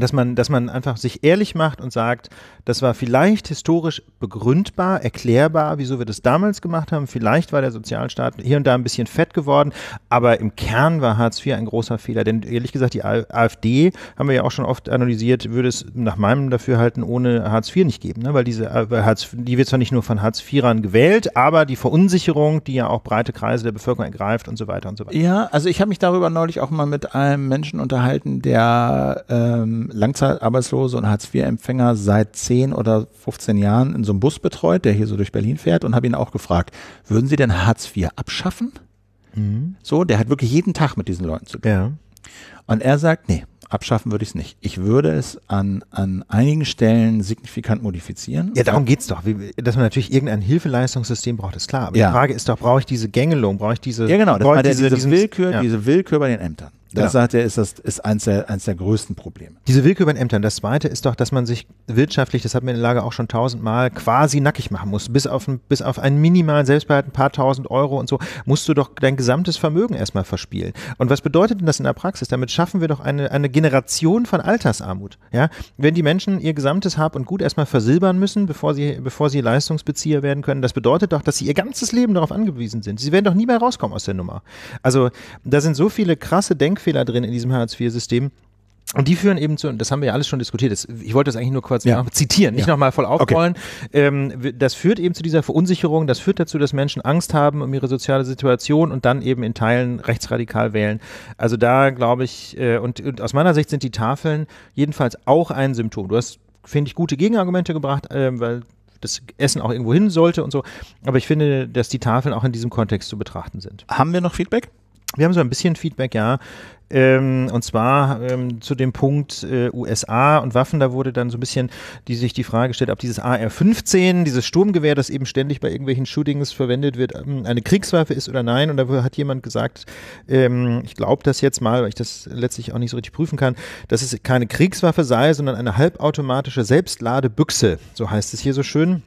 dass man, dass man einfach sich ehrlich macht und sagt, das war vielleicht historisch begründbar, erklärbar, wieso wir das damals gemacht haben. Vielleicht war der Sozialstaat hier und da ein bisschen fett geworden, aber im Kern war Hartz IV ein großer Fehler. Denn ehrlich gesagt, die AfD haben wir ja auch schon oft analysiert, würde es nach meinem Dafürhalten ohne Hartz IV nicht geben, ne? weil diese äh, weil Hartz, die wird zwar nicht nur von Hartz IVern gewählt, aber die Verunsicherung, die ja auch breite Kreise der Bevölkerung ergreift und so weiter und so weiter. Ja, also ich habe mich darüber neulich auch mal mit einem Menschen unterhalten, der ähm Langzeitarbeitslose und Hartz-IV-Empfänger seit 10 oder 15 Jahren in so einem Bus betreut, der hier so durch Berlin fährt und habe ihn auch gefragt, würden Sie denn Hartz IV abschaffen? Mhm. So, der hat wirklich jeden Tag mit diesen Leuten zu tun. Ja. Und er sagt, nee, abschaffen würde ich es nicht. Ich würde es an, an einigen Stellen signifikant modifizieren. Ja, darum geht es doch. Wie, dass man natürlich irgendein Hilfeleistungssystem braucht, ist klar. Aber ja. die Frage ist doch, brauche ich diese Gängelung, brauche ich diese. Ja, genau, dass man diese, diese Willkür, ja. diese Willkür bei den Ämtern. Da genau. sagt er, ist das ist eins der, eins der größten Probleme. Diese Willkür bei den Ämtern. Das zweite ist doch, dass man sich wirtschaftlich, das hat mir in der Lage auch schon tausendmal, quasi nackig machen muss. Bis auf, ein, bis auf einen minimalen Selbstbehalt, ein paar tausend Euro und so, musst du doch dein gesamtes Vermögen erstmal verspielen. Und was bedeutet denn das in der Praxis? Damit schaffen wir doch eine, eine Generation von Altersarmut. Ja? Wenn die Menschen ihr gesamtes Hab und Gut erstmal versilbern müssen, bevor sie, bevor sie Leistungsbezieher werden können, das bedeutet doch, dass sie ihr ganzes Leben darauf angewiesen sind. Sie werden doch nie mehr rauskommen aus der Nummer. Also da sind so viele krasse Denkfehler Denkfehler drin in diesem Hartz-IV-System. Und die führen eben zu, das haben wir ja alles schon diskutiert, das, ich wollte das eigentlich nur kurz ja. zitieren, nicht ja. nochmal voll aufrollen. Okay. Ähm, das führt eben zu dieser Verunsicherung, das führt dazu, dass Menschen Angst haben um ihre soziale Situation und dann eben in Teilen rechtsradikal wählen. Also da glaube ich, äh, und, und aus meiner Sicht sind die Tafeln jedenfalls auch ein Symptom. Du hast, finde ich, gute Gegenargumente gebracht, äh, weil das Essen auch irgendwo hin sollte und so. Aber ich finde, dass die Tafeln auch in diesem Kontext zu betrachten sind. Haben wir noch Feedback? Wir haben so ein bisschen Feedback, ja. Ähm, und zwar ähm, zu dem Punkt äh, USA und Waffen, da wurde dann so ein bisschen die sich die Frage gestellt, ob dieses AR-15, dieses Sturmgewehr, das eben ständig bei irgendwelchen Shootings verwendet wird, ähm, eine Kriegswaffe ist oder nein. Und da hat jemand gesagt, ähm, ich glaube das jetzt mal, weil ich das letztlich auch nicht so richtig prüfen kann, dass es keine Kriegswaffe sei, sondern eine halbautomatische Selbstladebüchse, so heißt es hier so schön.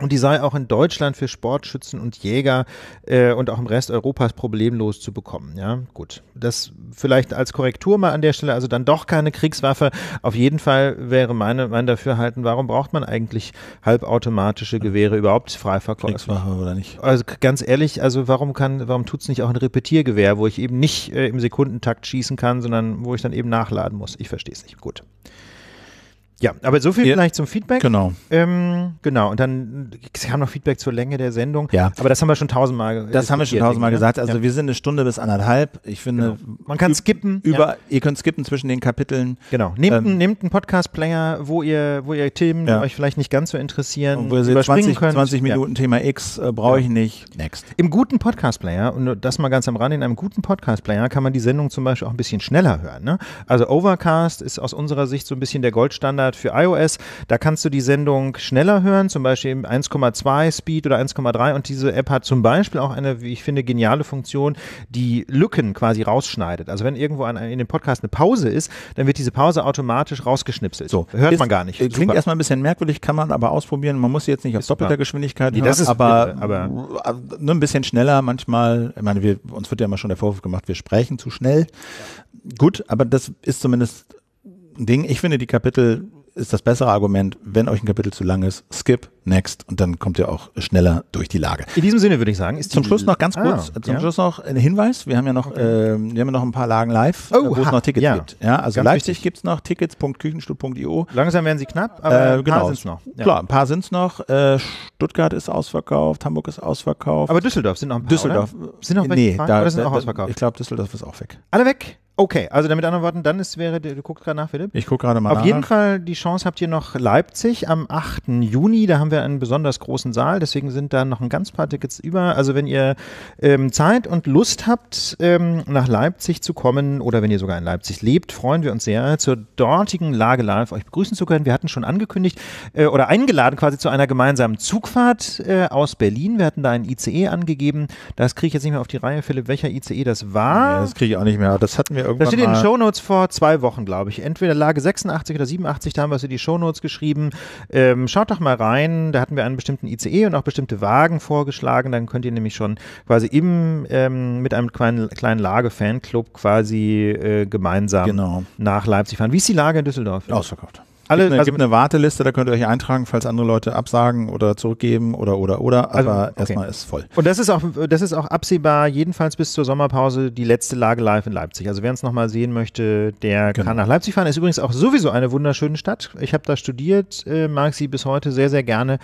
Und die sei auch in Deutschland für Sportschützen und Jäger äh, und auch im Rest Europas problemlos zu bekommen. Ja, gut. Das vielleicht als Korrektur mal an der Stelle, also dann doch keine Kriegswaffe. Auf jeden Fall wäre meine, mein Dafürhalten, warum braucht man eigentlich halbautomatische Gewehre überhaupt frei verkäuflich? Kriegswaffe oder nicht? Also ganz ehrlich, also warum kann, warum tut's nicht auch ein Repetiergewehr, wo ich eben nicht äh, im Sekundentakt schießen kann, sondern wo ich dann eben nachladen muss? Ich verstehe es nicht. Gut. Ja, aber so viel ja. vielleicht zum Feedback. Genau. Ähm, genau. Und dann kam noch Feedback zur Länge der Sendung. Ja. Aber das haben wir schon tausendmal Das haben wir schon tausendmal Dinge, gesagt. Also ja. wir sind eine Stunde bis anderthalb. Ich finde. Genau. Man kann skippen. Über, ja. Ihr könnt skippen zwischen den Kapiteln. Genau. Nehmt, ähm, nehmt einen Podcast-Player, wo ihr, wo ihr Themen, die euch vielleicht nicht ganz so interessieren, und wo ihr seht, 20, könnt. 20 Minuten Thema X äh, brauche ich nicht. Next. Im guten Podcast-Player, und das mal ganz am Rande: in einem guten Podcast-Player kann man die Sendung zum Beispiel auch ein bisschen schneller hören. Ne? Also Overcast ist aus unserer Sicht so ein bisschen der Goldstandard hat für iOS. Da kannst du die Sendung schneller hören, zum Beispiel 1,2 Speed oder 1,3. Und diese App hat zum Beispiel auch eine, wie ich finde, geniale Funktion, die Lücken quasi rausschneidet. Also wenn irgendwo an, in dem Podcast eine Pause ist, dann wird diese Pause automatisch rausgeschnipselt. So, hört ist, man gar nicht. Äh, klingt erstmal ein bisschen merkwürdig, kann man aber ausprobieren. Man muss jetzt nicht auf ist doppelter super. Geschwindigkeit nee, hören, das ist, aber, aber äh, nur ein bisschen schneller manchmal. Ich meine, wir, uns wird ja immer schon der Vorwurf gemacht, wir sprechen zu schnell. Ja. Gut, aber das ist zumindest ein Ding. Ich finde die Kapitel ist das bessere Argument, wenn euch ein Kapitel zu lang ist, skip, next und dann kommt ihr auch schneller durch die Lage. In diesem Sinne würde ich sagen, ist zum Schluss noch ganz ah, kurz, ah, zum ja. Schluss noch ein Hinweis, wir haben ja noch okay. äh, wir haben ja noch ein paar Lagen live, äh, oh, wo es noch Tickets ja. gibt. Ja, also ganz Leipzig gibt es noch tickets.küchenstuhl.io. Langsam werden sie knapp, aber äh, genau. ein paar genau. sind es noch. Ja. Klar, ein paar sind es noch. Äh, Stuttgart ist ausverkauft, Hamburg ist ausverkauft. Aber Düsseldorf sind noch ein paar, Düsseldorf oder? sind noch äh, weg nee, da, oder sind da, auch ausverkauft. Ich glaube, Düsseldorf ist auch weg. Alle weg. Okay, also damit anderen Worten, dann ist, wäre, du guckst gerade nach, Philipp. Ich gucke gerade mal Auf nach. Auf jeden Fall, die Chance habt ihr noch Leipzig am 8. Juni. Da haben wir einen besonders großen Saal, deswegen sind da noch ein ganz paar Tickets über. Also wenn ihr ähm, Zeit und Lust habt, ähm, nach Leipzig zu kommen oder wenn ihr sogar in Leipzig lebt, freuen wir uns sehr, zur dortigen Lage live euch begrüßen zu können. Wir hatten schon angekündigt äh, oder eingeladen quasi zu einer gemeinsamen Zugfahrt äh, aus Berlin. Wir hatten da ein ICE angegeben. Das kriege ich jetzt nicht mehr auf die Reihe, Philipp, welcher ICE das war. Ja, das kriege ich auch nicht mehr. Das hatten wir wir irgendwann. Da steht in den Shownotes vor zwei Wochen, glaube ich. Entweder Lage 86 oder 87, da haben wir es in die Shownotes geschrieben. Ähm, schaut doch mal rein, da hatten wir einen bestimmten ICE und auch bestimmte Wagen vorgeschlagen. Dann könnt ihr nämlich schon quasi im, ähm, mit einem kleinen, kleinen Lage-Fanclub quasi äh, gemeinsam genau. nach Leipzig fahren. Wie ist die Lage in Düsseldorf? Ausverkauft alle. Es also, gibt eine Warteliste, da könnt ihr euch eintragen, falls andere Leute absagen oder zurückgeben oder, oder, oder. Also, aber okay. erstmal ist voll. Und das ist, auch, das ist auch absehbar, jedenfalls bis zur Sommerpause, die letzte Lage live in Leipzig. Also, wer es nochmal sehen möchte, der genau. kann nach Leipzig fahren. Ist übrigens auch sowieso eine wunderschöne Stadt. Ich habe da studiert, äh, mag sie bis heute sehr, sehr gerne.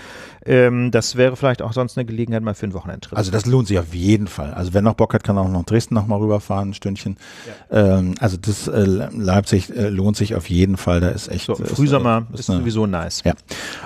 Ähm, das wäre vielleicht auch sonst eine Gelegenheit mal für ein Wochenendtrip. Also, das lohnt sich auf jeden Fall. Also, wer noch Bock hat, kann auch noch Dresden nochmal rüberfahren, ein Stündchen. Ja. Ähm, also, das äh, Leipzig äh, lohnt sich auf jeden Fall. Da ist echt. So, Sommer ist, ist sowieso nice. Ja.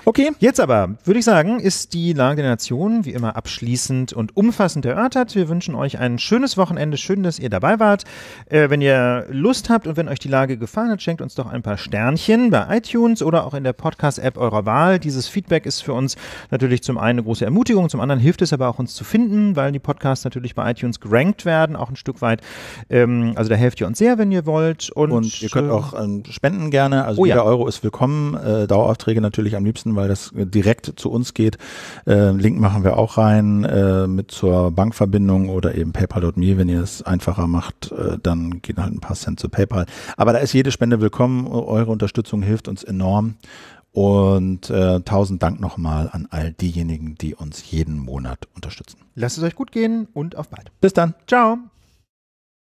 Okay, jetzt aber würde ich sagen, ist die Lage der Nation wie immer abschließend und umfassend erörtert. Wir wünschen euch ein schönes Wochenende. Schön, dass ihr dabei wart. Äh, wenn ihr Lust habt und wenn euch die Lage gefallen hat, schenkt uns doch ein paar Sternchen bei iTunes oder auch in der Podcast-App eurer Wahl. Dieses Feedback ist für uns natürlich zum einen eine große Ermutigung, zum anderen hilft es aber auch uns zu finden, weil die Podcasts natürlich bei iTunes gerankt werden, auch ein Stück weit. Ähm, also da helft ihr uns sehr, wenn ihr wollt. Und, und ihr könnt auch ähm, spenden gerne. Also oh, jeder ja. Euro ist willkommen bekommen. Äh, Daueraufträge natürlich am liebsten, weil das direkt zu uns geht. Äh, Link machen wir auch rein äh, mit zur Bankverbindung oder eben PayPal.me. Wenn ihr es einfacher macht, äh, dann gehen halt ein paar Cent zu PayPal. Aber da ist jede Spende willkommen. Eure Unterstützung hilft uns enorm. Und äh, tausend Dank nochmal an all diejenigen, die uns jeden Monat unterstützen. Lasst es euch gut gehen und auf bald. Bis dann. Ciao.